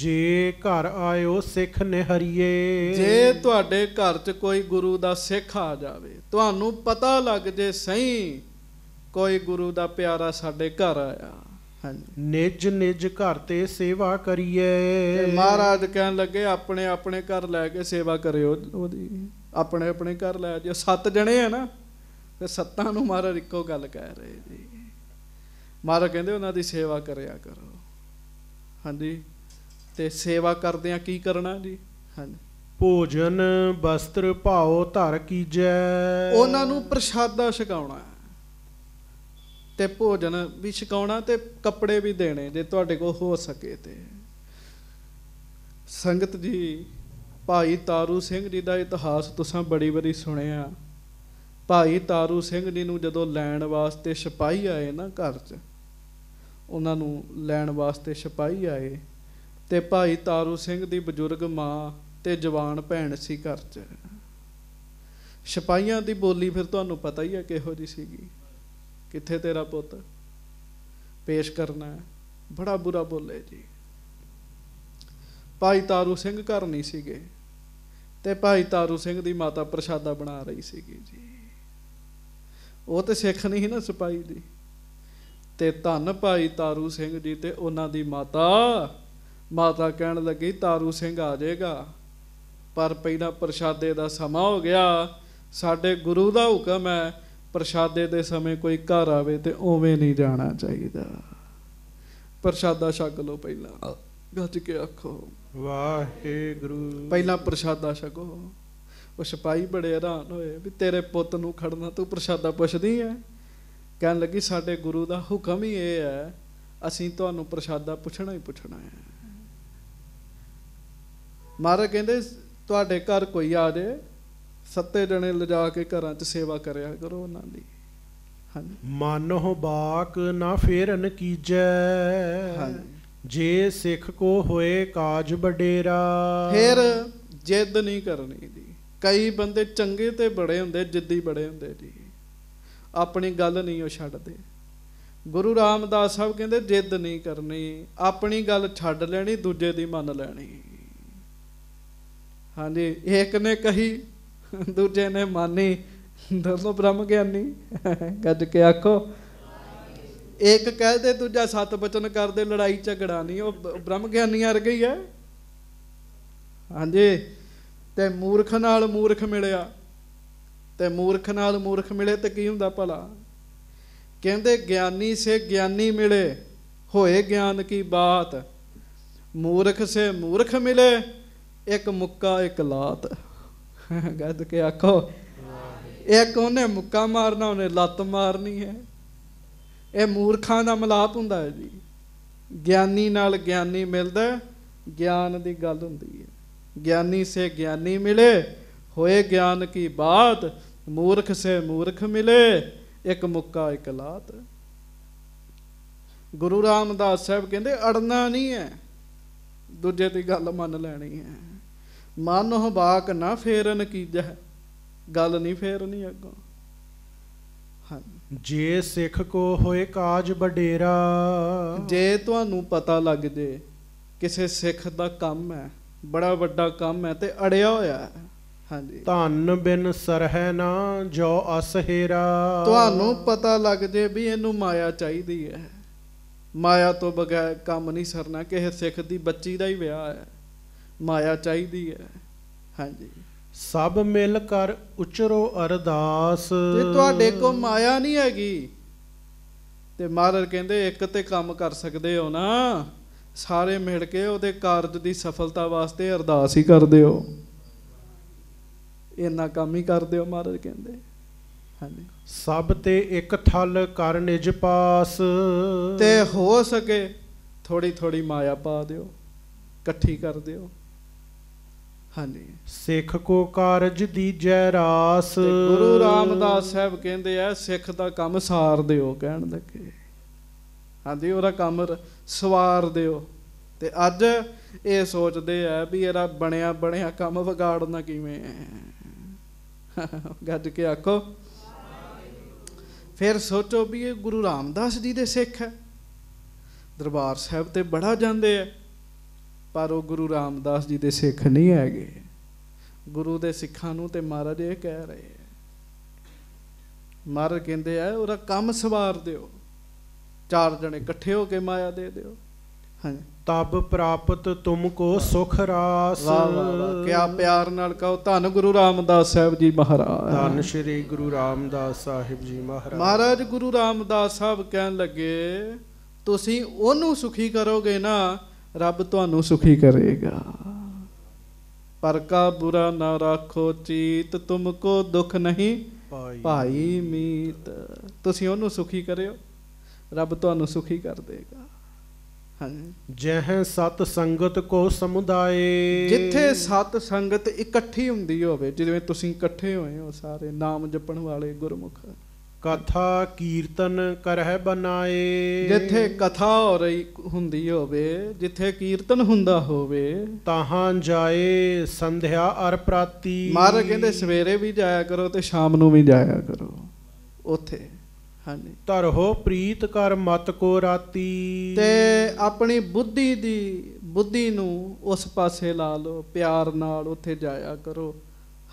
ਜੇ ਘਰ ਆਇਓ ਸਿੱਖ ਨਿਹਰੀਏ ਜੇ ਤੁਹਾਡੇ ਘਰ 'ਚ ਕੋਈ ਗੁਰੂ ਦਾ ਸਿੱਖ ਆ ਜਾਵੇ ਤੁਹਾਨੂੰ ਪਤਾ ਲੱਗ ਜੇ ਸਹੀ ਕੋਈ ਗੁਰੂ ਦਾ ਪਿਆਰਾ ਸਾਡੇ ਘਰ ਆਇਆ ਨਿਜ ਨਿਜ ਘਰ ਤੇ ਸੇਵਾ ਕਰੀਏ ਤੇ ਮਹਾਰਾਜ ਕਹਿਣ ਲੱਗੇ ਆਪਣੇ ਆਪਣੇ ਘਰ ਲੈ ਕੇ ਸੇਵਾ ਕਰਿਓ ਉਹਦੀ ਆਪਣੇ ਆਪਣੇ ਘਰ ਲੈ ਜੇ ਸੱਤ ਜਣੇ ਆ ਨਾ ਤੇ ਸੱਤਾਂ ਨੂੰ ਮਹਾਰਾਜ ਇੱਕੋ ਗੱਲ ਕਹਿ ਰਹੇ ਜੀ ਮਹਾਰਾਜ ਕਹਿੰਦੇ ਉਹਨਾਂ ਦੀ ਸੇਵਾ ਕਰਿਆ ਕਰੋ ਹਾਂਜੀ ਤੇ ਸੇਵਾ ਕਰਦੇ ਆ ਕੀ ਕਰਨਾ ਜੀ ਹਾਂਜੀ ਭੋਜਨ ਵਸਤਰ ਭਾਉ ਧਰ ਕੀਜੈ ਉਹਨਾਂ ਨੂੰ ਪ੍ਰਸ਼ਾਦਾ ਛਕਾਉਣਾ ਤੇ ਭੋਜਨ ਵੀ ਛਕਾਉਣਾ ਤੇ ਕੱਪੜੇ ਵੀ ਦੇਣੇ ਜੇ ਤੁਹਾਡੇ ਕੋਲ ਹੋ ਸਕੇ ਤੇ ਸੰਗਤ ਜੀ ਭਾਈ ਤਾਰੂ ਸਿੰਘ ਜੀ ਦਾ ਇਤਿਹਾਸ ਤੁਸੀਂ ਬੜੀ ਬੜੀ ਸੁਣਿਆ ਭਾਈ ਤਾਰੂ ਸਿੰਘ ਜੀ ਨੂੰ ਜਦੋਂ ਲੈਣ ਵਾਸਤੇ ਸਿਪਾਹੀ ਆਏ ਨਾ ਘਰ 'ਚ ਉਹਨਾਂ ਨੂੰ ਲੈਣ ਵਾਸਤੇ ਸਿਪਾਹੀ ਆਏ ਤੇ ਭਾਈ ਤਾਰੂ ਸਿੰਘ ਦੀ ਬਜ਼ੁਰਗ ਮਾਂ ਤੇ ਜਵਾਨ ਭੈਣ ਸੀ ਘਰ 'ਚ ਸਿਪਾਹੀਆਂ ਦੀ ਬੋਲੀ ਫਿਰ ਤੁਹਾਨੂੰ ਪਤਾ ਹੀ ਹੈ ਕਿਹੋ ਜੀ ਸੀਗੀ ਕਿੱਥੇ ਤੇਰਾ ਪੁੱਤ ਪੇਸ਼ ਕਰਨਾ ਹੈ ਬੜਾ ਬੁਰਾ ਬੋਲੇ ਜੀ ਭਾਈ ਤਾਰੂ ਸਿੰਘ ਘਰ ਨਹੀਂ ਸੀਗੇ ਤੇ ਭਾਈ ਤਾਰੂ ਸਿੰਘ ਦੀ ਮਾਤਾ ਪ੍ਰਸ਼ਾਦਾ ਬਣਾ ਰਹੀ ਸੀਗੀ ਜੀ ਉਹ ਤੇ ਸਿੱਖ ਨਹੀਂ ਸੀ ਨਾ ਸਿਪਾਈ ਦੀ ਤੇ ਧੰਨ ਭਾਈ ਤਾਰੂ ਸਿੰਘ ਜੀ ਤੇ ਉਹਨਾਂ ਦੀ ਮਾਤਾ ਮਾਤਾ ਕਹਿਣ ਲੱਗੀ ਤਾਰੂ ਸਿੰਘ ਆ ਜਾਏਗਾ ਪਰ ਪਹਿਲਾਂ ਪ੍ਰਸ਼ਾਦੇ ਦਾ ਸਮਾਂ ਹੋ ਗਿਆ ਸਾਡੇ ਗੁਰੂ ਦਾ ਹੁਕਮ ਹੈ ਪ੍ਰਸ਼ਾਦੇ ਦੇ ਸਮੇਂ ਕੋਈ ਘਰ ਆਵੇ ਤੇ ਉਵੇਂ ਨਹੀਂ ਜਾਣਾ ਚਾਹੀਦਾ ਪ੍ਰਸ਼ਾਦਾ ਛਕ ਲੋ ਪਹਿਲਾਂ ਗੱਜ ਕੇ ਆਖੋ ਵਾਹਿਗੁਰੂ ਪਹਿਲਾਂ ਪ੍ਰਸ਼ਾਦਾ ਛਕੋ ਉਹ ਸਿਪਾਈ ਬੜੇ ਹੈਰਾਨ ਹੋਏ ਵੀ ਤੇਰੇ ਪੁੱਤ ਨੂੰ ਖੜਨਾ ਤੂੰ ਪ੍ਰਸ਼ਾਦਾ ਪੁੱਛਦੀ ਐ ਕਹਿਣ ਲੱਗੀ ਸਾਡੇ ਗੁਰੂ ਦਾ ਹੁਕਮ ਹੀ ਇਹ ਹੈ ਅਸੀਂ ਤੁਹਾਨੂੰ ਪ੍ਰਸ਼ਾਦਾ ਪੁੱਛਣਾ ਹੀ ਪੁੱਛਣਾ ਹੈ ਮਹਾਰਾਜ ਕਹਿੰਦੇ ਤੁਹਾਡੇ ਘਰ ਕੋਈ ਆ ਜਾਏ ਸੱਤੇ ਜਣੇ ਲਿਜਾ ਕੇ ਘਰਾਂ 'ਚ ਸੇਵਾ ਕਰਿਆ ਕਰੋ ਉਹਨਾਂ ਦੀ ਹਾਂਜੀ ਮਨੋ ਬਾਕ ਨਾ ਫੇਰਨ ਕੀਜੈ ਹਾਂਜੀ ਜੇ ਸਿੱਖ ਕੋ ਹੋਏ ਕਾਜ ਬਡੇਰਾ ਫਿਰ ਜਿੱਦ ਨਹੀਂ ਕਰਨੀ ਦੀ ਕਈ ਬੰਦੇ ਚੰਗੇ ਤੇ ਬੜੇ ਹੁੰਦੇ ਜਿੱਦੀ ਬੜੇ ਹੁੰਦੇ ਜੀ ਆਪਣੀ ਗੱਲ ਨਹੀਂ ਉਹ ਛੱਡਦੇ ਗੁਰੂ ਰਾਮਦਾਸ ਸਾਹਿਬ ਕਹਿੰਦੇ ਜਿੱਦ ਨਹੀਂ ਕਰਨੀ ਆਪਣੀ ਗੱਲ ਛੱਡ ਲੈਣੀ ਦੂਜੇ ਦੀ ਮੰਨ ਲੈਣੀ ਹਾਂਜੀ ਇੱਕ ਨੇ ਕਹੀ ਦੂਜੇ ਨੇ ਮਾਨੀ ਦੋਨੋਂ ਬ੍ਰਹਮ ਗਿਆਨੀ ਗੱਜ ਕੇ ਆਖੋ ਇੱਕ ਕਹਿ ਦੇ ਦੂਜਾ ਸਤ ਬਚਨ ਕਰਦੇ ਲੜਾਈ ਝਗੜਾ ਨਹੀਂ ਉਹ ਬ੍ਰਹਮ ਗਿਆਨੀਆਂ ਵਰਗਾ ਗਈ ਹੈ ਹਾਂਜੀ ਤੇ ਮੂਰਖ ਨਾਲ ਮੂਰਖ ਮਿਲਿਆ ਤੇ ਮੂਰਖ ਨਾਲ ਮੂਰਖ ਮਿਲੇ ਤੇ ਕੀ ਹੁੰਦਾ ਭਲਾ ਕਹਿੰਦੇ ਗਿਆਨੀ ਸੇ ਗਿਆਨੀ ਮਿਲੇ ਹੋਏ ਗਿਆਨ ਕੀ ਬਾਤ ਮੂਰਖ ਸੇ ਮੂਰਖ ਮਿਲੇ ਇੱਕ ਮੁੱਕਾ ਇੱਕ ਲਾਤ (laughs) ਗੱਦ ਕੇ ਆਖੋ ਇੱਕ ਉਹਨੇ ਮੁੱਕਾ ਮਾਰਨਾ ਉਹਨੇ ਲੱਤ ਮਾਰਨੀ ਹੈ ਇਹ ਮੂਰਖਾਂ ਦਾ ਮਲਾਪ ਹੁੰਦਾ ਹੈ ਜੀ ਗਿਆਨੀ ਨਾਲ ਗਿਆਨੀ ਮਿਲਦਾ ਗਿਆਨ ਦੀ ਗੱਲ ਹੁੰਦੀ ਹੈ ਗਿਆਨੀ ਸੇ ਗਿਆਨੀ ਮਿਲੇ ਹੋਏ ਗਿਆਨ ਕੀ ਬਾਤ ਮੂਰਖ ਸੇ ਮੂਰਖ ਮਿਲੇ ਇੱਕ ਮੁੱਕਾ ਇੱਕ ਲਾਤ ਗੁਰੂ ਰਾਮਦਾਸ ਸਾਹਿਬ ਕਹਿੰਦੇ ਅੜਨਾ ਨਹੀਂ ਹੈ ਦੂਜੇ ਦੀ ਗੱਲ ਮੰਨ ਲੈਣੀ ਹੈ ਮਨੁ ਬਾਕ ਨਾ ਫੇਰਨ ਕੀਜੈ ਗੱਲ ਨਹੀਂ ਫੇਰਨੀ ਅੱਗੋਂ ਜੇ ਸਿੱਖ ਕੋ ਹੋਏ ਕਾਜ ਬਡੇਰਾ ਜੇ ਤੁਹਾਨੂੰ ਪਤਾ ਲੱਗ ਜੇ ਕਿਸੇ ਸਿੱਖ ਦਾ ਕੰਮ ਹੈ ਬੜਾ ਵੱਡਾ ਕੰਮ ਹੈ ਤੇ ਅੜਿਆ ਹੋਇਆ ਹੈ ਹਾਂਜੀ ਧਨ ਬਿਨ ਸਰਹਿ ਨਾ ਜੋ ਅਸਹਿਰਾ ਤੁਹਾਨੂੰ ਪਤਾ ਲੱਗ ਜੇ ਵੀ ਇਹਨੂੰ ਮਾਇਆ ਚਾਹੀਦੀ ਹੈ ਮਾਇਆ ਤੋਂ ਬਗੈਰ ਕੰਮ ਨਹੀਂ ਸਰਨਾ ਕਿਸੇ ਸਿੱਖ ਦੀ ਬੱਚੀ ਦਾ ਹੀ ਵਿਆਹ ਹੈ ਮਾਇਆ ਚਾਹੀਦੀ ਹੈ ਹਾਂਜੀ ਸਭ ਮਿਲ ਕਰ ਉਚਰੋ ਅਰਦਾਸ ਤੇ ਤੁਹਾਡੇ ਕੋ ਮਾਇਆ ਨਹੀਂ ਹੈਗੀ ਤੇ ਮਹਾਰਾਜ ਕਹਿੰਦੇ ਇੱਕ ਤੇ ਕੰਮ ਕਰ ਸਕਦੇ ਹੋ ਨਾ ਸਾਰੇ ਮਿਲ ਕੇ ਉਹਦੇ ਕਾਰਜ ਦੀ ਸਫਲਤਾ ਵਾਸਤੇ ਅਰਦਾਸ ਹੀ ਕਰਦੇ ਹੋ ਇੰਨਾ ਕੰਮ ਹੀ ਕਰਦੇ ਹੋ ਮਹਾਰਾਜ ਕਹਿੰਦੇ ਹਾਂਜੀ ਸਭ ਤੇ ਇੱਕ ਥਲ ਕਰ ਨਿਜ ਪਾਸ ਤੇ ਹੋ ਸਕੇ ਥੋੜੀ ਥੋੜੀ ਮਾਇਆ ਪਾ ਦਿਓ ਇਕੱਠੀ ਕਰ ਦਿਓ ਹਾਂਜੀ ਸਿੱਖ ਕੋ ਕਾਰਜ ਦੀਜੈ ਰਾਸ ਗੁਰੂ ਰਾਮਦਾਸ ਸਾਹਿਬ ਕਹਿੰਦੇ ਆ ਸਿੱਖ ਦਾ ਕੰਮ ਸਾਰ ਦਿਓ ਕਹਿਣ ਲੱਗੇ ਹਾਂਜੀ ਉਹਦਾ ਕੰਮ ਸਵਾਰ ਦਿਓ ਤੇ ਅੱਜ ਇਹ ਸੋਚਦੇ ਆ ਵੀ ਇਹਦਾ ਬਣਿਆ ਬਣਿਆ ਕੰਮ ਵਿਗਾੜਨਾ ਕਿਵੇਂ ਹੈ ਗੱਜ ਕੇ ਆਖੋ ਫਿਰ ਸੋਚੋ ਵੀ ਇਹ ਗੁਰੂ ਰਾਮਦਾਸ ਜੀ ਦੇ ਸਿੱਖ ਹੈ ਦਰਬਾਰ ਸਾਹਿਬ ਤੇ ਬੜਾ ਜਾਂਦੇ ਆ ਪਰ ਉਹ ਗੁਰੂ ਰਾਮਦਾਸ ਜੀ ਦੇ ਸਿੱਖ ਨਹੀਂ ਹੈਗੇ ਗੁਰੂ ਦੇ ਸਿੱਖਾਂ ਨੂੰ ਤੇ ਮਹਾਰਾਜ ਇਹ ਕਹਿ ਰਹੇ ਮਹਾਰਾਜ ਕਹਿੰਦੇ ਆ ਉਹਦਾ ਕੰਮ ਸਵਾਰ ਦਿਓ ਚਾਰ ਜਣੇ ਇਕੱਠੇ ਹੋ ਕੇ ਮਾਇਆ ਦੇ ਦਿਓ ਹਾਂ ਤਬ ਪ੍ਰਾਪਤ ਤੁਮ ਕੋ ਸੁਖ ਰਾਸ ਕਿਆ ਪਿਆਰ ਨਾਲ ਕਹੋ ਧੰਨ ਗੁਰੂ ਰਾਮਦਾਸ ਸਾਹਿਬ ਜੀ ਮਹਾਰਾਜ ਧੰਨ ਸ਼੍ਰੀ ਗੁਰੂ ਰਾਮਦਾਸ ਸਾਹਿਬ ਜੀ ਮਹਾਰਾਜ ਮਹਾਰਾਜ ਗੁਰੂ ਰਾਮਦਾਸ ਸਾਹਿਬ ਕਹਿਣ ਲੱਗੇ ਤੁਸੀਂ ਉਹਨੂੰ ਸੁਖੀ ਕਰੋਗੇ ਨਾ ਰੱਬ ਤੁਹਾਨੂੰ ਸੁਖੀ ਕਰੇਗਾ ਪਰ ਕਾ ਬੁਰਾ ਨਾ ਰੱਖੋ ਚੀਤ ਤੁਮ ਕੋ ਦੁੱਖ ਨਹੀਂ ਭਾਈ ਮੀਤ ਤੁਸੀਂ ਉਹਨੂੰ ਸੁਖੀ ਕਰਿਓ ਰੱਬ ਤੁਹਾਨੂੰ ਸੁਖੀ ਕਰ ਦੇਗਾ ਹਾਂਜੀ ਜਹ ਸਤ ਸੰਗਤ ਕੋ ਸਮੁਦਾਏ ਜਿੱਥੇ ਸਤ ਸੰਗਤ ਇਕੱਠੀ ਹੁੰਦੀ ਹੋਵੇ ਜਿਵੇਂ ਤੁਸੀਂ ਇਕੱਠੇ ਹੋਏ ਹੋ ਸਾਰੇ ਨਾਮ ਜਪਣ ਵਾਲੇ ਗੁਰਮੁਖ ਕਥਾ ਕੀਰਤਨ ਕਰਹਿ ਬਨਾਏ ਜਿੱਥੇ ਕਥਾ ਹੋ ਰਹੀ ਹੁੰਦੀ ਹੋਵੇ ਜਿੱਥੇ ਕੀਰਤਨ ਹੁੰਦਾ ਹੋਵੇ ਤਾਹਾਂ ਜਾਏ ਸੰਧਿਆ ਅਰ ਪ੍ਰਾਤੀ ਮਹਾਰਾਜ ਕਹਿੰਦੇ ਸਵੇਰੇ ਵੀ ਜਾਇਆ ਕਰੋ ਤੇ ਸ਼ਾਮ ਨੂੰ ਵੀ ਜਾਇਆ ਕਰੋ ਉਥੇ ਹਾਂਜੀ ਧਰਹੋ ਪ੍ਰੀਤ ਕਰ ਮਤ ਕੋ ਰਾਤੀ ਤੇ ਆਪਣੀ ਬੁੱਧੀ ਦੀ ਬੁੱਧੀ ਨੂੰ ਉਸ ਪਾਸੇ ਲਾ ਲਓ ਪਿਆਰ ਨਾਲ ਉੱਥੇ ਜਾਇਆ ਕਰੋ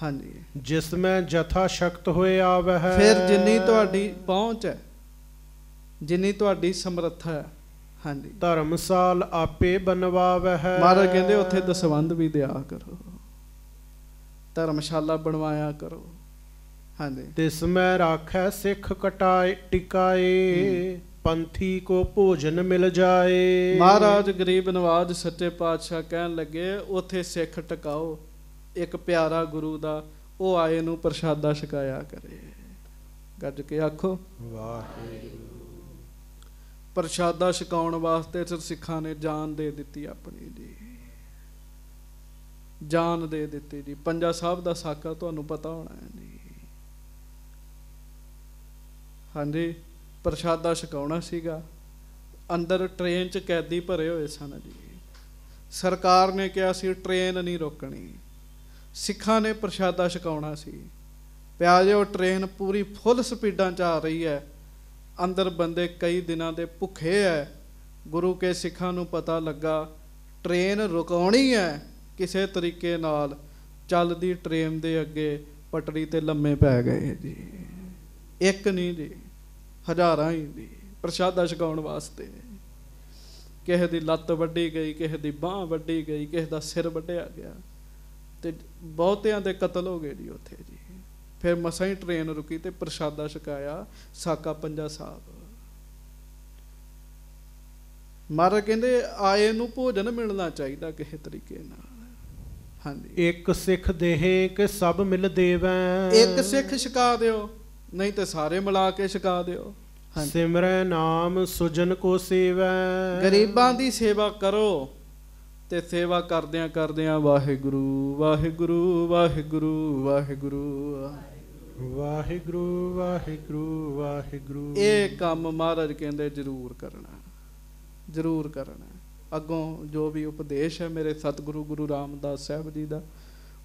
ਹਾਂਜੀ ਜਿਸ ਮੈਂ ਜਥਾ ਸ਼ਕਤ ਹੋਏ ਆਵਹਿ ਫਿਰ ਜਿੰਨੀ ਤੁਹਾਡੀ ਪਹੁੰਚ ਹੈ ਜਿੰਨੀ ਤੁਹਾਡੀ ਸਮਰੱਥਾ ਹੈ ਹਾਂਜੀ ਧਰਮਸਾਲ ਆਪੇ ਬਨਵਾਵਹਿ ਮਹਾਰਾਜ ਕਹਿੰਦੇ ਉੱਥੇ ਦਸਵੰਦ ਵੀ ਦਿਆ ਕਰੋ ਧਰਮਸ਼ਾਲਾ ਬਣਵਾਇਆ ਕਰੋ ਹਾਂਜੀ ਤਿਸ ਮੈਂ ਰਾਖੈ ਸਿੱਖ ਕਟਾਏ ਟਿਕਾਏ ਪੰਥੀ ਕੋ ਭੋਜਨ ਮਿਲ ਜਾਏ ਮਹਾਰਾਜ ਗਰੀਬ ਨਵਾਜ ਸੱਚੇ ਪਾਤਸ਼ਾਹ ਕਹਿਣ ਲੱਗੇ ਉਥੇ ਸਿੱਖ ਟਿਕਾਓ ਇੱਕ ਪਿਆਰਾ ਗੁਰੂ ਦਾ ਉਹ ਆਏ ਨੂੰ ਪ੍ਰਸ਼ਾਦਾ ਛਕਾਇਆ ਕਰੇ ਗੱਜ ਕੇ ਆਖੋ ਵਾਹਿਗੁਰੂ ਪ੍ਰਸ਼ਾਦਾ ਛਕਾਉਣ ਵਾਸਤੇ ਸਿਰ ਸਿੱਖਾਂ ਨੇ ਜਾਨ ਦੇ ਦਿੱਤੀ ਆਪਣੀ ਜੀ ਜਾਨ ਦੇ ਦਿੱਤੀ ਜੀ ਪੰਜਾ ਸਾਹਿਬ ਦਾ ਸਾਕਾ ਤੁਹਾਨੂੰ ਪਤਾ ਹੋਣਾ ਹੈ ਜੀ ਹਾਂਜੀ ਪ੍ਰਸ਼ਾਦਾ ਛਕਾਉਣਾ ਸੀਗਾ ਅੰਦਰ ਟ੍ਰੇਨ 'ਚ ਕੈਦੀ ਭਰੇ ਹੋਏ ਸਨ ਜੀ ਸਰਕਾਰ ਨੇ ਕਿਹਾ ਸੀ ਟ੍ਰੇਨ ਨਹੀਂ ਰੋਕਣੀ ਸਿੱਖਾਂ ਨੇ ਪ੍ਰਸ਼ਾਦਾ ਛਕਾਉਣਾ ਸੀ ਪਿਆਜੋ ਟ੍ਰੇਨ ਪੂਰੀ ਫੁੱਲ ਸਪੀਡਾਂ 'ਚ ਆ ਰਹੀ ਹੈ ਅੰਦਰ ਬੰਦੇ ਕਈ ਦਿਨਾਂ ਦੇ ਭੁੱਖੇ ਐ ਗੁਰੂ ਕੇ ਸਿੱਖਾਂ ਨੂੰ ਪਤਾ ਲੱਗਾ ਟ੍ਰੇਨ ਰੁਕਾਉਣੀ ਐ ਕਿਸੇ ਤਰੀਕੇ ਨਾਲ ਚੱਲਦੀ ਟ੍ਰੇਨ ਦੇ ਅੱਗੇ ਪਟੜੀ ਤੇ ਲੰਮੇ ਪੈ ਗਏ ਜੀ ਇੱਕ ਨਹੀਂ ਜੀ ਹਜ਼ਾਰਾਂ ਹੀ ਜੀ ਪ੍ਰਸ਼ਾਦਾ ਛਕਾਉਣ ਵਾਸਤੇ ਕਿਸੇ ਦੀ ਲੱਤ ਵੱਢੀ ਗਈ ਕਿਸੇ ਦੀ ਬਾਹ ਵੱਢੀ ਗਈ ਕਿਸੇ ਦਾ ਸਿਰ ਵੱਢਿਆ ਗਿਆ ਤੇ ਬਹੁਤਿਆਂ ਦੇ ਕਤਲ ਹੋ ਗਏ ਜੀ ਉੱਥੇ ਜੀ ਫਿਰ ਮਸਾਂ ਹੀ ਟ੍ਰੇਨ ਰੁਕੀ ਤੇ ਪ੍ਰਸ਼ਾਦਾ ਛਕਾਇਆ ਸਾਕਾ ਪੰਜਾ ਸਾਹਿਬ ਮਹਾਰਾਜ ਕਹਿੰਦੇ ਆਏ ਨੂੰ ਭੋਜਨ ਮਿਲਣਾ ਚਾਹੀਦਾ ਕਿਸੇ ਤਰੀਕੇ ਨਾਲ ਹਾਂਜੀ ਇੱਕ ਸਿੱਖ ਦੇਹੇ ਕਿ ਸਭ ਮਿਲ ਦੇਵੈ ਇੱਕ ਸਿੱਖ ਛਕਾ ਦਿਓ ਨਹੀਂ ਤੇ ਸਾਰੇ ਮਿਲਾ ਕੇ ਛਕਾ ਦਿਓ ਸਿਮਰੈ ਨਾਮ ਸੁਜਨ ਕੋ ਸੇਵੈ ਗਰੀਬਾਂ ਦੀ ਸੇਵਾ ਕਰੋ ਤੇ ਸੇਵਾ ਕਰਦਿਆਂ ਕਰਦਿਆਂ ਵਾਹਿਗੁਰੂ ਵਾਹਿਗੁਰੂ ਵਾਹਿਗੁਰੂ ਵਾਹਿਗੁਰੂ ਵਾਹਿਗੁਰੂ ਵਾਹਿਗੁਰੂ ਵਾਹਿਗੁਰੂ ਇਹ ਕੰਮ ਮਹਾਰਾਜ ਕਹਿੰਦੇ ਜ਼ਰੂਰ ਕਰਨਾ ਜ਼ਰੂਰ ਕਰਨਾ ਅੱਗੋਂ ਜੋ ਵੀ ਉਪਦੇਸ਼ ਹੈ ਮੇਰੇ ਸਤਿਗੁਰੂ ਗੁਰੂ ਰਾਮਦਾਸ ਸਾਹਿਬ ਜੀ ਦਾ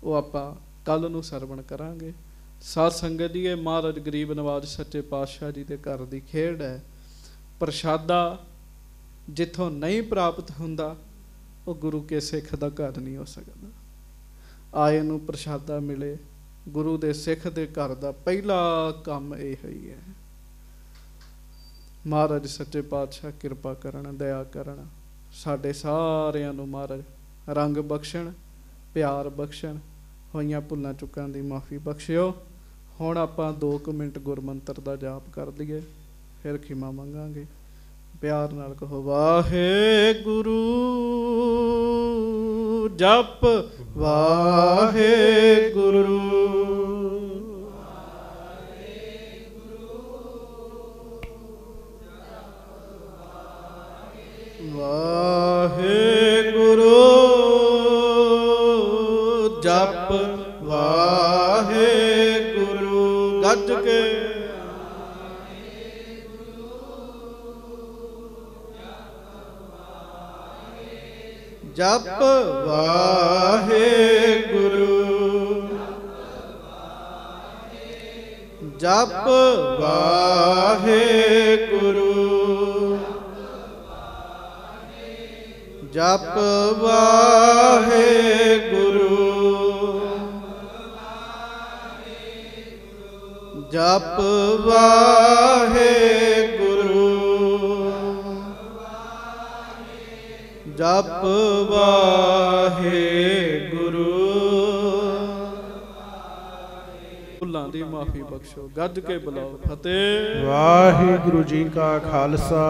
ਉਹ ਆਪਾਂ ਕੱਲ ਨੂੰ ਸਰਵਣ ਕਰਾਂਗੇ ਸਾਧ ਸੰਗਤ ਜੀ ਇਹ ਮਹਾਰਾਜ ਗਰੀਬ ਨਵਾਜ ਸੱਚੇ ਪਾਤਸ਼ਾਹ ਜੀ ਦੇ ਘਰ ਦੀ ਖੇਡ ਹੈ ਪ੍ਰਸ਼ਾਦਾ ਜਿੱਥੋਂ ਨਹੀਂ ਪ੍ਰਾਪਤ ਹੁੰਦਾ ਉਹ ਗੁਰੂ ਕੇ ਸਿੱਖ ਦਾ ਘਰ ਨਹੀਂ ਹੋ ਸਕਦਾ ਆਏ ਨੂੰ ਪ੍ਰਸ਼ਾਦਾ ਮਿਲੇ ਗੁਰੂ ਦੇ ਸਿੱਖ ਦੇ ਘਰ ਦਾ ਪਹਿਲਾ ਕੰਮ ਇਹ ਹੀ ਹੈ ਮਹਾਰਾਜ ਸੱਚੇ ਪਾਤਸ਼ਾਹ ਕਿਰਪਾ ਕਰਨ ਦਇਆ ਕਰਨ ਸਾਡੇ ਸਾਰਿਆਂ ਨੂੰ ਮਹਾਰਾਜ ਰੰਗ ਬਖਸ਼ਣ ਪਿਆਰ ਬਖਸ਼ਣ ਹੋਈਆਂ ਭੁੱਲਾਂ ਚੁੱਕਾਂ ਦੀ ਮਾਫੀ ਬਖਸ਼ਿਓ ਹੁਣ ਆਪਾਂ 2 ਮਿੰਟ ਗੁਰਮੰਤਰ ਦਾ ਜਾਪ ਕਰ ਲਈਏ ਫਿਰ ਖਿਮਾ ਮੰਗਾਂਗੇ ਪਿਆਰ ਨਾਲ ਕਹੋ ਵਾਹਿਗੁਰੂ ਜਪ ਵਾਹਿਗੁਰੂ ਵਾਹਿਗੁਰੂ ਜਪ ਵਾਹਿਗੁਰੂ ਜਪ ਵਾਹਿਗੁਰੂ ਜਪ ਵਾਹਿਗੁਰੂ ਜਪ ਵਾਹਿਗੁਰੂ ਜਪ ਵਾਹੇ ਗੁਰੂ ਭੁੱਲਾਂ ਦੀ ਮਾਫੀ ਬਖਸ਼ੋ ਗੱਜ ਕੇ ਬੁਲਾਓ ਫਤਿਹ ਵਾਹਿਗੁਰੂ ਜੀ ਕਾ ਖਾਲਸਾ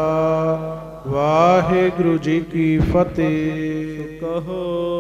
ਵਾਹਿਗੁਰੂ ਜੀ ਕੀ ਫਤਿਹ ਕਹੋ